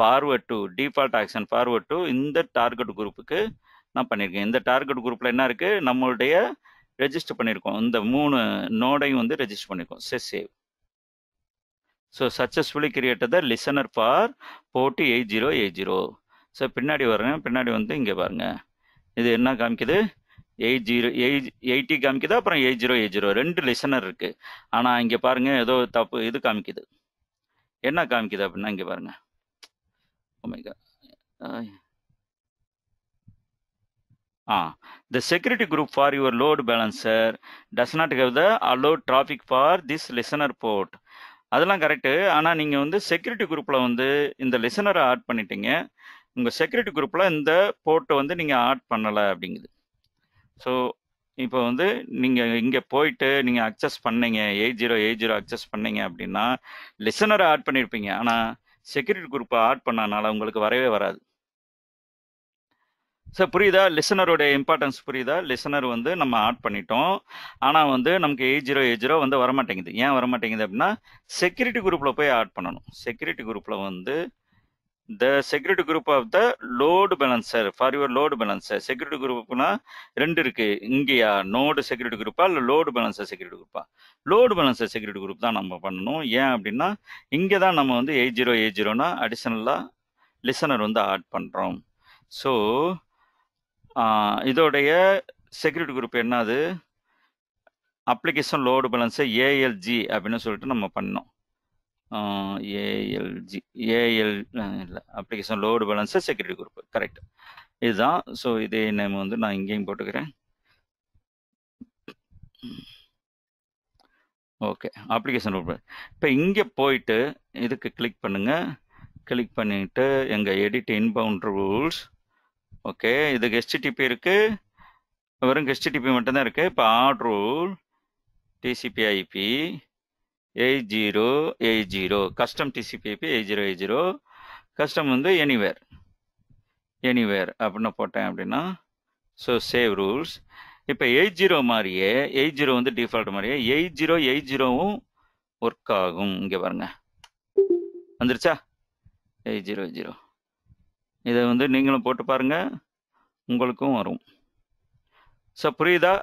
forward to default action forward to இந்த டார்கெட் குரூப்புக்கு நான் பண்ணியிருக்கேன் இந்த டார்கெட் குரூப்பில் என்ன இருக்குது நம்மளுடைய ரெஜிஸ்டர் பண்ணியிருக்கோம் இந்த மூணு நோடையும் வந்து ரெஜிஸ்டர் பண்ணியிருக்கோம் செஸ் save so successfully created the listener for port eight zero eight zero so பின்னாடி வரேன் பின்னாடி வந்து இங்கே பாருங்கள் இது என்ன காமிக்குது எயிட் ஜீரோ எயிட் எயிட்டி காமிக்குது அப்புறம் எயிட் ஜீரோ எயிட் ஜீரோ ரெண்டு லிசனர் இருக்குது ஆனால் இங்கே பாருங்கள் ஏதோ தப்பு இது காமிக்குது என்ன காமிக்குது அப்படின்னா இங்கே பாருங்கள் oh ah the security group for your load balancer does not have the allowed traffic for this listener port அதெல்லாம் கரெக்டு ஆனால் நீங்கள் வந்து செக்யூரிட்டி குரூப்பில் வந்து இந்த லிசனரை ஆட் பண்ணிட்டீங்க உங்கள் செக்யூரிட்டி குரூப்பில் இந்த போட்டை வந்து நீங்கள் ஆட் பண்ணலை அப்படிங்குது ஸோ இப்போ வந்து நீங்கள் இங்கே போயிட்டு நீங்கள் அக்சஸ் பண்ணீங்க eight zero eight zero access பண்ணீங்க அப்படின்னா லிசனரை ஆட் பண்ணியிருப்பீங்க ஆனால் செக்யூரிட்டி குரூப்பை ஆட் பண்ணனால உங்களுக்கு வரவே வராது ஸோ புரியுதா லிசனருடைய இம்பார்ட்டன்ஸ் புரியுதா லிசனர் வந்து நம்ம ஆட் பண்ணிட்டோம் ஆனால் வந்து நமக்கு எயிட் ஜீரோ எயிட் ஜீரோ வந்து வரமாட்டேங்குது ஏன் வரமாட்டேங்குது அப்படின்னா செக்யூரிட்டி குரூப்பில் போய் ஆட் பண்ணணும் செக்யூரிட்டி குரூப்பில் வந்து the security group of the load balancer for your load balancer security குரூப்னா ரெண்டு இருக்கு இங்கேயா நோடு செக்யூரிட்டி குரூப்பா இல்லை லோடு பேலன்சர் செக்யூரிட்டி குரூப்பா லோடு பேலன்சர் செக்யூரிட்டி குரூப் தான் நம்ம பண்ணணும் ஏன் அப்படின்னா இங்கே தான் நம்ம வந்து எயிட் ஜீரோ எயிட் ஜீரோனா அடிஷனலாக லிசனர் வந்து ஆட் பண்ணுறோம் ஸோ இதோடைய செக்யூரிட்டி குரூப் என்னது அப்ளிகேஷன் லோடு பேலன்ஸை ஏஎல்ஜி அப்படின்னு சொல்லிட்டு நம்ம பண்ணோம் ஏஎல்ஜி ஏஎல் இல்லை application load balance security group correct இதுதான் ஸோ இதே நேம் வந்து நான் இங்கேயும் போட்டுக்கிறேன் ஓகே அப்ளிகேஷன் ரூல் இப்போ இங்கே போயிட்டு இதுக்கு கிளிக் பண்ணுங்கள் கிளிக் பண்ணிவிட்டு எங்கள் எடிட் இன்பவுண்ட் ரூல்ஸ் ஓகே இதுக்கு ஹெச்டிடிபி இருக்குது வெறும் ஹெச்டிடிபி மட்டும்தான் இருக்குது இப்போ add rule TCP IP eight zero eight zero custom eight zero eight zero custom வந்து anywhere anywhere அப்படின்னு போட்டேன் அப்படின்னா ஸோ சேவ் ரூல்ஸ் இப்போ எயிட் ஜீரோ மாதிரியே எயிட் ஜீரோ வந்து டிஃபால்ட் மாதிரியே எயிட் ஜீரோ எயிட் ஜீரோவும் ஒர்க் ஆகும் இங்கே பாருங்க வந்துருச்சா எயிட் ஜீரோ ஜீரோ இதை வந்து நீங்களும் போட்டு பாருங்கள் உங்களுக்கும் வரும் ஸோ புரியுதா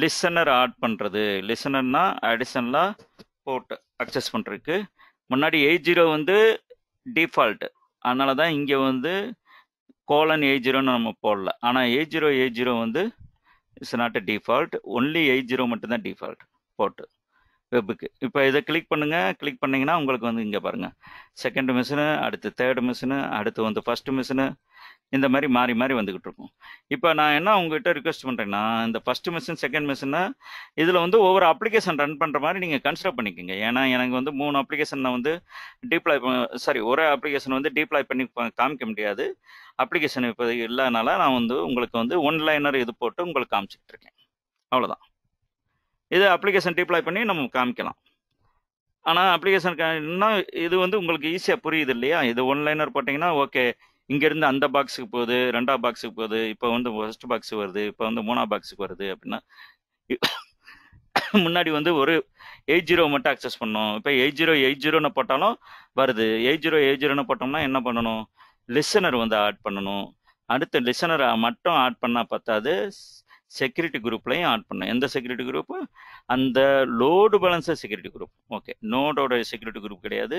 லிசனர் ஆட் பண்ணுறது லிசனர்னா அடிஷனலாக போட்டு அக்சஸ் பண்ணுறதுக்கு முன்னாடி எயிட் ஜீரோ வந்து டிஃபால்ட்டு அதனால தான் இங்கே வந்து கோலன் எயிட் ஜீரோன்னு நம்ம போடல ஆனால் எயிட் ஜீரோ எயிட் ஜீரோ வந்து it's not a default only eight zero மட்டும்தான் டிஃபால்ட் போட்டு வெப்புக்கு இப்போ இதை கிளிக் பண்ணுங்கள் கிளிக் பண்ணிங்கன்னா உங்களுக்கு வந்து இங்கே பாருங்கள் செகண்ட் மிஷினு அடுத்து தேர்டு மிஷினு அடுத்து வந்து ஃபஸ்ட்டு மிஷினு இந்த மாதிரி மாறி மாறி வந்துக்கிட்டு இருக்கும் இப்போ நான் என்ன உங்ககிட்ட ரிக்வஸ்ட் பண்ணுறேன்னா இந்த ஃபஸ்ட்டு மிஷின் செகண்ட் மிஷின்னா இதில் வந்து ஒவ்வொரு அப்ளிகேஷன் ரன் பண்ணுற மாதிரி நீங்கள் கன்சிடர் பண்ணிக்கோங்க ஏன்னா எனக்கு வந்து மூணு அப்ளிகேஷன் வந்து டீப்ளை சாரி ஒரே அப்ளிகேஷன் வந்து டீப்ளை பண்ணி காமிக்க முடியாது அப்ளிகேஷன் இப்போ இல்லைனால நான் வந்து உங்களுக்கு வந்து ஒன் லைனர் இது போட்டு உங்களுக்கு காமிச்சிட்டு இருக்கேன் அவ்வளோதான் இது அப்ளிகேஷன் டீப்ளை பண்ணி நம்ம காமிக்கலாம் ஆனால் அப்ளிகேஷன் இன்னும் இது வந்து உங்களுக்கு ஈஸியாக புரியுது இல்லையா இது ஒன்லைனர் போட்டிங்கன்னா ஓகே இங்கேருந்து அந்த பாக்ஸுக்கு போகுது ரெண்டாம் பாக்ஸுக்கு போகுது இப்போ வந்து ஃபஸ்ட் பாக்ஸ் வருது இப்போ வந்து மூணாம் பாக்ஸுக்கு வருது அப்படின்னா முன்னாடி வந்து ஒரு எயிட் ஜீரோ மட்டும் அக்சஸ் பண்ணோம் இப்போ எயிட் ஜீரோ எயிட் ஜீரோன்னு போட்டாலும் வருது எயிட் ஜீரோ எயிட் ஜீரோன்னு போட்டோம்னா என்ன பண்ணணும் லிசனர் வந்து ஆட் பண்ணணும் அடுத்து லிசனரை மட்டும் ஆட் பண்ணால் பத்தாது செக்யூரிட்டி குரூப்லையும் ஆட் பண்ணேன் எந்த செக்யூரிட்டி குரூப்பு அந்த load balancer security group okay நோடோட செக்யூரிட்டி குரூப் கிடையாது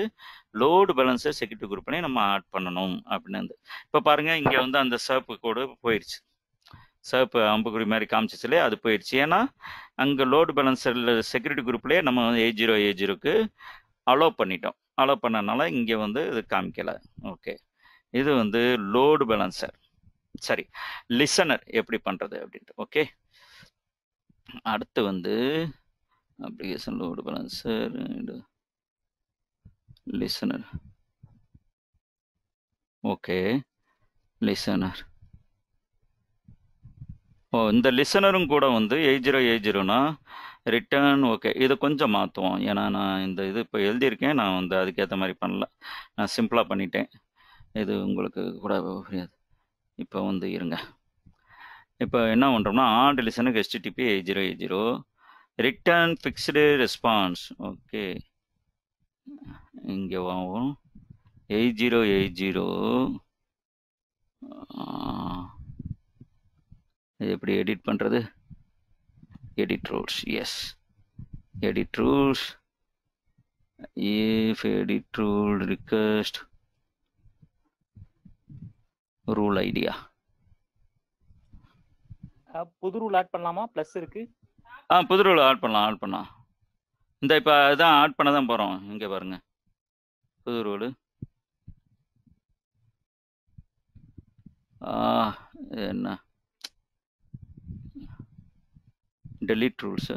லோடு பேலன்ஸர் செக்யூரிட்டி குரூப்லையும் நம்ம ஆட் பண்ணணும் அப்படின்னு வந்து இப்போ பாருங்கள் இங்கே வந்து அந்த சர்ப்பு கோடு போயிடுச்சு சர்ப்பு அம்புக்குடி மாதிரி காமிச்சிச்சுலே அது போயிடுச்சு ஏன்னா அங்கே லோடு பேலன்ஸரில் செக்யூரிட்டி குரூப்லேயே நம்ம ஏஜ் ஜீரோ ஏஜ் ஜீரோக்கு அலோவ் பண்ணிட்டோம் அலோவ் பண்ணனால இங்கே வந்து இது காமிக்கலை ஓகே இது வந்து லோடு பேலன்சர் சாரி லிசனர் எப்படி பண்ணுறது அப்படின்ட்டு ஓகே அடுத்து வந்து application load balancer listener okay listener oh இந்த லிசனரும் கூட வந்து எயிட் ஜீரோ எயிட் ஜீரோனா ரிட்டர்ன் ஓகே இதை கொஞ்சம் மாற்றுவோம் ஏன்னா நான் இந்த இது இப்போ எழுதியிருக்கேன் நான் வந்து அதுக்கேற்ற மாதிரி பண்ணல நான் சிம்பிளாக பண்ணிட்டேன் இது உங்களுக்கு கூட புரியாது இப்போ வந்து இருங்க இப்போ என்ன பண்ணுறோம்னா டெலிசனுக்கு HTTP eight zero eight zero return fixed response okay இங்கே வாங்கும் எயிட் ஜீரோ எயிட் ஜீரோ இது எப்படி எடிட் பண்ணுறது எடிட் ரூல்ஸ் எஸ் எடிட் ரூல்ஸ் ஏஃப் edit rule request rule idea புது ரூல் ஆட் பண்ணலாமா ப்ளஸ் இருக்கு ஆ புது ரூல் ஆட் பண்ணலாம் ஆட் பண்ணலாம் இந்த இப்போ அதான் ஆட் பண்ண தான் போகிறோம் இங்கே பாருங்க புது ரூலு என்ன delete rules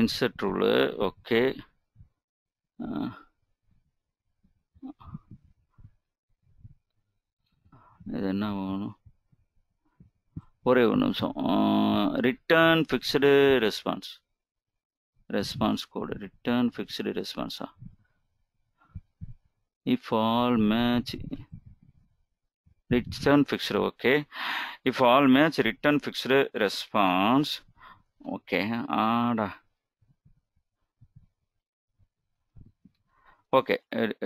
insert ruler okay uh, இது என்ன வேணும் ஒரே ஒரு நிமிஷம் return fixed response response code return fixed ரெஸ்பான்ஸா if all match return fixed okay if all match return fixed response okay ஆடா ஓகே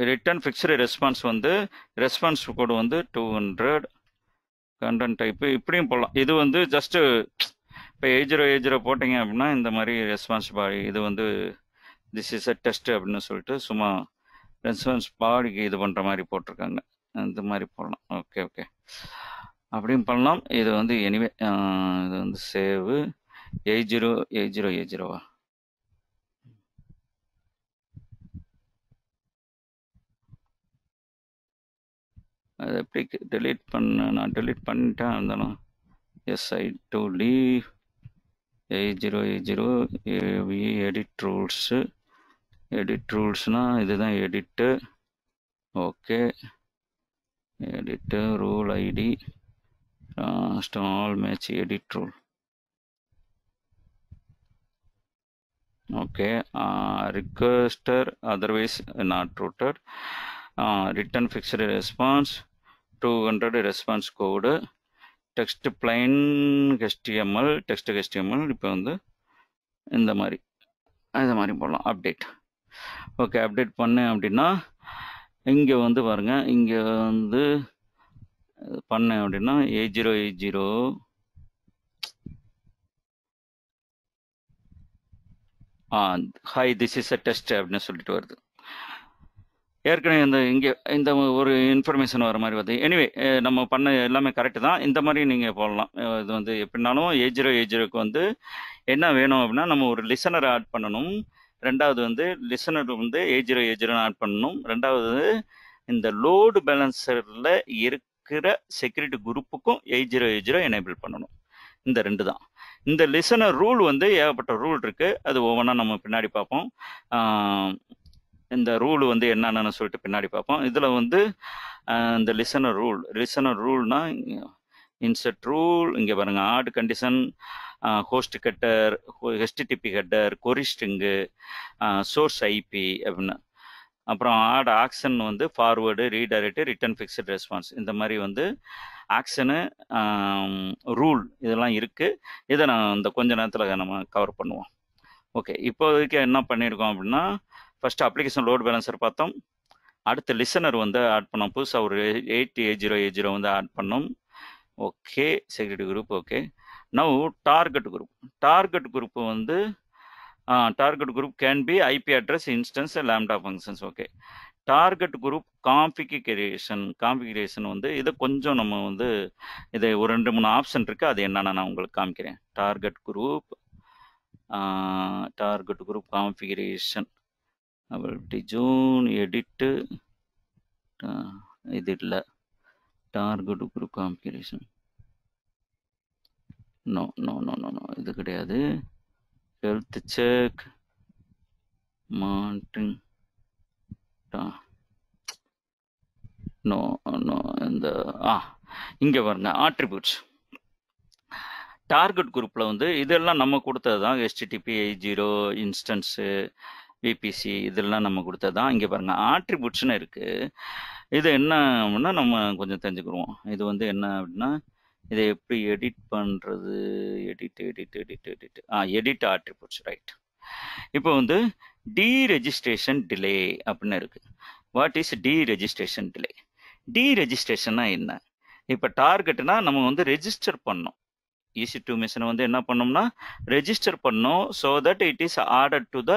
ரிட்டன் ஃபிக்ஸ்டு ரெஸ்பான்ஸ் வந்து ரெஸ்பான்ஸ் கோடு வந்து டூ ஹண்ட்ரட் கண்டென்ட் டைப்பு இப்படியும் போடலாம் இது வந்து ஜஸ்ட்டு இப்போ eight zero eight zero போட்டிங்க அப்படின்னா இந்த மாதிரி ரெஸ்பான்ஸ் பாடி இது வந்து திஸ் இஸ் அ டெஸ்ட் அப்படின்னு சொல்லிட்டு சும்மா ரெஸ்பான்ஸ் பாடிக்கு இது பண்ணுற மாதிரி போட்டிருக்காங்க இந்த மாதிரி போடலாம் ஓகே ஓகே அப்படியும் பண்ணலாம் இது வந்து எனிவே இது வந்து save eight zero eight zero eight ஜீரோவா அதை எப்படி டெலீட் பண்ண நான் டெலீட் பண்ணிட்டேன் இருந்தாலும் எஸ்ஐ I to leave eight zero eight zero ஏவி எடிட் ரூல்ஸு எடிட் ரூல்ஸ்னால் இதுதான் edit okay edit rule ID last all match edit rule okay requester otherwise not routed return fixed response two hundred response code text plain HTML text HTML இப்போ வந்து இந்த மாதிரி இந்த மாதிரி போடலாம் அப்டேட் ஓகே அப்டேட் பண்ணேன் அப்படின்னா இங்கே வந்து பாருங்கள் இங்கே வந்து பண்ணேன் அப்படின்னா eight zero eight zero ah hi this is a test அப்படின்னு சொல்லிட்டு வருது ஏற்கனவே இந்த இங்கே இந்த ஒரு இன்ஃபர்மேஷன் வர மாதிரி வருது எனிவே நம்ம பண்ண எல்லாமே கரெக்டு தான் இந்த மாதிரி நீங்கள் போடலாம் இது வந்து எப்படின்னாலும் ஏஜ் ஜீரோ ஏஜ் ஜீரோக்கு வந்து என்ன வேணும் அப்படின்னா நம்ம ஒரு லிசனரை ஆட் பண்ணணும் ரெண்டாவது வந்து லிசனர் வந்து ஏஜ் ஜீரோ ஏஜ் ஜீரோன்னு ஆட் பண்ணணும் ரெண்டாவது இந்த லோடு பேலன்சரில் இருக்கிற செக்யூரிட்டி குரூப்புக்கும் eight zero eight zero enable பண்ணணும் இந்த ரெண்டு தான் இந்த லிசனர் ரூல் வந்து ஏகப்பட்ட ரூல் இருக்குது அது ஒவ்வொன்றா நம்ம பின்னாடி பார்ப்போம் இந்த ரூல் வந்து என்னென்னு சொல்லிட்டு பின்னாடி பார்ப்போம் இதில் வந்து இந்த லிசனர் ரூல் லிசனர் ரூல்னா இன்செட் ரூல் இங்கே பாருங்கள் add condition host header HTTP header query string source IP அப்படின்னு அப்புறம் ஆட் ஆக்ஷன் வந்து forward redirect return fixed response இந்த மாதிரி வந்து ஆக்ஷனு ரூல் இதெல்லாம் இருக்குது இதை நான் இந்த கொஞ்ச நேரத்தில் நம்ம கவர் பண்ணுவோம் ஓகே இப்போதைக்கு என்ன பண்ணியிருக்கோம் அப்படின்னா ஃபஸ்ட்டு அப்ளிகேஷன் லோட் பேலன்சர் பார்த்தோம் அடுத்து லிசனர் வந்து ஆட் பண்ணோம் புதுசாக ஒரு eight eight zero eight zero வந்து ஆட் பண்ணோம் okay security group okay now target group target group வந்து target group can be IP address instance lambda functions okay target group configuration configuration வந்து இதை கொஞ்சம் நம்ம வந்து இது ஒரு ரெண்டு மூணு ஆப்ஷன் இருக்குது அது என்னென்ன நான் உங்களுக்கு காமிக்கிறேன் target group target group configuration அப்புறம் இப்படி ஜூன் எடிட்டு இது இல்லை target group configuration no no no no no இது கிடையாது ஹெல்த் செக் டா நோ நோ இந்த ஆ இங்கே பாருங்க ஆட்ரிபியூட்ஸ் டார்கெட் குரூப்பில் வந்து இதெல்லாம் நம்ம கொடுத்தது தான் ஹெச்டிடிபி ஜீரோ இன்ஸ்டன்ஸு விபிசி இதெல்லாம் நம்ம கொடுத்ததான் இங்கே பாருங்கள் ஆட்ரிபியூட்ஸ்னு இருக்குது இது என்னன்னா நம்ம கொஞ்சம் தெரிஞ்சுக்கிடுவோம் இது வந்து என்ன அப்படின்னா இதை எப்படி எடிட் பண்ணுறது edit edit edit edit ah edit attributes right இப்போ வந்து டி ரெஜிஸ்ட்ரேஷன் டிலே அப்படின்னு இருக்குது what is deregistration delay டி ரெஜிஸ்ட்ரேஷன்னா என்ன இப்போ டார்கெட்னா நம்ம வந்து ரெஜிஸ்டர் பண்ணோம் இசி டூ மிஷினை வந்து என்ன பண்ணோம்னா ரெஜிஸ்டர் பண்ணோம் so that it is order to the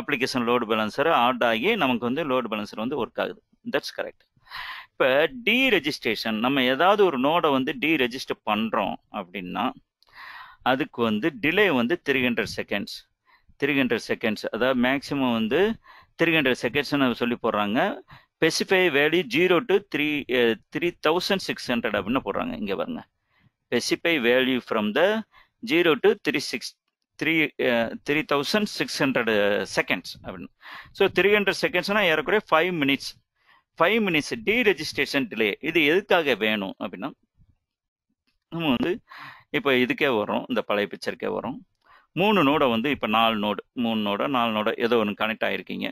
application load balancer ஆர்ட் ஆகி நமக்கு வந்து லோடு balancer வந்து ஒர்க் ஆகுது தட்ஸ் கரெக்ட் இப்போ டி ரெஜிஸ்ட்ரேஷன் நம்ம ஏதாவது ஒரு நோடை வந்து டி ரெஜிஸ்டர் பண்ணுறோம் அப்படின்னா அதுக்கு வந்து டிலே வந்து three hundred seconds three hundred seconds அதாவது வந்து த்ரீ ஹண்ட்ரட் நான் சொல்லி போடுறாங்க specify value zero to three three thousand six hundred அப்படின்னு போடுறாங்க இங்கே specify value from the 0 to 36 3 uh, 3600 uh, seconds so 300 seconds na ஏறக்குறைய 5 minutes 5 minutes deregistration delay இது எதுக்காக வேணும் அப்படின்னா நம்ம வந்து இப்போ இதுக்கே வரோம் இந்த பழைய பிக்சருக்கே வரும் மூணு நோட வந்து இப்போ நாலு நோடு மூணு நோட நாலு நோட ஏதோ ஒன்று கனெக்ட் ஆகிருக்கீங்க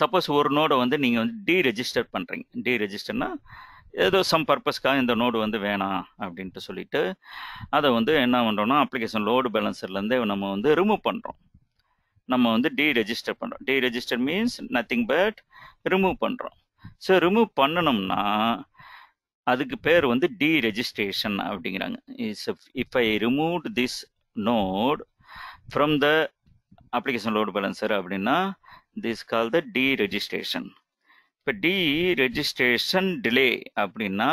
சப்போஸ் ஒரு நோடை வந்து நீங்கள் வந்து டீரெஜிஸ்டர் பண்ணுறீங்க டீரெஜிஸ்டர்னால் ஏதோ சம் பர்பஸ்க்காக இந்த நோடு வந்து வேணாம் அப்படின்ட்டு சொல்லிட்டு அதை வந்து என்ன பண்ணுறோன்னா அப்ளிகேஷன் லோடு பேலன்சர்லேருந்து நம்ம வந்து ரிமூவ் பண்ணுறோம் நம்ம வந்து டீ ரெஜிஸ்டர் பண்ணுறோம் deregister means nothing but remove பண்ணுறோம் ஸோ ரிமூவ் பண்ணணும்னா அதுக்கு பேர் வந்து டீ ரெஜிஸ்ட்ரேஷன் அப்படிங்கிறாங்க is if I remove this node from the application load balancer அப்படின்னா this call the deregistration இப்போ டி ரெஜிஸ்ட்ரேஷன் டிலே அப்படின்னா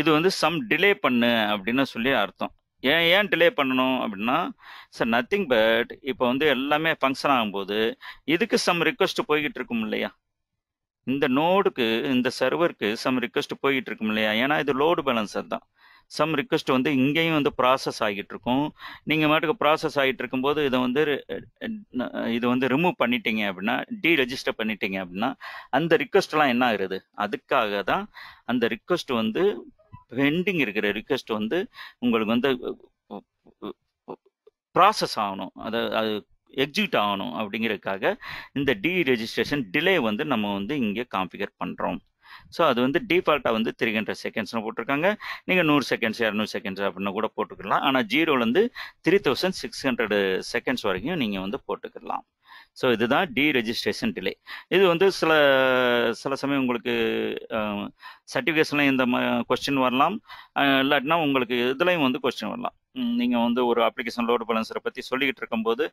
இது வந்து சம் டிலே பண்ணு அப்படின்னு சொல்லி அர்த்தம் ஏன் ஏன் டிலே பண்ணணும் அப்படின்னா சார் நத்திங் பட் இப்போ வந்து எல்லாமே ஃபங்க்ஷன் ஆகும்போது இதுக்கு சம் ரிக்வெஸ்ட் போய்கிட்டு இருக்கும் இல்லையா இந்த நோடுக்கு இந்த சர்வருக்கு சம் ரிக்வெஸ்ட் போய்கிட்டு இருக்கும் இல்லையா ஏன்னா இது லோடு பேலன்சர் தான் சம் ரிக்வெஸ்ட் வந்து இங்கேயும் வந்து ப்ராசஸ் ஆகிட்டு இருக்கும் நீங்கள் மாட்டுக்கு ப்ராசஸ் ஆகிட்டு இருக்கும்போது இதை வந்து இது வந்து ரிமூவ் பண்ணிட்டீங்க அப்படின்னா டீ ரெஜிஸ்டர் பண்ணிட்டீங்க அப்படின்னா அந்த ரிக்வஸ்ட்லாம் என்ன ஆகுது அதுக்காக தான் அந்த ரிக்வெஸ்ட் வந்து பெண்டிங் இருக்கிற ரிக்வெஸ்ட் வந்து உங்களுக்கு வந்து ப்ராசஸ் ஆகணும் அதை அது எக்ஸிக்யூட் ஆகணும் அப்படிங்கிறதுக்காக இந்த டி ரெஜிஸ்ட்ரேஷன் டிலே வந்து நம்ம வந்து இங்கே காம்ஃபிகர் பண்ணுறோம் ஸோ அது வந்து டிஃபால்ட்டாக வந்து த்ரீ ஹண்ட்ரட் செகண்ட்ஸ்னு போட்டிருக்காங்க நீங்கள் நூறு செகண்ட்ஸ் இரநூறு செகண்ட்ஸ் அப்படின்னு கூட போட்டுக்கலாம் ஆனால் ஜீரோலேருந்து three thousand six hundred seconds வரைக்கும் நீங்கள் வந்து போட்டுக்கலாம் ஸோ இதுதான் டி ரெஜிஸ்ட்ரேஷன் டிலே இது வந்து சில சில சமயம் உங்களுக்கு சர்டிஃபிகேஷனில் இந்த கொஸ்டின் வரலாம் இல்லாட்டினா உங்களுக்கு இதுலேயும் வந்து கொஸ்டின் வரலாம் நீங்கள் வந்து ஒரு அப்ளிகேஷன் லோடு பேலன்ஸரை பற்றி சொல்லிக்கிட்டு இருக்கும்போது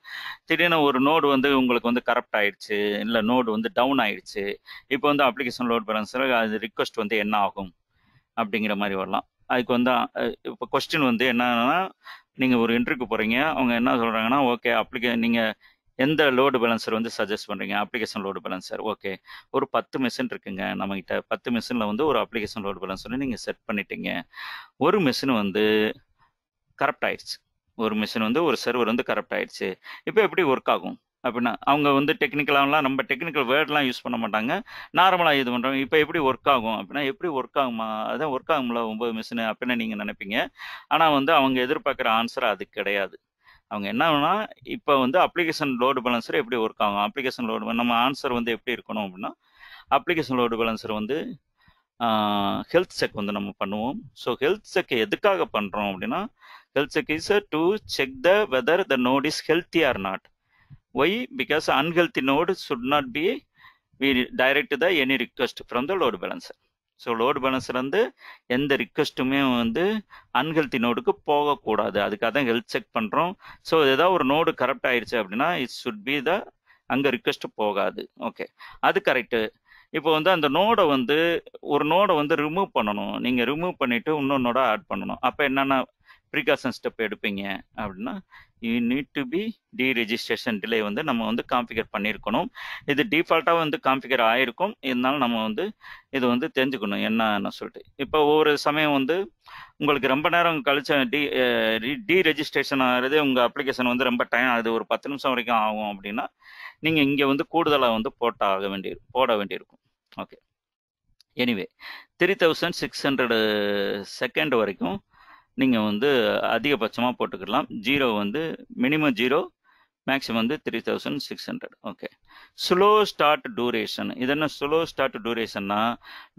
திடீர்னு ஒரு நோடு வந்து உங்களுக்கு வந்து கரப்ட் ஆயிடுச்சு இல்லை நோடு வந்து டவுன் ஆயிடுச்சு இப்போ வந்து அப்ளிகேஷன் லோடு பேலன்ஸில் அது ரிக்வஸ்ட் வந்து என்ன ஆகும் அப்படிங்கிற மாதிரி வரலாம் அதுக்கு வந்து இப்போ கொஸ்டின் வந்து என்னன்னா நீங்கள் ஒரு இன்டர்வியூக்கு போகிறீங்க அவங்க என்ன சொல்கிறாங்கன்னா ஓகே அப்ளிகே நீங்கள் எந்த லோடு பேலன்சர் வந்து சஜஸ்ட் பண்ணுறீங்க அப்ளிகேஷன் லோடு பேலன்சர் ஓகே ஒரு பத்து மிஷின் இருக்குங்க நம்மகிட்ட பத்து மிஷினில் வந்து ஒரு அப்ளிகேஷன் லோடு பேலன்சர் நீங்கள் செட் பண்ணிட்டீங்க ஒரு மிஷின் வந்து கரப்ட் ஆயிடுச்சு ஒரு மிஷின் வந்து ஒரு சர்வர் வந்து கரப்ட் ஆயிடுச்சு இப்போ எப்படி ஒர்க் ஆகும் அப்படின்னா அவங்க வந்து டெக்னிக்கலாலாம் நம்ம டெக்னிக்கல் வேர்ட்லாம் யூஸ் பண்ண மாட்டாங்க நார்மலாக இது பண்ணுறாங்க இப்போ எப்படி ஒர்க் ஆகும் அப்படின்னா எப்படி ஒர்க் ஆகுமா அதான் ஒர்க் ஆகும்ல ஒம்பது மிஷின் அப்படின்னு நீங்கள் நினைப்பீங்க ஆனால் வந்து அவங்க எதிர்பார்க்குற ஆன்சர் அது கிடையாது அவங்க என்னன்னா இப்போ வந்து அப்ளிகேஷன் லோடு பேலன்சர் எப்படி ஒர்க் ஆகும் அப்ளிகேஷன் லோடு நம்ம ஆன்சர் வந்து எப்படி இருக்கணும் அப்படின்னா அப்ளிகேஷன் லோடு பேலன்சர் வந்து ஹெல்த் செக் வந்து நம்ம பண்ணுவோம் ஸோ ஹெல்த் செக் எதுக்காக பண்ணுறோம் அப்படின்னா health check is to check the whether the node is healthy or not why because unhealthy node should not be we direct the any request from the load balancer so load பேலன்ஸ்லேருந்து எந்த ரிக்வெஸ்ட்டுமே வந்து unhealthy நோடுக்கு போகக்கூடாது அதுக்காக தான் health check பண்ணுறோம் so ஏதாவது ஒரு நோடு கரெக்ட் ஆயிடுச்சு அப்படின்னா இட் சுட் பி த அங்கே ரிக்வஸ்ட்டு போகாது ஓகே அது கரெக்டு இப்போ வந்து அந்த நோடை வந்து ஒரு நோடை வந்து ரிமூவ் பண்ணணும் நீங்கள் ரிமூவ் பண்ணிவிட்டு இன்னொன்று நோட ஆட் பண்ணணும் அப்போ என்னென்ன ப்ரிகாஷன் ஸ்டெப் எடுப்பீங்க அப்படின்னா you need to be deregistration delay வந்து நம்ம வந்து காம்ஃபிகர் பண்ணியிருக்கணும் இது டிஃபால்ட்டாக வந்து கான்ஃபிகர் ஆகிருக்கும் இருந்தாலும் நம்ம வந்து இது வந்து தெரிஞ்சுக்கணும் என்னன்னு சொல்லிட்டு இப்போ ஒவ்வொரு சமயம் வந்து உங்களுக்கு ரொம்ப நேரம் கழிச்ச டி டி ரெஜிஸ்ட்ரேஷன் ஆகிறது உங்கள் அப்ளிகேஷன் வந்து ரொம்ப டைம் ஆகுது ஒரு பத்து நிமிஷம் வரைக்கும் ஆகும் அப்படின்னா நீங்கள் இங்கே வந்து கூடுதலாக வந்து போட்டாக வேண்டி போட வேண்டியிருக்கும் okay anyway three thousand six hundred second வரைக்கும் நீங்கள் வந்து அதிகபட்சமாக போட்டுக்கலாம் ஜீரோ வந்து மினிமம் ஜீரோ மேக்ஸிமம் வந்து three thousand six hundred okay slow start duration இது என்ன ஸ்லோ ஸ்டார்ட் டூரேஷன்னா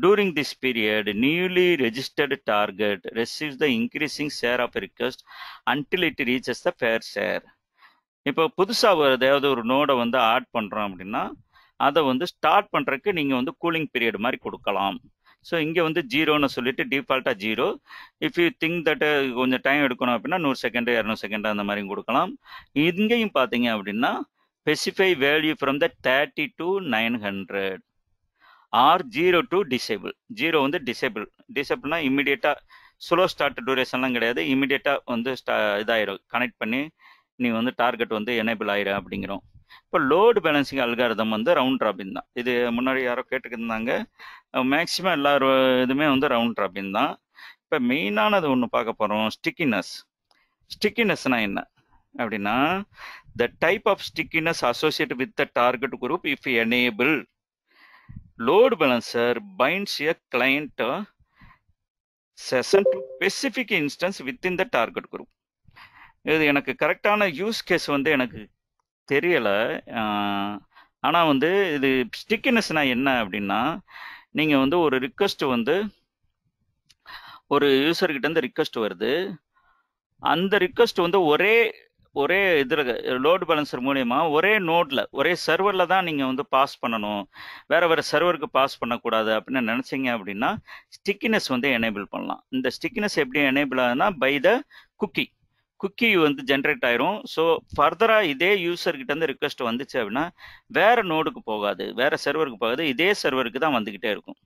during this period newly registered target receives the increasing share of request until it reaches the fair share இப்போ புதுசாக ஒரு ஏதாவது ஒரு நோடை வந்து ஆட் பண்ணுறோம் அப்படின்னா அதை வந்து ஸ்டார்ட் பண்ணுறதுக்கு நீங்கள் வந்து கூலிங் பீரியட் மாதிரி கொடுக்கலாம் ஸோ இங்கே வந்து ஜீரோன்னு சொல்லிட்டு டிஃபால்ட்டாக zero if you think that கொஞ்சம் டைம் எடுக்கணும் அப்படின்னா நூறு செகண்டு இரநூறு செகண்டு அந்த மாதிரி கொடுக்கலாம் இங்கேயும் பார்த்தீங்க அப்படின்னா specify value from the thirty to nine hundred or zero to disable zero வந்து டிசேபிள் டிசேபிள்னா இம்மிடியேட்டாக ஸ்லோ ஸ்டார்ட் டூரேஷன்லாம் கிடையாது இம்மிடியேட்டாக வந்து ஸ்டா இதாயிரும் கனெக்ட் பண்ணி நீ வந்து டார்கெட் வந்து எனேபிள் ஆயிரும் அப்படிங்கிறோம் இப்போ லோடு பேலன்சிங் அல்காரதம் வந்து ரவுண்ட் ட்ராபின் தான் இது முன்னாடி யாரோ கேட்டுக்கிருந்தாங்க மேக்சிமம் எல்லா இதுவுமே வந்து ரவுண்ட் ட்ராபின் தான் இப்போ மெயினானது ஒன்று பார்க்க போகிறோம் ஸ்டிக்கினஸ் ஸ்டிக்கினஸ்னா என்ன அப்படின்னா the type of stickiness associate with the target group if enable load balancer binds a client session to specific instance within the target group இது எனக்கு கரெக்டான யூஸ் கேஸ் வந்து எனக்கு தெரியல. ஆனால் வந்து இது ஸ்டிக்கினஸ்னால் என்ன அப்படின்னா, நீங்கள் வந்து ஒரு ரிக்வெஸ்ட் வந்து ஒரு யூசர் கிட்டேருந்து ரிக்வெஸ்ட் வருது. அந்த ரிக்வெஸ்ட் வந்து ஒரே ஒரே இதில் லோடு பேலன்சர் மூலியமா ஒரே நோட்டில் ஒரே சர்வரில் தான் நீங்கள் வந்து பாஸ் பண்ணணும். வேறு வேறு சர்வருக்கு பாஸ் பண்ணக்கூடாது அப்படின்னு நினச்சிங்க அப்படின்னா, ஸ்டிக்கினஸ் வந்து எனேபிள் பண்ணலாம். இந்த ஸ்டிக்கினஸ் எப்படி எனேபிள் ஆகுதுன்னா, பை த குக்கி. குக்கி வந்து ஜென்ரேட் ஆயிரும் ஸோ ஃபர்தராக இதே யூசர்கிட்ட வந்து ரிக்வெஸ்ட் வந்துச்சு அப்படின்னா வேற நோடுக்கு போகாது வேற சர்வருக்கு போகாது இதே சர்வருக்கு தான் வந்துக்கிட்டே இருக்கும்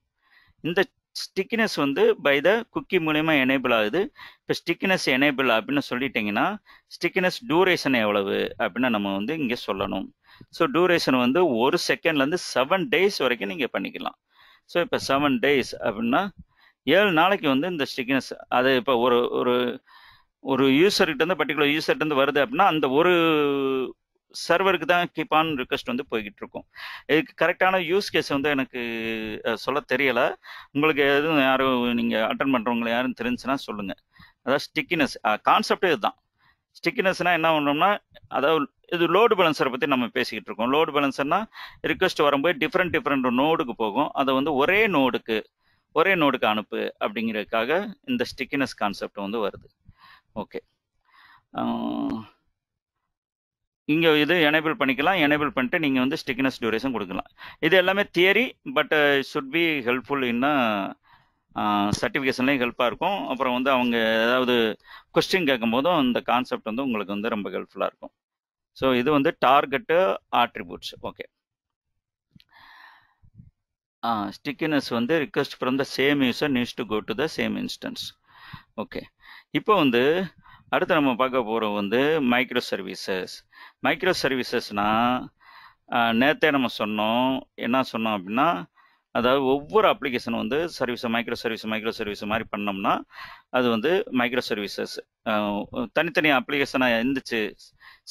இந்த ஸ்டிக்கினஸ் வந்து பை த குக்கி மூலயமா எனேபிள் ஆகுது இப்போ ஸ்டிக்கினஸ் எனேபிள் அப்படின்னு சொல்லிட்டீங்கன்னா ஸ்டிக்கினஸ் டூரேஷன் எவ்வளவு அப்படின்னு நம்ம வந்து இங்கே சொல்லணும் ஸோ டூரேஷன் வந்து ஒரு செகண்ட்லேருந்து செவன் டேஸ் வரைக்கும் நீங்கள் பண்ணிக்கலாம் ஸோ இப்போ செவன் டேஸ் அப்படின்னா ஏழு நாளைக்கு வந்து இந்த ஸ்டிக்கினஸ் அது இப்போ ஒரு ஒரு ஒரு இருந்து பர்டிகுலர் யூசர்கிட்டருந்து வருது அப்படின்னா அந்த ஒரு சர்வருக்கு தான் கீப் ஆன் ரிக்வெஸ்ட் வந்து போய்கிட்டு இருக்கும் இதுக்கு கரெக்டான யூஸ் கேஸ் வந்து எனக்கு சொல்ல தெரியலை உங்களுக்கு எதுவும் யாரும் நீங்கள் அட்டன் பண்ணுறவங்களை யாரும் தெரிஞ்சுன்னா சொல்லுங்கள் அதாவது ஸ்டிக்கினஸ் கான்செப்டே இதுதான் ஸ்டிக்கினஸ்னால் என்ன பண்ணோம்னா அதாவது இது லோடு பேலன்சரை பற்றி நம்ம பேசிக்கிட்டு இருக்கோம் லோடு பேலன்சர்னால் ரிக்வெஸ்ட் வரும்போது டிஃப்ரெண்ட் டிஃப்ரெண்ட் நோடுக்கு போகும் அதை வந்து ஒரே நோடுக்கு ஒரே நோடுக்கு அனுப்பு அப்படிங்கிறதுக்காக இந்த ஸ்டிக்கினஸ் கான்செப்ட் வந்து வருது ஓகே இங்கே இது எனேபிள் பண்ணிக்கலாம் எனேபிள் பண்ணிட்டு நீங்கள் வந்து ஸ்டிக்னஸ் டியூரேஷன் கொடுக்கலாம் இது எல்லாமே theory but should be helpful இன்னும் சர்டிஃபிகேஷன்லேயும் ஹெல்ப்பாக இருக்கும் அப்புறம் வந்து அவங்க ஏதாவது கொஸ்டின் கேட்கும்போதும் இந்த கான்செப்ட் வந்து உங்களுக்கு வந்து ரொம்ப ஹெல்ப்ஃபுல்லாக இருக்கும் ஸோ இது வந்து டார்கெட்டு ஆட்ரிபியூட்ஸ் ஓகே ஸ்டிக்கினஸ் வந்து request from the same user needs to go to the same instance okay இப்போ வந்து அடுத்து நம்ம பார்க்க போகிறோம் வந்து மைக்ரோ சர்வீசஸ் மைக்ரோ சர்வீசஸ்னால் நேற்றே நம்ம சொன்னோம் என்ன சொன்னோம் அப்படின்னா அதாவது ஒவ்வொரு அப்ளிகேஷனும் வந்து சர்வீஸை மைக்ரோ சர்வீஸ் மைக்ரோ சர்வீஸ் மாதிரி பண்ணோம்னா அது வந்து மைக்ரோ சர்வீசஸ் தனித்தனி அப்ளிகேஷனாக இருந்துச்சு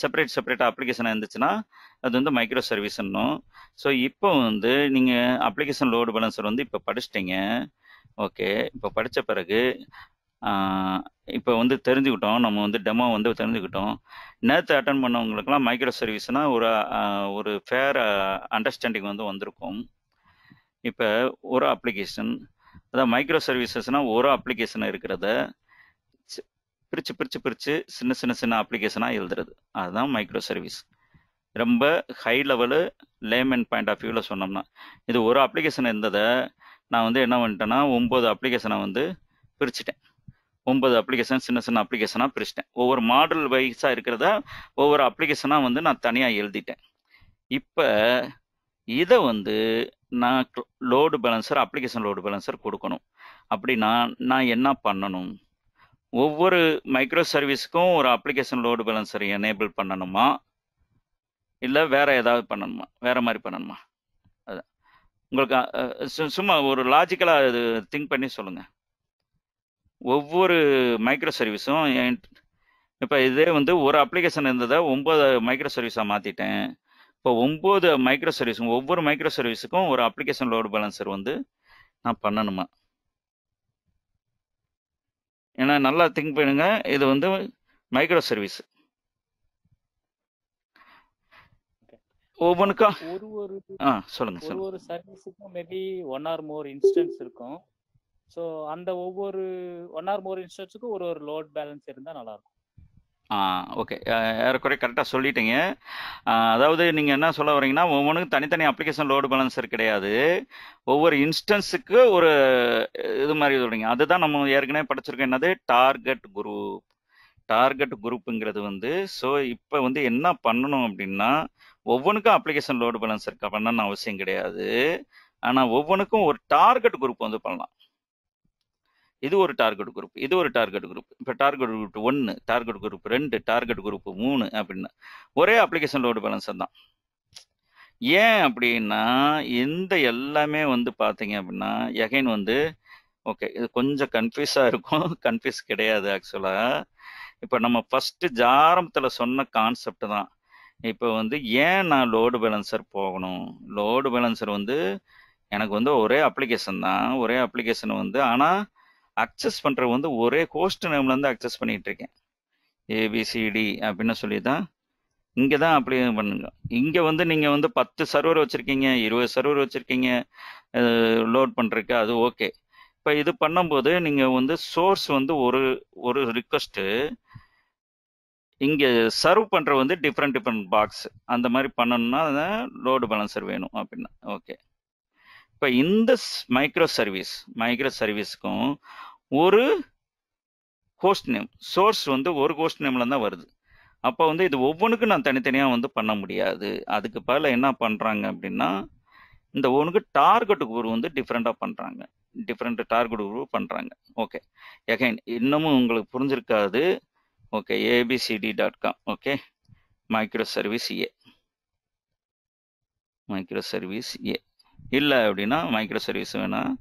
செப்பரேட் செப்பரேட்டாக அப்ளிகேஷனாக இருந்துச்சுன்னா அது வந்து மைக்ரோ சர்வீஸ்ன்னும் ஸோ இப்போ வந்து நீங்கள் அப்ளிகேஷன் லோடு பேலன்சர் வந்து இப்போ படிச்சிட்டிங்க ஓகே இப்போ படித்த பிறகு இப்போ வந்து தெரிஞ்சுக்கிட்டோம் நம்ம வந்து டெமோ வந்து தெரிஞ்சுக்கிட்டோம் நேற்று அட்டன் பண்ணவங்களுக்குலாம் மைக்ரோ சர்வீஸ்னால் ஒரு ஒரு ஃபேர் அண்டர்ஸ்டாண்டிங் வந்து வந்திருக்கும் இப்போ ஒரு அப்ளிகேஷன் அதான் மைக்ரோ சர்வீசஸ்னால் ஒரு அப்ளிகேஷன் இருக்கிறத பிரித்து பிரித்து பிரித்து சின்ன சின்ன சின்ன அப்ளிகேஷனாக எழுதுறது அதுதான் மைக்ரோ சர்வீஸ் ரொம்ப high level layman point of வியூவில் சொன்னோம்னா இது ஒரு அப்ளிகேஷன் இருந்ததை நான் வந்து என்ன பண்ணிட்டேன்னா ஒம்பது அப்ளிகேஷனை வந்து பிரிச்சுட்டேன் ஒன்பது அப்ளிகேஷன் சின்ன சின்ன அப்ளிகேஷனாக பிரிச்சிட்டேன் ஒவ்வொரு மாடல் வைஸாக இருக்கிறத ஒவ்வொரு அப்ளிகேஷனாக வந்து நான் தனியாக எழுதிட்டேன் இப்போ இதை வந்து நான் load balancer application load balancer கொடுக்கணும் அப்படின்னா நான் என்ன பண்ணணும் ஒவ்வொரு மைக்ரோ சர்வீஸுக்கும் ஒரு அப்ளிகேஷன் லோடு பேலன்சர் எனேபிள் பண்ணணுமா இல்லை வேறு ஏதாவது பண்ணணுமா வேறு மாதிரி பண்ணணுமா அதான் உங்களுக்கு சும்மா ஒரு லாஜிக்கலாக இது திங்க் பண்ணி சொல்லுங்கள் ஒவ்வொரு மைக்ரோ சர்வீஸும் இப்போ இதே வந்து ஒரு அப்ளிகேஷன் இருந்ததை ஒம்பது மைக்ரோ சர்வீஸாக மாற்றிட்டேன் இப்போ ஒம்பது மைக்ரோ சர்வீஸும் ஒவ்வொரு மைக்ரோ சர்வீஸுக்கும் ஒரு அப்ளிகேஷன் லோடு பேலன்சர் வந்து நான் பண்ணணுமா ஏன்னா நல்லா திங்க் பண்ணுங்க இது வந்து மைக்ரோ சர்வீஸ் ஒவ்வொன்றுக்கும் ஒரு ஒரு ஆ சொல்லுங்க ஒரு ஒரு சர்வீஸுக்கும் maybe one or more instance இருக்கும் ஸோ அந்த ஒவ்வொரு ஒன் ஆர் மோர் இன்ஸ்டன்ஸுக்கும் ஒரு ஒரு லோட் பேலன்ஸ் இருந்தால் நல்லாயிருக்கும் ஆ ஓகே ஏறக்குறைய கரெக்டாக சொல்லிட்டீங்க அதாவது நீங்கள் என்ன சொல்ல வரீங்கன்னா ஒவ்வொன்றுக்கும் தனித்தனி அப்ளிகேஷன் லோடு பேலன்சர் கிடையாது ஒவ்வொரு இன்ஸ்டன்ஸுக்கு ஒரு இது மாதிரி சொல்கிறீங்க அதுதான் நம்ம ஏற்கனவே படிச்சிருக்கோம் என்னது டார்கெட் குரூப் டார்கெட் குரூப்புங்கிறது வந்து ஸோ இப்போ வந்து என்ன பண்ணணும் அப்படின்னா ஒவ்வொன்றுக்கும் அப்ளிகேஷன் லோடு பேலன்சர் பண்ணணும்னு அவசியம் கிடையாது ஆனால் ஒவ்வொன்றுக்கும் ஒரு டார்கெட் குரூப் வந்து பண்ணலாம் இது ஒரு டார்கெட் குரூப் இது ஒரு டார்கெட் குரூப் இப்போ டார்கெட் குரூப் ஒன்று டார்கெட் குரூப் ரெண்டு டார்கெட் குரூப் மூணு அப்படின்னு ஒரே அப்ளிகேஷன் லோடு பேலன்ஸ் தான் ஏன் அப்படின்னா இந்த எல்லாமே வந்து பார்த்தீங்க அப்படின்னா எகைன் வந்து ஓகே இது கொஞ்சம் கன்ஃபியூஸாக இருக்கும் கன்ஃபியூஸ் (laughs) கிடையாது ஆக்சுவலாக இப்போ நம்ம ஃபஸ்ட்டு ஜாரம்பத்தில் சொன்ன கான்செப்ட் தான் இப்போ வந்து ஏன் நான் லோடு பேலன்சர் போகணும் லோடு பேலன்சர் வந்து எனக்கு வந்து ஒரே அப்ளிகேஷன் தான் ஒரே அப்ளிகேஷன் வந்து ஆனால் அக்சஸ் பண்ணுறது வந்து ஒரே ஹோஸ்ட் நேம்லேருந்து அக்சஸ் பண்ணிகிட்டு இருக்கேன் ஏபிசிடி அப்படின்னு சொல்லி தான் இங்கே தான் அப்படி பண்ணுங்க இங்கே வந்து நீங்கள் வந்து பத்து சர்வர் வச்சுருக்கீங்க இருபது சர்வர் வச்சுருக்கீங்க லோட் பண்ணுறதுக்கு அது ஓகே இப்போ இது பண்ணும்போது நீங்கள் வந்து சோர்ஸ் வந்து ஒரு ஒரு ரிக்வஸ்ட்டு இங்கே சர்வ் பண்ணுறது வந்து டிஃப்ரெண்ட் டிஃப்ரெண்ட் பாக்ஸ் அந்த மாதிரி பண்ணணும்னா லோடு பேலன்சர் வேணும் அப்படின்னா ஓகே இப்போ இந்த மைக்ரோ சர்வீஸ் மைக்ரோ சர்வீஸ்க்கும் ஒரு ஹோஸ்ட் நேம் சோர்ஸ் வந்து ஒரு ஹோஸ்ட் நேம்ல தான் வருது அப்போ வந்து இது ஒவ்வொன்றுக்கும் நான் தனித்தனியாக வந்து பண்ண முடியாது அதுக்கு பதில் என்ன பண்ணுறாங்க அப்படின்னா இந்த ஒன்றுக்கு டார்கெட் குரூப் வந்து டிஃப்ரெண்ட்டாக பண்ணுறாங்க டிஃப்ரெண்ட் டார்கெட் குரு பண்ணுறாங்க ஓகே எகைன் இன்னமும் உங்களுக்கு புரிஞ்சிருக்காது okay ABCD dot com okay micro service A micro service A இல்லை அப்படின்னா மைக்ரோ சர்வீஸ் வேணால்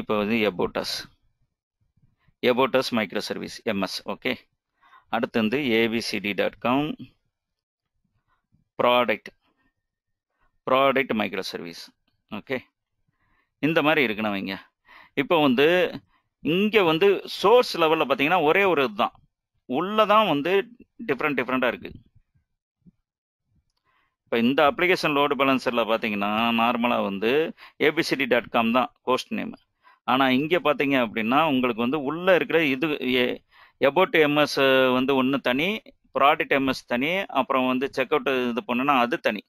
இப்போ வந்து எபோட்டாஸ் about micro service MS okay அடுத்து வந்து ABCD dot com product product micro service okay இந்த மாதிரி இருக்கணும் இங்கே இப்போ வந்து இங்கே வந்து சோர்ஸ் லெவலில் பார்த்தீங்கன்னா ஒரே ஒரு இதுதான் உள்ளே தான் வந்து டிஃப்ரெண்ட் டிஃப்ரெண்ட்டாக இருக்குது இப்போ இந்த அப்ளிகேஷன் லோடு பேலன்சரில் பார்த்தீங்கன்னா நார்மலாக வந்து ஏபிசிடி டாட் காம் தான் கோஸ்ட் நேமு ஆனால் இங்கே பார்த்தீங்க அப்படின்னா உங்களுக்கு வந்து உள்ளே இருக்கிற இது எபோட் எம்எஸ் வந்து ஒன்று தனி ப்ராடக்ட் எம்எஸ் தனி அப்புறம் வந்து செக் அவுட் இது பண்ணுன்னா அது தனி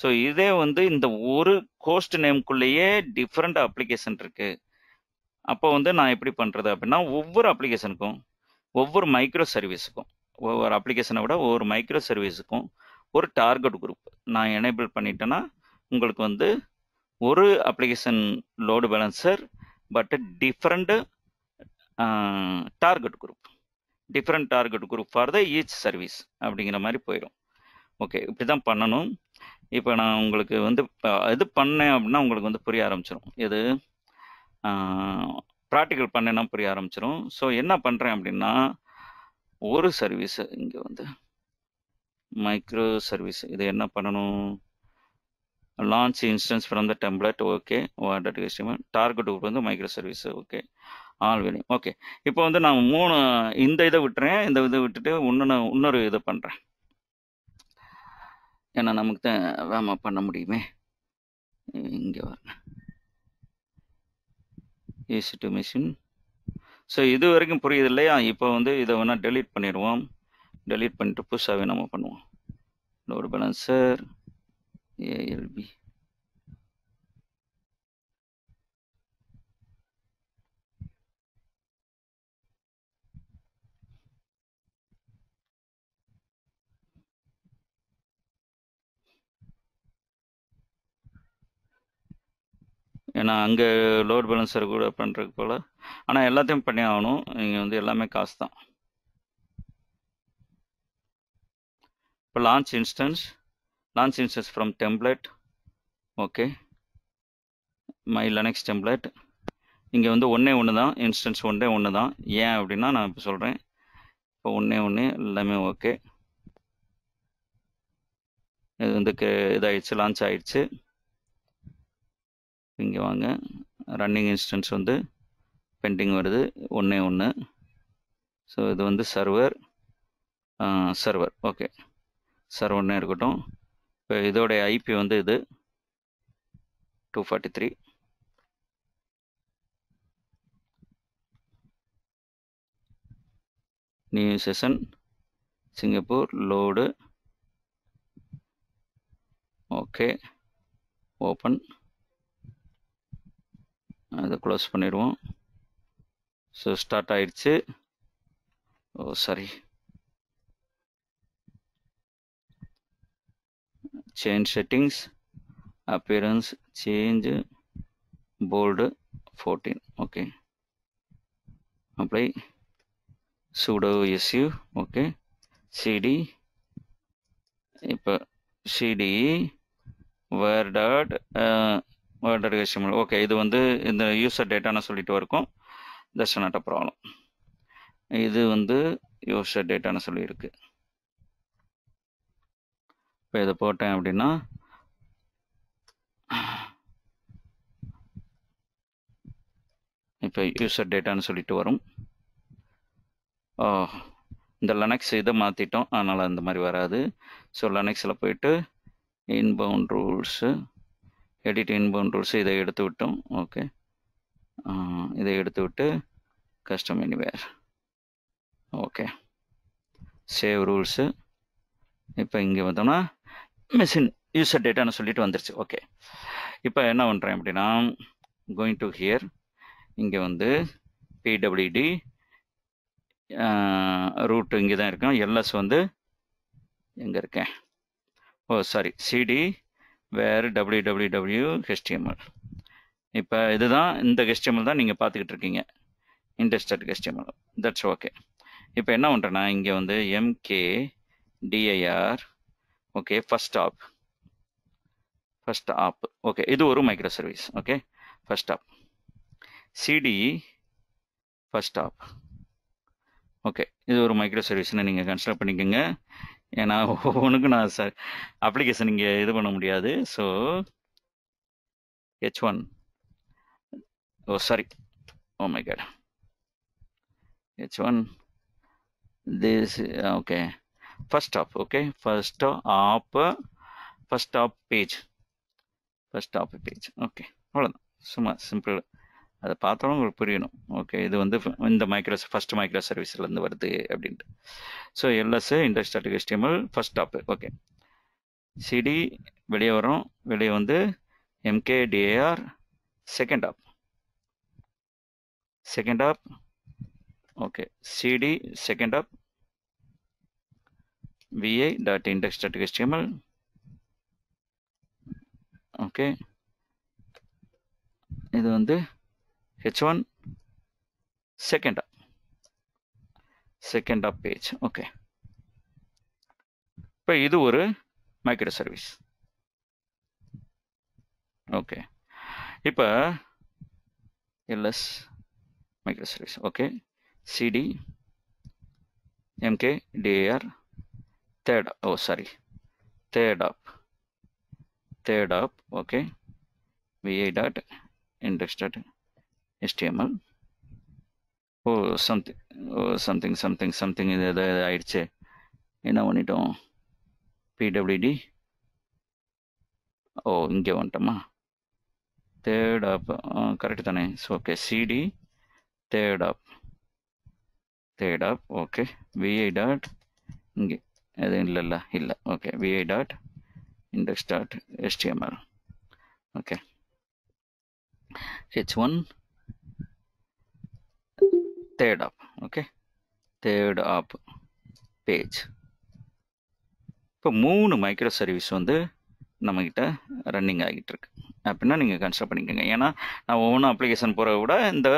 ஸோ இதே வந்து இந்த ஒரு கோஸ்ட் நேம்குள்ளேயே டிஃப்ரெண்ட் அப்ளிகேஷன் இருக்குது அப்போ வந்து நான் எப்படி பண்ணுறது அப்படின்னா ஒவ்வொரு அப்ளிகேஷனுக்கும் ஒவ்வொரு மைக்ரோ சர்வீஸுக்கும் ஒவ்வொரு அப்ளிகேஷனை விட ஒவ்வொரு மைக்ரோ சர்வீஸுக்கும் ஒரு டார்கெட் குரூப் நான் எனேபிள் பண்ணிட்டேன்னா உங்களுக்கு வந்து ஒரு application load balancer but a different uh, target group different target group for the each service அப்படிங்கிற மாதிரி போயிடும் ஓகே இப்படி தான் பண்ணணும் இப்போ நான் உங்களுக்கு வந்து இது பண்ணேன் அப்படின்னா உங்களுக்கு வந்து புரிய ஆரம்பிச்சிடும் இது ப்ராக்டிக்கல் பண்ணேன்னா புரிய ஆரம்பிச்சிடும் ஸோ என்ன பண்ணுறேன் அப்படின்னா ஒரு சர்வீஸு இங்கே வந்து மைக்ரோ சர்வீஸ் இது என்ன பண்ணணும் launch instance from the template okay வாட்டர் கஸ்டமர் டார்கெட் குரூப் வந்து மைக்ரோ சர்வீஸ் ஓகே ஆல் வெளி ஓகே இப்போ வந்து நான் மூணு இந்த இதை விட்டுறேன் இந்த இதை விட்டுட்டு இன்னொன்று இன்னொரு இதை பண்ணுறேன் ஏன்னா நமக்கு தான் வேமா பண்ண முடியுமே இங்கே வர ஏசி டு மிஷின் ஸோ இது வரைக்கும் புரியுது இல்லையா இப்போ வந்து இதை வேணால் டெலீட் பண்ணிடுவோம் டெலீட் பண்ணிட்டு புதுசாகவே நம்ம பண்ணுவோம் லோடு பேலன்சர் ஏஎல்பி ஏன்னா அங்கே லோட் பேலன்ஸர் கூட பண்ணுறதுக்கு போல் ஆனால் எல்லாத்தையும் பண்ணி ஆகணும் இங்கே வந்து எல்லாமே காசு தான் இப்போ launch instance launch instance from template okay my linux template இங்கே வந்து ஒன்றே ஒன்று தான் இன்ஸ்டன்ஸ் ஒன்றே ஒன்று தான் ஏன் அப்படின்னா நான் இப்போ சொல்கிறேன் இப்போ ஒன்றே ஒன்று எல்லாமே ஓகே இது வந்து இதாகிடுச்சு லான்ச் ஆயிடுச்சு இங்கே வாங்க ரன்னிங் இன்ஸ்டன்ஸ் வந்து பெண்டிங் வருது ஒன்றே ஒன்று ஸோ இது வந்து சர்வர் சர்வர் ஓகே சர்வர்னே இருக்கட்டும் இப்போ இதோடைய ஐபி வந்து இது two forty three new session Singapore load okay open அதை க்ளோஸ் பண்ணிடுவோம் ஸோ ஸ்டார்ட் ஆயிடுச்சு oh oh, sorry change settings appearance change bold 14 okay apply sudo su okay cd இப்போ CD var dot var dot HTML okay இது வந்து இந்த user டேட்டான்னு சொல்லிட்டு வரைக்கும் that's not a problem இது வந்து யூசர் டேட்டான்னு சொல்லியிருக்கு இப்போ இதை போட்டேன் அப்படின்னா இப்போ யூசர் டேட்டான்னு சொல்லிட்டு வரும் ஓ இந்த லனக்ஸ் இதை மாற்றிட்டோம் அதனால் அந்த மாதிரி வராது ஸோ லனக்ஸில் போயிட்டு inbound rules edit inbound rules இதை எடுத்து விட்டோம் ஓகே இதை எடுத்து விட்டு custom anywhere okay save rules இப்போ இங்கே பார்த்தோம்னா மிஷின் யூசர் டேட்டான்னு சொல்லிட்டு வந்துருச்சு ஓகே இப்போ என்ன பண்ணுறேன் அப்படின்னா கோயிங் டு ஹியர் இங்கே வந்து பிடபிள்யூடி ரூட்டு இங்கே தான் இருக்கும் எல்எஸ் வந்து எங்கே இருக்கேன் oh sorry CD var W W W HTML இப்போ இதுதான் இந்த ஹெச்டிஎம்எல் தான் நீங்கள் பார்த்துக்கிட்டு இருக்கீங்க இன்டெஸ்டட் ஹெச்டிஎம்எல் தட்ஸ் ஓகே இப்போ என்ன பண்ணுறேன்னா இங்கே வந்து MK DIR okay first app first app okay இது ஒரு micro service okay first app CD first app okay இது ஒரு மைக்ரோ சர்வீஸ்னு நீங்கள் கன்சிடர் பண்ணிக்கோங்க ஏன்னா ஒவ்வொன்றுக்கும் நான் சார் அப்ளிகேஷன் இங்கே இது பண்ண முடியாது so H one oh sorry oh my god H one this okay first of okay first of first of page first of page okay அவ்வளோதான் சும்மா சிம்பிள் அதை பார்த்தாலும் உங்களுக்கு புரியணும் ஓகே இது வந்து இந்த மைக்ரோ ஃபஸ்ட் மைக்ரோ சர்வீஸ்லேருந்து வருது அப்படின்ட்டு ஸோ எல்எஸ் இண்டஸ்ட்ரியல் HTML first app okay CD வெளியே வரும் வெளியே வந்து MKDIR second app second app okay CD second app va.index.html. Okay. இது வந்து h1 second up second up page okay இப்போ இது ஒரு மைக்ரோ சர்வீஸ் ஓகே இப்போ LS micro service okay CD MK DIR third oh sorry third up third up okay va dot index html oh something oh something something something in the i'd say in our need pwd oh in given tama third up correct the okay cd third up third up okay va dot எதுவும் இல்லைல்ல இல்லை okay VI dot index dot HTML okay H one third app okay third app page இப்போ மூணு micro service வந்து நம்மக்கிட்ட running ஆகிட்டு இருக்கு அப்படின்னா நீங்கள் கன்சிடர் பண்ணிக்கோங்க ஏன்னா நான் ஒவ்வொன்றும் அப்ளிகேஷன் போகிறத விட இந்த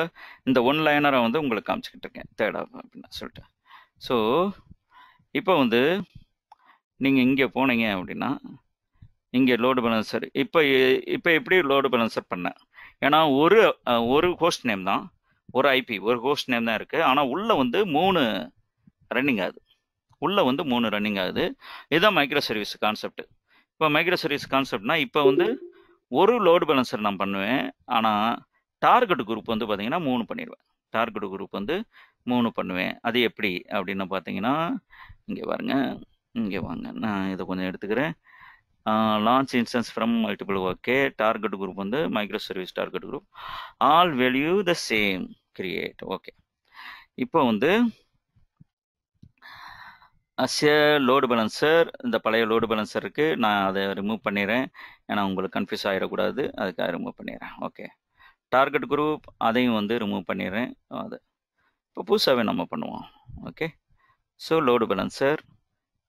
இந்த ஒன் லைனரை வந்து உங்களுக்கு காமிச்சிக்கிட்டு இருக்கேன் தேர்ட் ஆப் அப்படின்னு சொல்லிட்டு ஸோ இப்போ வந்து நீங்கள் இங்கே போனீங்க அப்படின்னா இங்கே லோடு பேலன்சர் இப்போ இப்போ எப்படி லோடு பேலன்சர் பண்ணேன் ஏன்னா ஒரு ஒரு ஹோஸ்ட் நேம் தான் ஒரு ஐபி ஒரு ஹோஸ்ட் நேம் தான் இருக்குது ஆனால் உள்ளே வந்து மூணு ரன்னிங் ஆகுது உள்ளே வந்து மூணு ரன்னிங் ஆகுது இதுதான் மைக்ரோ சர்வீஸ் கான்செப்ட் இப்போ மைக்ரோ சர்வீஸ் கான்செப்ட்னா இப்போ வந்து ஒரு லோடு பேலன்சர் நான் பண்ணுவேன் ஆனால் டார்கெட் குரூப் வந்து பார்த்திங்கன்னா மூணு பண்ணிடுவேன் டார்கெட் குரூப் வந்து மூணு பண்ணுவேன் அது எப்படி அப்படின்னு பார்த்தீங்கன்னா இங்கே பாருங்க இங்கே வாங்க நான் இதை கொஞ்சம் எடுத்துக்கிறேன் launch instance from multiple okay target group வந்து micro service target group all value the same create okay இப்போ வந்து லோடு பேலன்சர் இந்த பழைய லோடு பேலன்சருக்கு இருக்குது நான் அதை ரிமூவ் பண்ணிடுறேன் ஏன்னா உங்களுக்கு கன்ஃபியூஸ் ஆகிடக்கூடாது அதுக்காக ரிமூவ் பண்ணிடுறேன் ஓகே டார்கெட் குரூப் அதையும் வந்து ரிமூவ் பண்ணிடுறேன் அது இப்போ புதுசாகவே நம்ம பண்ணுவோம் okay so load balancer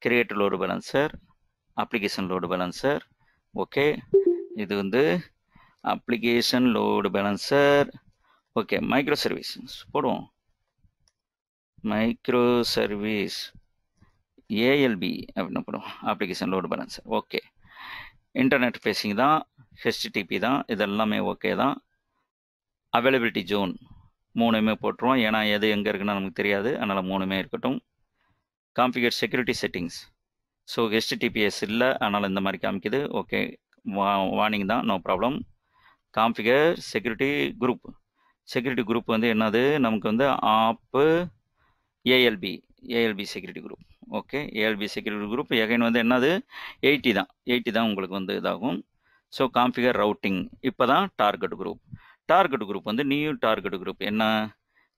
create load balancer application load balancer okay இது வந்து application load balancer okay micro service போடுவோம் மைக்ரோ சர்வீஸ் ஏஎல்பி அப்படின்னு போடுவோம் application load balancer okay internet facing தான் ஹெச்டிடிபி தான் இதெல்லாமே ஓகே தான் அவைலபிலிட்டி ஜோன் மூணுமே போட்டுருவோம் ஏன்னா எது எங்கே இருக்குன்னு நமக்கு தெரியாது அதனால் மூணுமே இருக்கட்டும் காம்பிகேட் செக்யூரிட்டி செட்டிங்ஸ் ஸோ ஹெச்டிடிபிஎஸ் இல்லை அதனால் இந்த மாதிரி காமிக்குது ஓகே வா வார்னிங் தான் no problem configure security group security group வந்து என்னது நமக்கு வந்து app ALB ALB security group okay ALB security group again வந்து என்னது எயிட்டி தான் எயிட்டி தான் உங்களுக்கு வந்து இதாகும் ஸோ காம்ஃபிகர் ரவுட்டிங் இப்போ தான் டார்கெட் குரூப் டார்கெட் குரூப் வந்து நியூ டார்கெட் குரூப் என்ன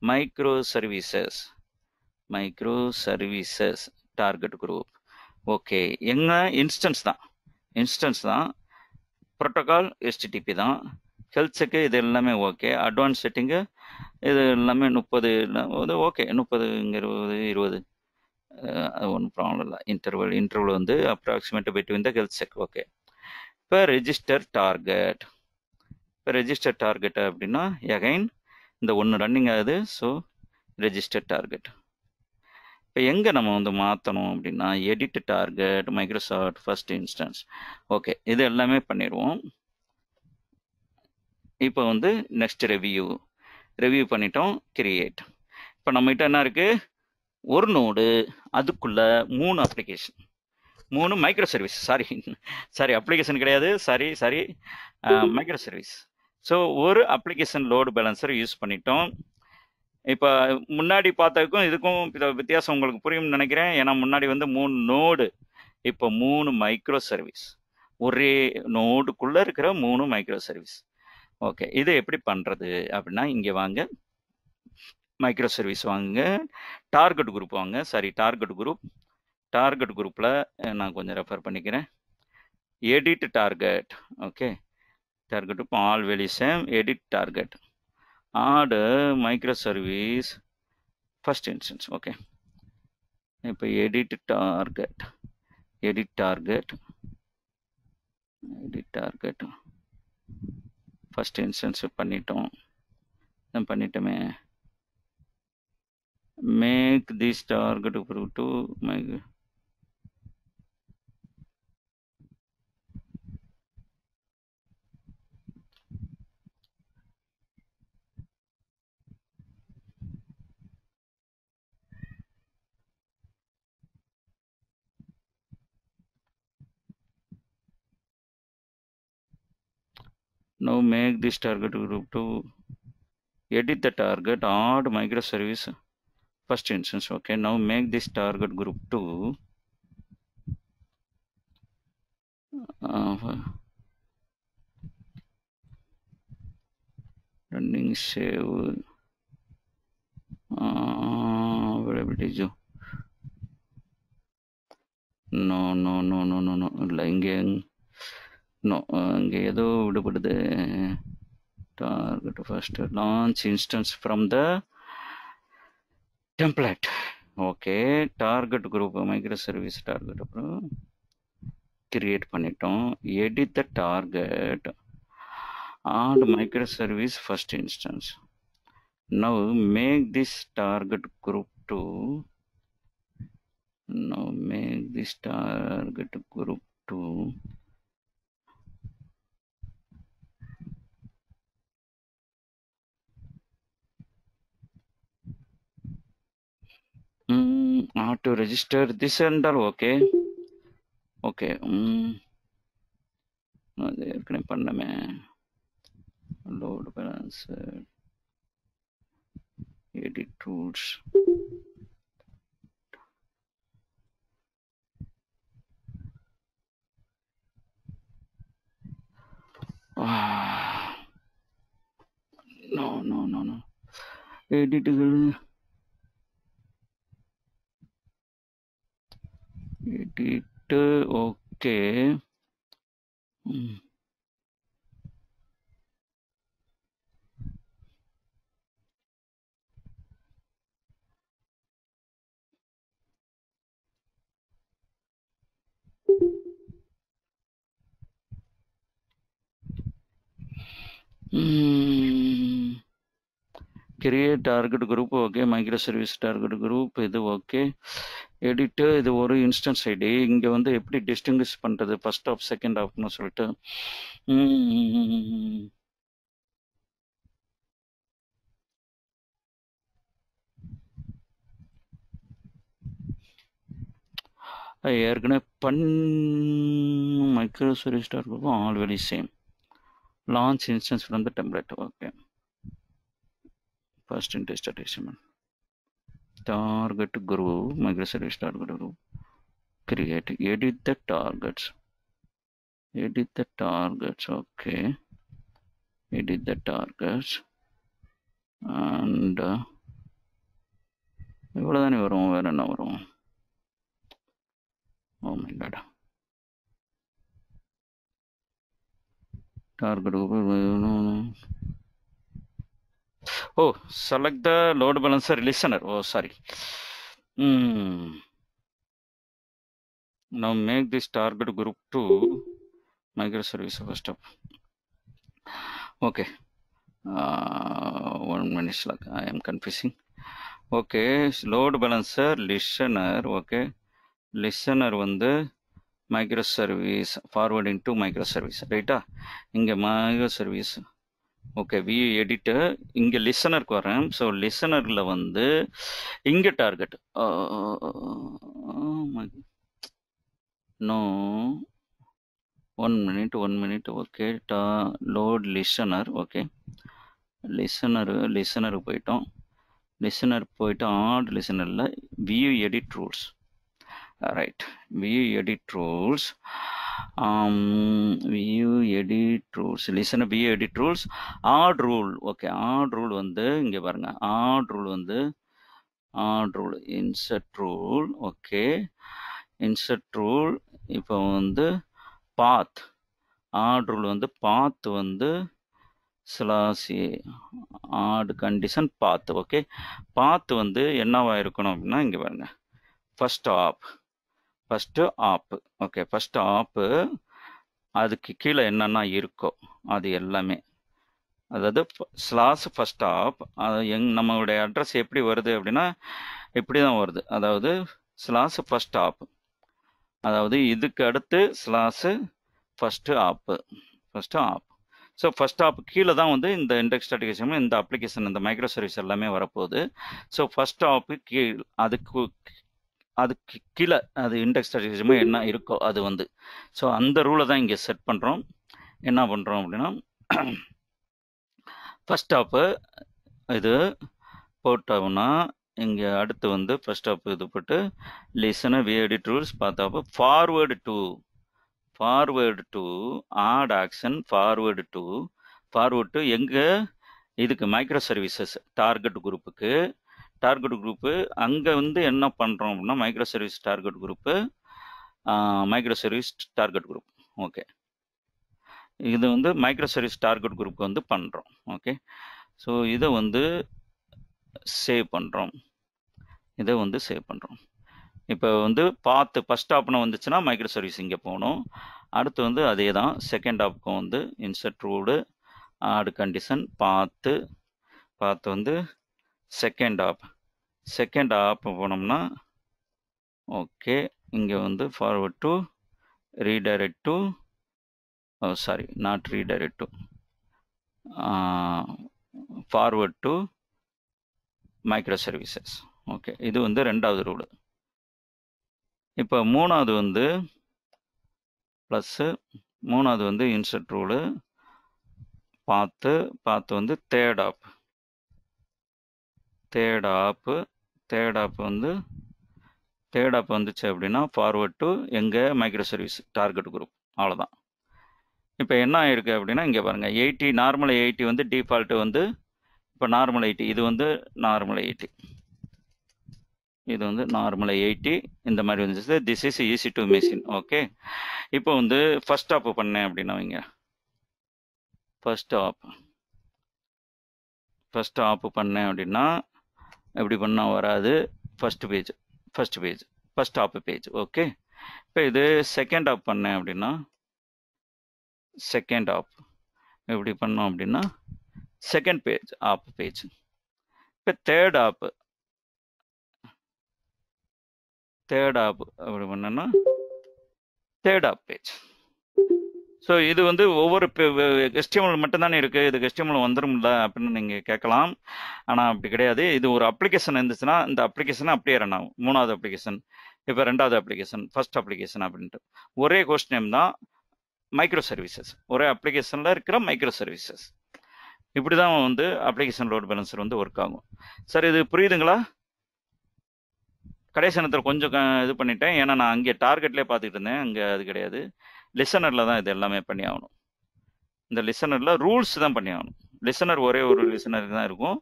micro services micro services target group okay எங்கே இன்ஸ்டன்ஸ் தான் இன்ஸ்டன்ஸ் தான் ப்ரோட்டோக்கால் எஸ்டிடிபி தான் ஹெல்த் செக்கு இது எல்லாமே ஓகே அட்வான்ஸ் செட்டிங்கு இது எல்லாமே முப்பது இல்லை ஓகே முப்பது இருபது இருபது அது ஒன்றும் ப்ராப்ளம் இல்லை இன்டர்வல் இன்டர்வல் வந்து அப்ராக்சிமேட்டாக between the health check okay இப்போ ரெஜிஸ்டர் டார்கெட் இப்போ ரெஜிஸ்டர் டார்கெட் அப்படின்னா எகைன் இந்த ஒன்று ரன்னிங் ஆகுது ஸோ ரெஜிஸ்டர் டார்கெட் இப்போ எங்கே நம்ம வந்து மாற்றணும் அப்படின்னா edit target Microsoft first instance okay இது எல்லாமே பண்ணிடுவோம் இப்போ வந்து நெக்ஸ்ட் ரெவியூ ரிவ்யூ பண்ணிட்டோம் கிரியேட் இப்போ நம்மகிட்ட என்ன இருக்குது ஒரு நோடு அதுக்குள்ளே மூணு அப்ளிகேஷன் மூணு micro service sorry sorry application கிடையாது sorry sorry micro service so ஒரு அப்ளிகேஷன் லோடு பேலன்சர் யூஸ் பண்ணிட்டோம் இப்போ முன்னாடி பார்த்ததுக்கும் இதுக்கும் வித்தியாசம் உங்களுக்கு புரியும்னு நினைக்கிறேன் ஏன்னா முன்னாடி வந்து மூணு நோடு இப்போ மூணு மைக்ரோ சர்வீஸ் ஒரே நோடுக்குள்ளே இருக்கிற மூணு மைக்ரோ சர்வீஸ் ஓகே இது எப்படி பண்ணுறது அப்படின்னா இங்கே வாங்க மைக்ரோ சர்வீஸ் வாங்க டார்கெட் குரூப் வாங்க சாரி டார்கெட் குரூப் டார்கெட் குரூப்பில் நான் கொஞ்சம் ரெஃபர் பண்ணிக்கிறேன் edit target okay target to all value same edit target add microservice first instance okay if I edit target edit target edit target first instance panitom then panitome make this target approve to Make now make this target group to edit the target add microservice first instance okay now make this target group to uh, running save uh, no no no no no no lying இன்னும் uh, இங்கே ஏதோ விடுபடுது target first launch instance from the template okay target group micro service target அப்புறம் create பண்ணிட்டோம் edit the target add micro service first instance now make this target group to now make this target group to have to register this and all okay okay mm. அது ஏற்கனவே பண்ணமே load balance edit tools No. No. No. No எடிட்டுகள் edit okay hmm. Hmm. create target group okay microservice target group இது okay edit இது ஒரு instance ID இங்கே வந்து எப்படி டிஸ்டிங்கிஷ் பண்ணுறது ஃபஸ்ட் ஆஃப் செகண்ட் ஆஃப்னு சொல்லிட்டு ஏற்கனவே பண் மைக்ரோசரி ஸ்டார் இருக்கும் very same launch instance from the template okay first இன்டெஸ்ட் attachment target group microservice target group create edit the targets edit the targets okay edit the targets and இவ்வளோதானே வரும் வேறு என்ன வரும் ஓம் இல்லடா target oh select the load balancer listener oh sorry now make this target group to microservice first up okay uh, one minute like i am confusing okay load balancer listener okay listener வந்து microservice forwarding to microservice ரைட்டா இங்க microservice okay we edit இங்கே லிசனருக்கு வரேன் so லிசனரில் வந்து இங்கே target no one minute one minute okay டா load listener okay listener லிசனருக்கு போயிட்டோம் லிசனர் போயிட்டு ஆட் லிசனரில் view edit rules right view edit rules view edit rules listen view edit rules add rule okay add rule வந்து இங்கே பாருங்கள் add rule வந்து add rule insert rule okay insert rule இப்போ வந்து பாத் ஆட் ரூல் வந்து பாத் வந்து ஸ்லாசி ஆடு கண்டிஷன் பாத் okay பாத் வந்து என்னவாக இருக்கணும் அப்படின்னா இங்கே பாருங்கள் first app first app okay first app அதுக்கு கீழே என்னென்ன இருக்கோ அது எல்லாமே அதாவது ஸ்லாஸ் ஃபஸ்ட் ஆப் அது எங் நம்மளுடைய அட்ரஸ் எப்படி வருது அப்படின்னா இப்படி தான் வருது அதாவது ஸ்லாஸ் ஃபஸ்ட் ஆப் அதாவது இதுக்கு அடுத்து slash first app first app so first app கீழே தான் வந்து இந்த இண்டெக்ஸ் ஸ்டாட்டிகேஷன் இந்த அப்ளிகேஷன் இந்த மைக்ரோ சர்வீஸ் எல்லாமே வரப்போகுது ஸோ ஃபஸ்ட் ஆப்பு கீழ் அதுக்கு அதுக்கு கீழே அது இண்டெக்ஸ் ஸ்ட்ராட்டஜிமே என்ன இருக்கோ அது வந்து ஸோ அந்த ரூலை தான் இங்கே செட் பண்ணுறோம் என்ன பண்ணுறோம் அப்படின்னா ஃபஸ்ட் ஸ்டாப்பு இது போட்டோம்னா இங்கே அடுத்து வந்து ஃபஸ்ட் ஸ்டாப்பு இது போட்டு லிசனு விஎடிட் ரூல்ஸ் பார்த்தாப்போ forward to forward to add action forward to forward to எங்கே இதுக்கு மைக்ரோ சர்வீசஸ் டார்கெட் குரூப்புக்கு டார்கெட் குரூப்பு அங்கே வந்து என்ன பண்ணுறோம் அப்படின்னா micro service target group micro service target group okay இது வந்து மைக்ரோ சர்வீஸ் டார்கெட் குரூப் வந்து பண்ணுறோம் ஓகே ஸோ இதை வந்து சேவ் பண்ணுறோம் இதை வந்து சேவ் பண்ணுறோம் இப்போ வந்து பார்த்து ஃபஸ்ட் ஆப்னு வந்துச்சுன்னா மைக்ரோ சர்வீஸ் இங்கே போகணும் அடுத்து வந்து அதே தான் செகண்ட் ஆப்க்கும் வந்து இன்சர்ட் ரூடு ஆடு கண்டிஷன் பார்த்து பார்த்து வந்து செகண்ட் ஆப் செகண்ட் ஆப் போனோம்னா ஓகே இங்கே வந்து forward to redirect to sorry not redirect to forward to micro services okay இது வந்து ரெண்டாவது ரூடு இப்போ மூணாவது வந்து ப்ளஸ்ஸு மூணாவது வந்து இன்சர்ட் ரூடு பார்த்து பார்த்து வந்து third app third app third app வந்து தேர்ட் ஆப் வந்துச்சு அப்படின்னா ஃபார்வர்ட் டு எங்கள் மைக்ரோ சர்வீஸ் டார்கெட் குரூப் அவ்வளோதான் இப்போ என்ன ஆயிருக்கு அப்படின்னா இங்கே பாருங்கள் எயிட்டி நார்மல் எயிட்டி வந்து டிஃபால்ட்டு வந்து இப்போ நார்மல் எயிட்டி இது வந்து நார்மல் எயிட்டி இது வந்து நார்மல் எயிட்டி இந்த மாதிரி வந்துச்சு this is easy to machine okay இப்போ வந்து ஃபஸ்ட் ஆப் பண்ணேன் அப்படின்னா வைங்க ஃபஸ்ட் ஆப் ஃபஸ்ட் ஆப் பண்ணேன் அப்படின்னா இப்படி பண்ணால் வராது first page first page first app page okay இப்போ இது செகண்ட் ஆப் பண்ணேன் அப்படின்னா செகண்ட் ஆப் எப்படி பண்ணோம் அப்படின்னா செகண்ட் பேஜ் ஆப் பேஜ் இப்போ தேர்ட் ஆப் தேர்ட் ஆப் அப்படி பண்ணேன்னா தேர்ட் ஆப் பேஜ் ஸோ இது வந்து ஒவ்வொரு எஸ்டிஎம்எல் மட்டும்தானே இருக்குது இது எஸ்டிஎம்எல் வந்துடும்ல அப்படின்னு நீங்கள் கேட்கலாம் ஆனால் அப்படி கிடையாது இது ஒரு அப்ளிகேஷன் இருந்துச்சுன்னா இந்த அப்ளிகேஷனை அப்படியே ரன் ஆகும் மூணாவது அப்ளிகேஷன் இப்போ ரெண்டாவது அப்ளிகேஷன் ஃபர்ஸ்ட் அப்ளிகேஷன் அப்படின்ட்டு ஒரே கோஸ்ட் நேம் தான் மைக்ரோ சர்வீசஸ் ஒரே அப்ளிகேஷனில் இருக்கிற மைக்ரோ சர்வீசஸ் இப்படி தான் வந்து அப்ளிகேஷன் லோட் பேலன்சர் வந்து ஒர்க் ஆகும் சார் இது புரியுதுங்களா கடைசி நேரத்தில் கொஞ்சம் இது பண்ணிட்டேன் ஏன்னா நான் அங்கே டார்கெட்லேயே பார்த்துக்கிட்டு இருந்தேன் அங்கே அது கிடையாது லிசனரில் தான் இது எல்லாமே பண்ணி ஆகணும் இந்த லிசனரில் ரூல்ஸ் தான் பண்ணி ஆகணும் லிசனர் ஒரே ஒரு லிசனர் தான் இருக்கும்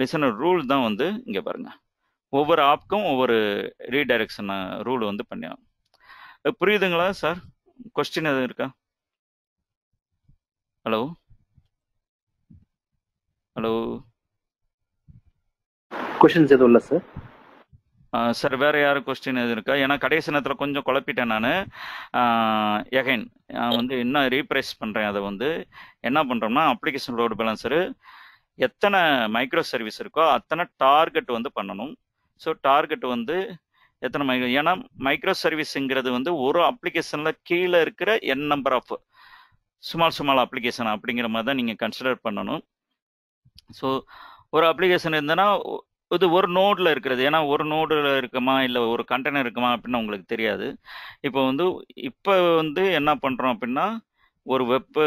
லிசனர் ரூல் தான் வந்து இங்கே பாருங்கள் ஒவ்வொரு ஆப்க்கும் ஒவ்வொரு ரீடைரக்ஷன் ரூல் வந்து பண்ணி ஆகணும் புரியுதுங்களா சார் கொஸ்டின் எதுவும் இருக்கா ஹலோ ஹலோ கொஷின்ஸ் எதுவும் இல்லை சார் சார் வேறு யாரும் கொஸ்டின் எதுவும் இருக்கா ஏன்னா கடைசி நேரத்தில் கொஞ்சம் குழப்பிட்டேன் நான் எகைன் நான் வந்து இன்னும் ரீப்ரைஸ் பண்ணுறேன் அதை வந்து என்ன பண்ணுறோம்னா அப்ளிகேஷன் லோடு பேலன்ஸரு எத்தனை மைக்ரோ சர்வீஸ் இருக்கோ அத்தனை டார்கெட் வந்து பண்ணணும் ஸோ டார்கெட் வந்து எத்தனை மைக்ரோ ஏன்னா மைக்ரோ சர்வீஸுங்கிறது வந்து ஒரு அப்ளிகேஷனில் கீழே இருக்கிற N number of small small application அப்படிங்கிற மாதிரி தான் நீங்கள் கன்சிடர் பண்ணணும் ஸோ ஒரு அப்ளிகேஷன் இருந்ததுன்னா இது ஒரு நோடில் இருக்கிறது ஏன்னா ஒரு நோடில் இருக்குமா இல்லை ஒரு கண்டெய்னர் இருக்குமா அப்படின்னு உங்களுக்கு தெரியாது இப்போ வந்து இப்போ வந்து என்ன பண்ணுறோம் அப்படின்னா ஒரு வெப்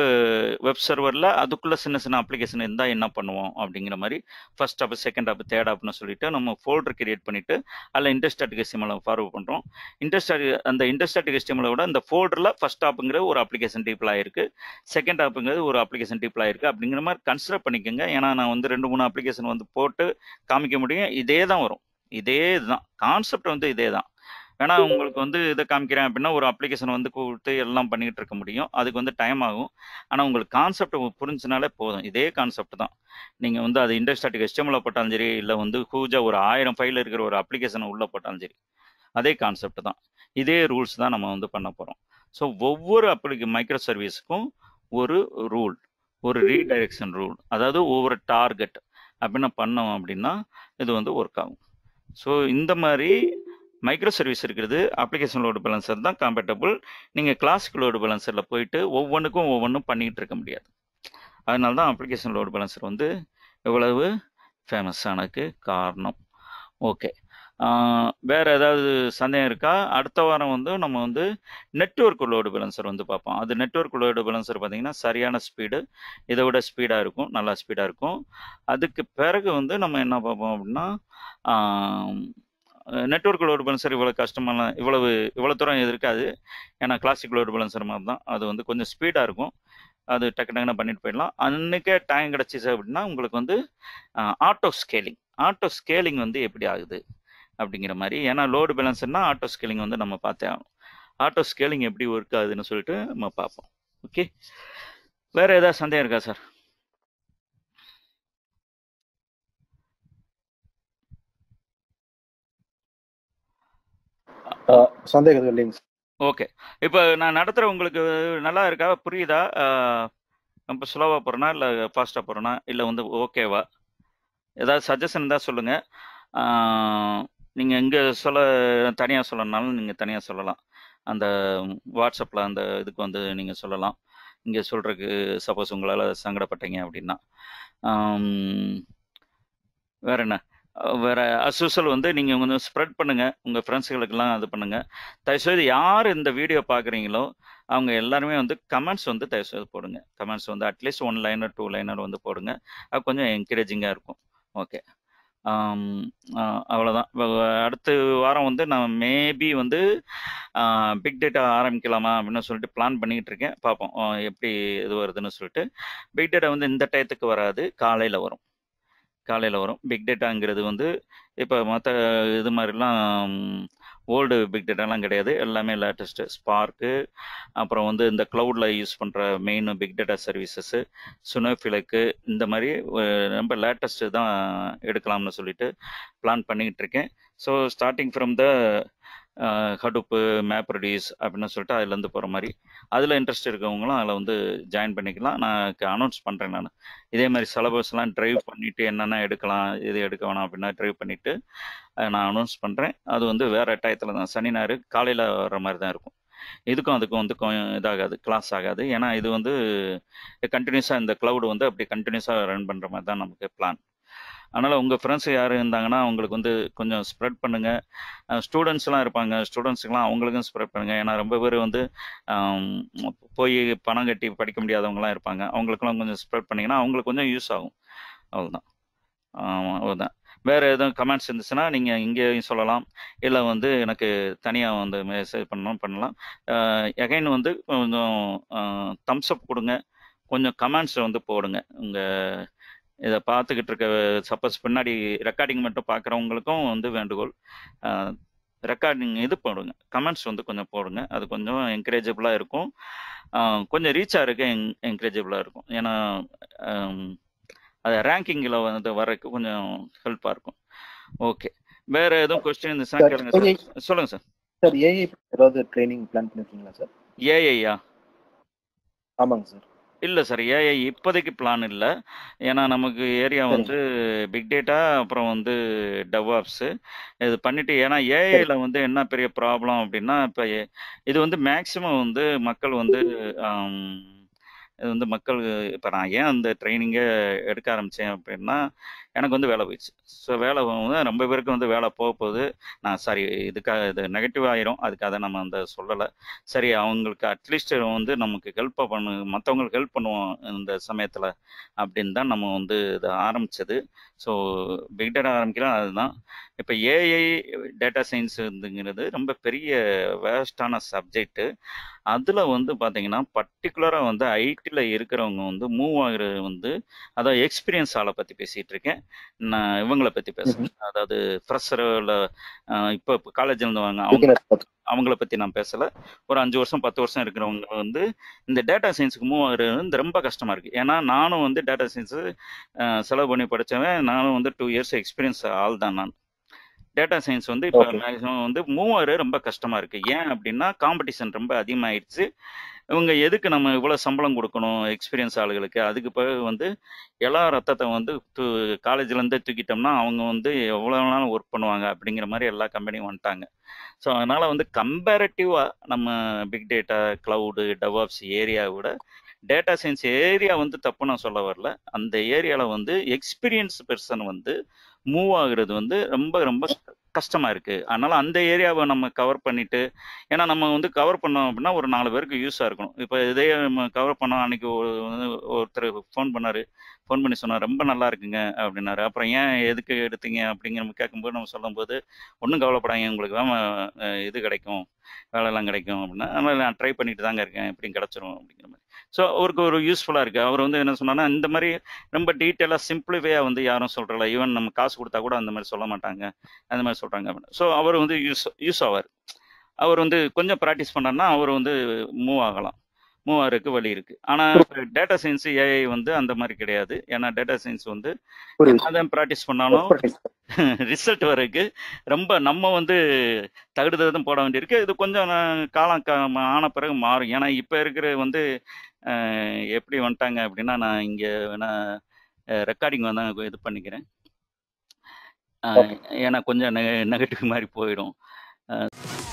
வெப் சர்வரில் அதுக்குள்ளே சின்ன சின்ன அப்ளிகேஷன் இருந்தால் என்ன பண்ணுவோம் அப்படிங்கிற மாதிரி first app second app third ஆப்னு சொல்லிட்டு நம்ம ஃபோல்டர் கிரியேட் பண்ணிவிட்டு அதில் இன்டர்ஸ்டாட்டிக் எஸ்டிஎம்எல் ஃபார்வர்ட் பண்ணுறோம் இண்டஸ்டாட்டி அந்த இன்டர்ஸ்டாட்டிக் எஸ்டிஎம்எல் விட அந்த ஃபோல்டரில் ஃபஸ்ட் ஆப்புங்கிற ஒரு அப்ளிகேஷன் டீப்பில் இருக்குது செகண்ட் ஆப்புங்கிறது ஒரு அப்ளிகேஷன் டீப்பில் இருக்குது அப்படிங்கிற மாதிரி கன்சிடர் பண்ணிக்கோங்க ஏன்னா நான் வந்து ரெண்டு மூணு அப்ளிகேஷன் வந்து போட்டு காமிக்க முடியும் இதே தான் வரும் இதே தான் கான்செப்ட் வந்து இதே தான் வேணா உங்களுக்கு வந்து இதை காமிக்கிறேன் அப்படின்னா ஒரு அப்ளிகேஷன் வந்து கொடுத்து எல்லாம் பண்ணிக்கிட்டு இருக்க முடியும் அதுக்கு வந்து டைம் ஆகும் ஆனால் உங்களுக்கு கான்செப்ட் புரிஞ்சுனாலே போதும் இதே கான்செப்ட் தான் நீங்கள் வந்து அது இண்டஸ்ட்ராட்டிக் எஸ்டிஎம்ல போட்டாலும் சரி இல்லை வந்து ஹூஜா ஒரு ஆயிரம் ஃபைல் இருக்கிற ஒரு அப்ளிகேஷனை உள்ளே போட்டாலும் சரி அதே கான்செப்ட் தான் இதே ரூல்ஸ் தான் நம்ம வந்து பண்ண போகிறோம் ஸோ ஒவ்வொரு அப்ளிகே மைக்ரோ சர்வீஸுக்கும் ஒரு ரூல் ஒரு ரீடைரக்ஷன் ரூல் அதாவது ஒவ்வொரு டார்கெட் அப்படின்னா பண்ணோம் அப்படின்னா இது வந்து ஒர்க் ஆகும் ஸோ இந்த மாதிரி மைக்ரோ சர்வீஸ் இருக்கிறது அப்ளிகேஷன் லோடு பேலன்சர் தான் காம்பேட்டபுள் நீங்கள் கிளாசிக் லோடு பேலன்சரில் போயிட்டு ஒவ்வொன்றுக்கும் ஒவ்வொன்றும் பண்ணிக்கிட்டு இருக்க முடியாது அதனால தான் அப்ளிகேஷன் லோடு பேலன்சர் வந்து இவ்வளவு ஃபேமஸானக்கு காரணம் ஓகே வேறு ஏதாவது சந்தேகம் இருக்கா அடுத்த வாரம் வந்து நம்ம வந்து நெட்ஒர்க் லோடு பேலன்சர் வந்து பார்ப்போம் அது நெட்ஒர்க் லோடு பேலன்சர் பார்த்திங்கன்னா சரியான ஸ்பீடு இதை விட ஸ்பீடாக இருக்கும் நல்லா ஸ்பீடாக இருக்கும் அதுக்கு பிறகு வந்து நம்ம என்ன பார்ப்போம் அப்படின்னா நெட்ஒர்க் லோடு பேலன்சர் இவ்வளோ கஷ்டமான இவ்வளவு இவ்வளோ தூரம் இருக்காது ஏன்னா கிளாசிக் லோடு பேலன்சர் மாதிரி தான் அது வந்து கொஞ்சம் ஸ்பீடாக இருக்கும் அது டக்கு டக்குன்னு பண்ணிட்டு போயிடலாம் அன்றைக்கே டைம் கிடச்சிச்சு அப்படின்னா உங்களுக்கு வந்து ஆட்டோ ஸ்கேலிங் ஆட்டோ ஸ்கேலிங் வந்து எப்படி ஆகுது அப்படிங்கிற மாதிரி ஏன்னா லோடு பேலன்ஸ்னால் ஆட்டோ ஸ்கேலிங் வந்து நம்ம பார்த்தே ஆகணும் ஆட்டோ ஸ்கேலிங் எப்படி ஒர்க் ஆகுதுன்னு சொல்லிட்டு நம்ம பார்ப்போம் ஓகே வேறு ஏதாவது சந்தேகம் இருக்கா சார் சந்தேகம் இல்லைங்க ஓகே இப்போ நான் நடத்துகிற உங்களுக்கு நல்லா இருக்கா புரியுதா ரொம்ப ஸ்லோவாக போகிறேனா இல்லை ஃபாஸ்ட்டாக போகிறனா இல்லை வந்து ஓகேவா ஏதாவது சஜஷன் தான் சொல்லுங்கள் நீங்கள் இங்கே சொல்ல தனியாக சொல்லணுனாலும் நீங்கள் தனியாக சொல்லலாம் அந்த வாட்ஸ்அப்பில் அந்த இதுக்கு வந்து நீங்கள் சொல்லலாம் இங்கே சொல்கிறதுக்கு சப்போஸ் உங்களால் சங்கடப்பட்டீங்க அப்படின்னா வேறு என்ன வேறு அசூசல் வந்து நீங்கள் கொஞ்சம் ஸ்ப்ரெட் பண்ணுங்கள் உங்கள் ஃப்ரெண்ட்ஸுகளுக்கெல்லாம் இது பண்ணுங்கள் தயவுசெய்து யார் இந்த வீடியோ பார்க்குறீங்களோ அவங்க எல்லாருமே வந்து கமெண்ட்ஸ் வந்து தயவுசெய்து போடுங்க கமெண்ட்ஸ் வந்து at least one liner two liner வந்து போடுங்க அது கொஞ்சம் என்கரேஜிங்காக இருக்கும் ஓகே um, uh, அவ்வளோதான் அடுத்த வாரம் வந்து நான் மேபி வந்து பிக் uh, டேட்டா ஆரம்பிக்கலாமா அப்படின்னு சொல்லிட்டு பிளான் பண்ணிக்கிட்டு இருக்கேன் பார்ப்போம் எப்படி இது வருதுன்னு சொல்லிட்டு பிக் டேட்டா வந்து இந்த டயத்துக்கு வராது காலையில் வரும் காலையில் வரும் பிக் டேட்டாங்கிறது வந்து இப்போ மற்ற இது மாதிரிலாம் ஓல்டு பிக் டேட்டாலாம் கிடையாது எல்லாமே லேட்டஸ்ட்டு ஸ்பார்க்கு அப்புறம் வந்து இந்த க்ளவுடில் யூஸ் பண்ணுற மெயின் பிக் டேட்டா சர்வீசஸ்ஸு சுனோஃபிலக்கு இந்த மாதிரி ரொம்ப லேட்டஸ்ட்டு தான் எடுக்கலாம்னு சொல்லிட்டு பிளான் பண்ணிக்கிட்டு இருக்கேன் so starting from the Hadoop reduce அப்படின்னு சொல்லிட்டு அதுலேருந்து போகிற மாதிரி அதில் இன்ட்ரெஸ்ட் இருக்கவங்களும் அதில் வந்து ஜாயின் பண்ணிக்கலாம் நான் அனௌன்ஸ் பண்ணுறேன் நான் இதே மாதிரி சிலபஸ்லாம் ட்ரைவ் பண்ணிவிட்டு என்னென்ன எடுக்கலாம் இது எடுக்க வேணாம் அப்படின்னா ட்ரைவ் பண்ணிவிட்டு நான் அனௌன்ஸ் பண்ணுறேன் அது வந்து வேறு டயத்தில் தான் சனி ஞாயிறு காலையில் வர மாதிரி தான் இருக்கும் இதுக்கும் அதுக்கும் வந்து இதாகாது கிளாஸ் ஆகாது ஏன்னா இது வந்து கண்டினியூஸாக இந்த க்ளவுடு வந்து அப்படி கண்டினியூஸாக ரன் பண்ணுற மாதிரி தான் நமக்கு பிளான் அதனால் உங்கள் ஃப்ரெண்ட்ஸ் யார் இருந்தாங்கன்னா அவங்களுக்கு வந்து கொஞ்சம் ஸ்ப்ரெட் பண்ணுங்கள் ஸ்டூடெண்ட்ஸ்லாம் இருப்பாங்க ஸ்டூடெண்ட்ஸுக்கெலாம் அவங்களுக்கும் ஸ்ப்ரெட் பண்ணுங்கள் ஏன்னா ரொம்ப பேர் வந்து போய் பணம் கட்டி படிக்க முடியாதவங்களாம் இருப்பாங்க அவங்களுக்கெல்லாம் கொஞ்சம் ஸ்ப்ரெட் பண்ணிங்கன்னா அவங்களுக்கு கொஞ்சம் யூஸ் ஆகும் அவ்வளோதான் அவ்வளோதான் வேறு எதுவும் கமெண்ட்ஸ் இருந்துச்சுன்னா நீங்கள் இங்கேயும் சொல்லலாம் இல்லை வந்து எனக்கு தனியாக வந்து மெசேஜ் பண்ணலாம் பண்ணலாம் எகைன் வந்து கொஞ்சம் தம்ஸ்அப் கொடுங்க கொஞ்சம் கமெண்ட்ஸ் வந்து போடுங்க உங்கள் இதை பார்த்துக்கிட்டு இருக்க சப்போஸ் பின்னாடி ரெக்கார்டிங் மட்டும் பார்க்குறவங்களுக்கும் வந்து வேண்டுகோள் ரெக்கார்டிங் இது போடுங்க கமெண்ட்ஸ் வந்து கொஞ்சம் போடுங்க அது கொஞ்சம் என்கரேஜபிளாக இருக்கும் கொஞ்சம் ரீச் ஆகிருக்கு என் என்கரேஜபிளாக இருக்கும் ஏன்னா அது ரேங்கிங்கில் வந்து வரக்கு கொஞ்சம் ஹெல்ப்பாக இருக்கும் ஓகே வேற எதுவும் கொஸ்டின் இருந்துச்சுன்னா கேளுங்க சொல்லுங்க சார் சார் ஏஐ ஏதாவது ட்ரைனிங் பிளான் பண்ணிருக்கீங்களா சார் ஏஐயா ஆமாங்க சார் இல்லை சார் ஏஐ இப்போதைக்கு பிளான் இல்லை ஏன்னா நமக்கு ஏரியா வந்து பிக் டேட்டா அப்புறம் வந்து டெவாப்ஸு இது பண்ணிட்டு ஏன்னா ஏஐயில் வந்து என்ன பெரிய ப்ராப்ளம் அப்படின்னா இப்போ இது வந்து மேக்சிமம் வந்து மக்கள் வந்து இது வந்து மக்கள் இப்போ நான் ஏன் அந்த ட்ரைனிங்கை எடுக்க ஆரம்பித்தேன் அப்படின்னா எனக்கு வந்து வேலை போயிடுச்சு ஸோ வேலை வந்து ரொம்ப பேருக்கு வந்து வேலை போக போகுது நான் சாரி இதுக்காக இது நெகட்டிவ் ஆயிரும் அதுக்காக நம்ம அந்த சொல்லலை சரி அவங்களுக்கு அட்லீஸ்ட் வந்து நமக்கு ஹெல்ப்பாக பண்ணு மற்றவங்களுக்கு ஹெல்ப் பண்ணுவோம் இந்த சமயத்தில் அப்படின்னு தான் நம்ம வந்து இதை ஆரம்பித்தது ஸோ பிக் ஆரம்பிக்கலாம் அதுதான் இப்போ ஏஐ டேட்டா சயின்ஸுங்கிறது ரொம்ப பெரிய வேஸ்டான சப்ஜெக்ட்டு அதில் வந்து பார்த்தீங்கன்னா பர்டிகுலராக வந்து ஐடியில் இருக்கிறவங்க வந்து மூவ் ஆகிறது வந்து அதான் எக்ஸ்பீரியன்ஸ் ஆளை பற்றி பேசிகிட்டு இருக்கேன் நான் இவங்கள பத்தி பேசுறேன் அதாவது ஃப்ரெஷரில் இப்போ காலேஜ்ல இருந்தவங்க அவங்க அவங்கள பத்தி நான் பேசல ஒரு அஞ்சு வருஷம் பத்து வருஷம் இருக்கிறவங்க வந்து இந்த டேட்டா சயின்ஸுக்கு மூவ் ஆகுறது வந்து ரொம்ப கஷ்டமா இருக்கு ஏன்னா நானும் வந்து டேட்டா சயின்ஸு செலவு பண்ணி படித்தவன் நானும் வந்து டூ இயர்ஸ் எக்ஸ்பீரியன்ஸ் ஆள் தான் நான் டேட்டா சயின்ஸ் வந்து இப்போ மேக்ஸிமம் வந்து மூவாயிரம் ரொம்ப கஷ்டமா இருக்கு ஏன் அப்படின்னா காம்படிஷன் ரொம்ப அதிகமாயிடுச்சு இவங்க எதுக்கு நம்ம இவ்வளோ சம்பளம் கொடுக்கணும் எக்ஸ்பீரியன்ஸ் ஆளுகளுக்கு அதுக்கு பிறகு வந்து எல்லா ரத்தத்தை வந்து தூ காலேஜ்லேருந்தே தூக்கிட்டோம்னா அவங்க வந்து எவ்வளோ நாளும் ஒர்க் பண்ணுவாங்க அப்படிங்கிற மாதிரி எல்லா கம்பெனியும் வந்துட்டாங்க ஸோ அதனால் வந்து கம்பேரட்டிவாக நம்ம big data cloud DevOps area விட டேட்டா சயின்ஸ் ஏரியா வந்து தப்பு நான் சொல்ல வரல அந்த ஏரியாவில் வந்து எக்ஸ்பீரியன்ஸ் பெர்சன் வந்து மூவ் ஆகுறது வந்து ரொம்ப ரொம்ப கஷ்டமாக இருக்குது அதனால் அந்த ஏரியாவை நம்ம கவர் பண்ணிவிட்டு ஏன்னா நம்ம வந்து கவர் பண்ணோம் அப்படின்னா ஒரு நாலு பேருக்கு யூஸாக இருக்கணும் இப்போ இதே நம்ம கவர் பண்ணோம் அன்றைக்கி ஒரு ஒருத்தர் ஃபோன் பண்ணார் ஃபோன் பண்ணி சொன்னார் ரொம்ப நல்லா இருக்குங்க அப்படின்னாரு அப்புறம் ஏன் எதுக்கு எடுத்தீங்க அப்படிங்கிற கேட்கும்போது நம்ம சொல்லும்போது ஒன்றும் கவலைப்படாங்க உங்களுக்கு வேமா இது கிடைக்கும் வேலைலாம் கிடைக்கும் அப்படின்னா அதனால் நான் ட்ரை பண்ணிட்டு தாங்க இருக்கேன் எப்படி கிடச்சிரும் அப்படிங்கிற மாதிரி ஸோ அவருக்கு ஒரு யூஸ்ஃபுல்லாக இருக்குது அவர் வந்து என்ன சொன்னார்னா இந்த மாதிரி ரொம்ப டீட்டெயிலாக சிம்பிளிஃபையாக வந்து யாரும் சொல்கிறல ஈவன் நம்ம காசு கொடுத்தா கூட அந்த மாதிரி சொல்ல மாட்டாங்க அந்த மாதிரி சொல்கிறாங்க அப்படின்னு ஸோ அவர் வந்து யூஸ் யூஸ் ஆவார் அவர் வந்து கொஞ்சம் ப்ராக்டிஸ் பண்ணார்னா அவர் வந்து மூவ் ஆகலாம் மூவாருக்கு வழி இருக்கு ஆனா டேட்டா சயின்ஸ் ஏஐ வந்து அந்த மாதிரி கிடையாது ஏன்னா டேட்டா சயின்ஸ் வந்து என்னதான் ப்ராக்டிஸ் பண்ணாலும் ரிசல்ட் (laughs) வரைக்கு ரொம்ப நம்ம வந்து தகுடு தகுதும் போட வேண்டியிருக்கு இது கொஞ்சம் காலம் ஆன பிறகு மாறும் ஏன்னா இப்போ இருக்கிற வந்து எப்படி வந்துட்டாங்க அப்படின்னா நான் இங்கே வேணா ரெக்கார்டிங் வந்து இது பண்ணிக்கிறேன் ஏன்னா கொஞ்சம் நெகட்டிவ் மாதிரி போயிடும்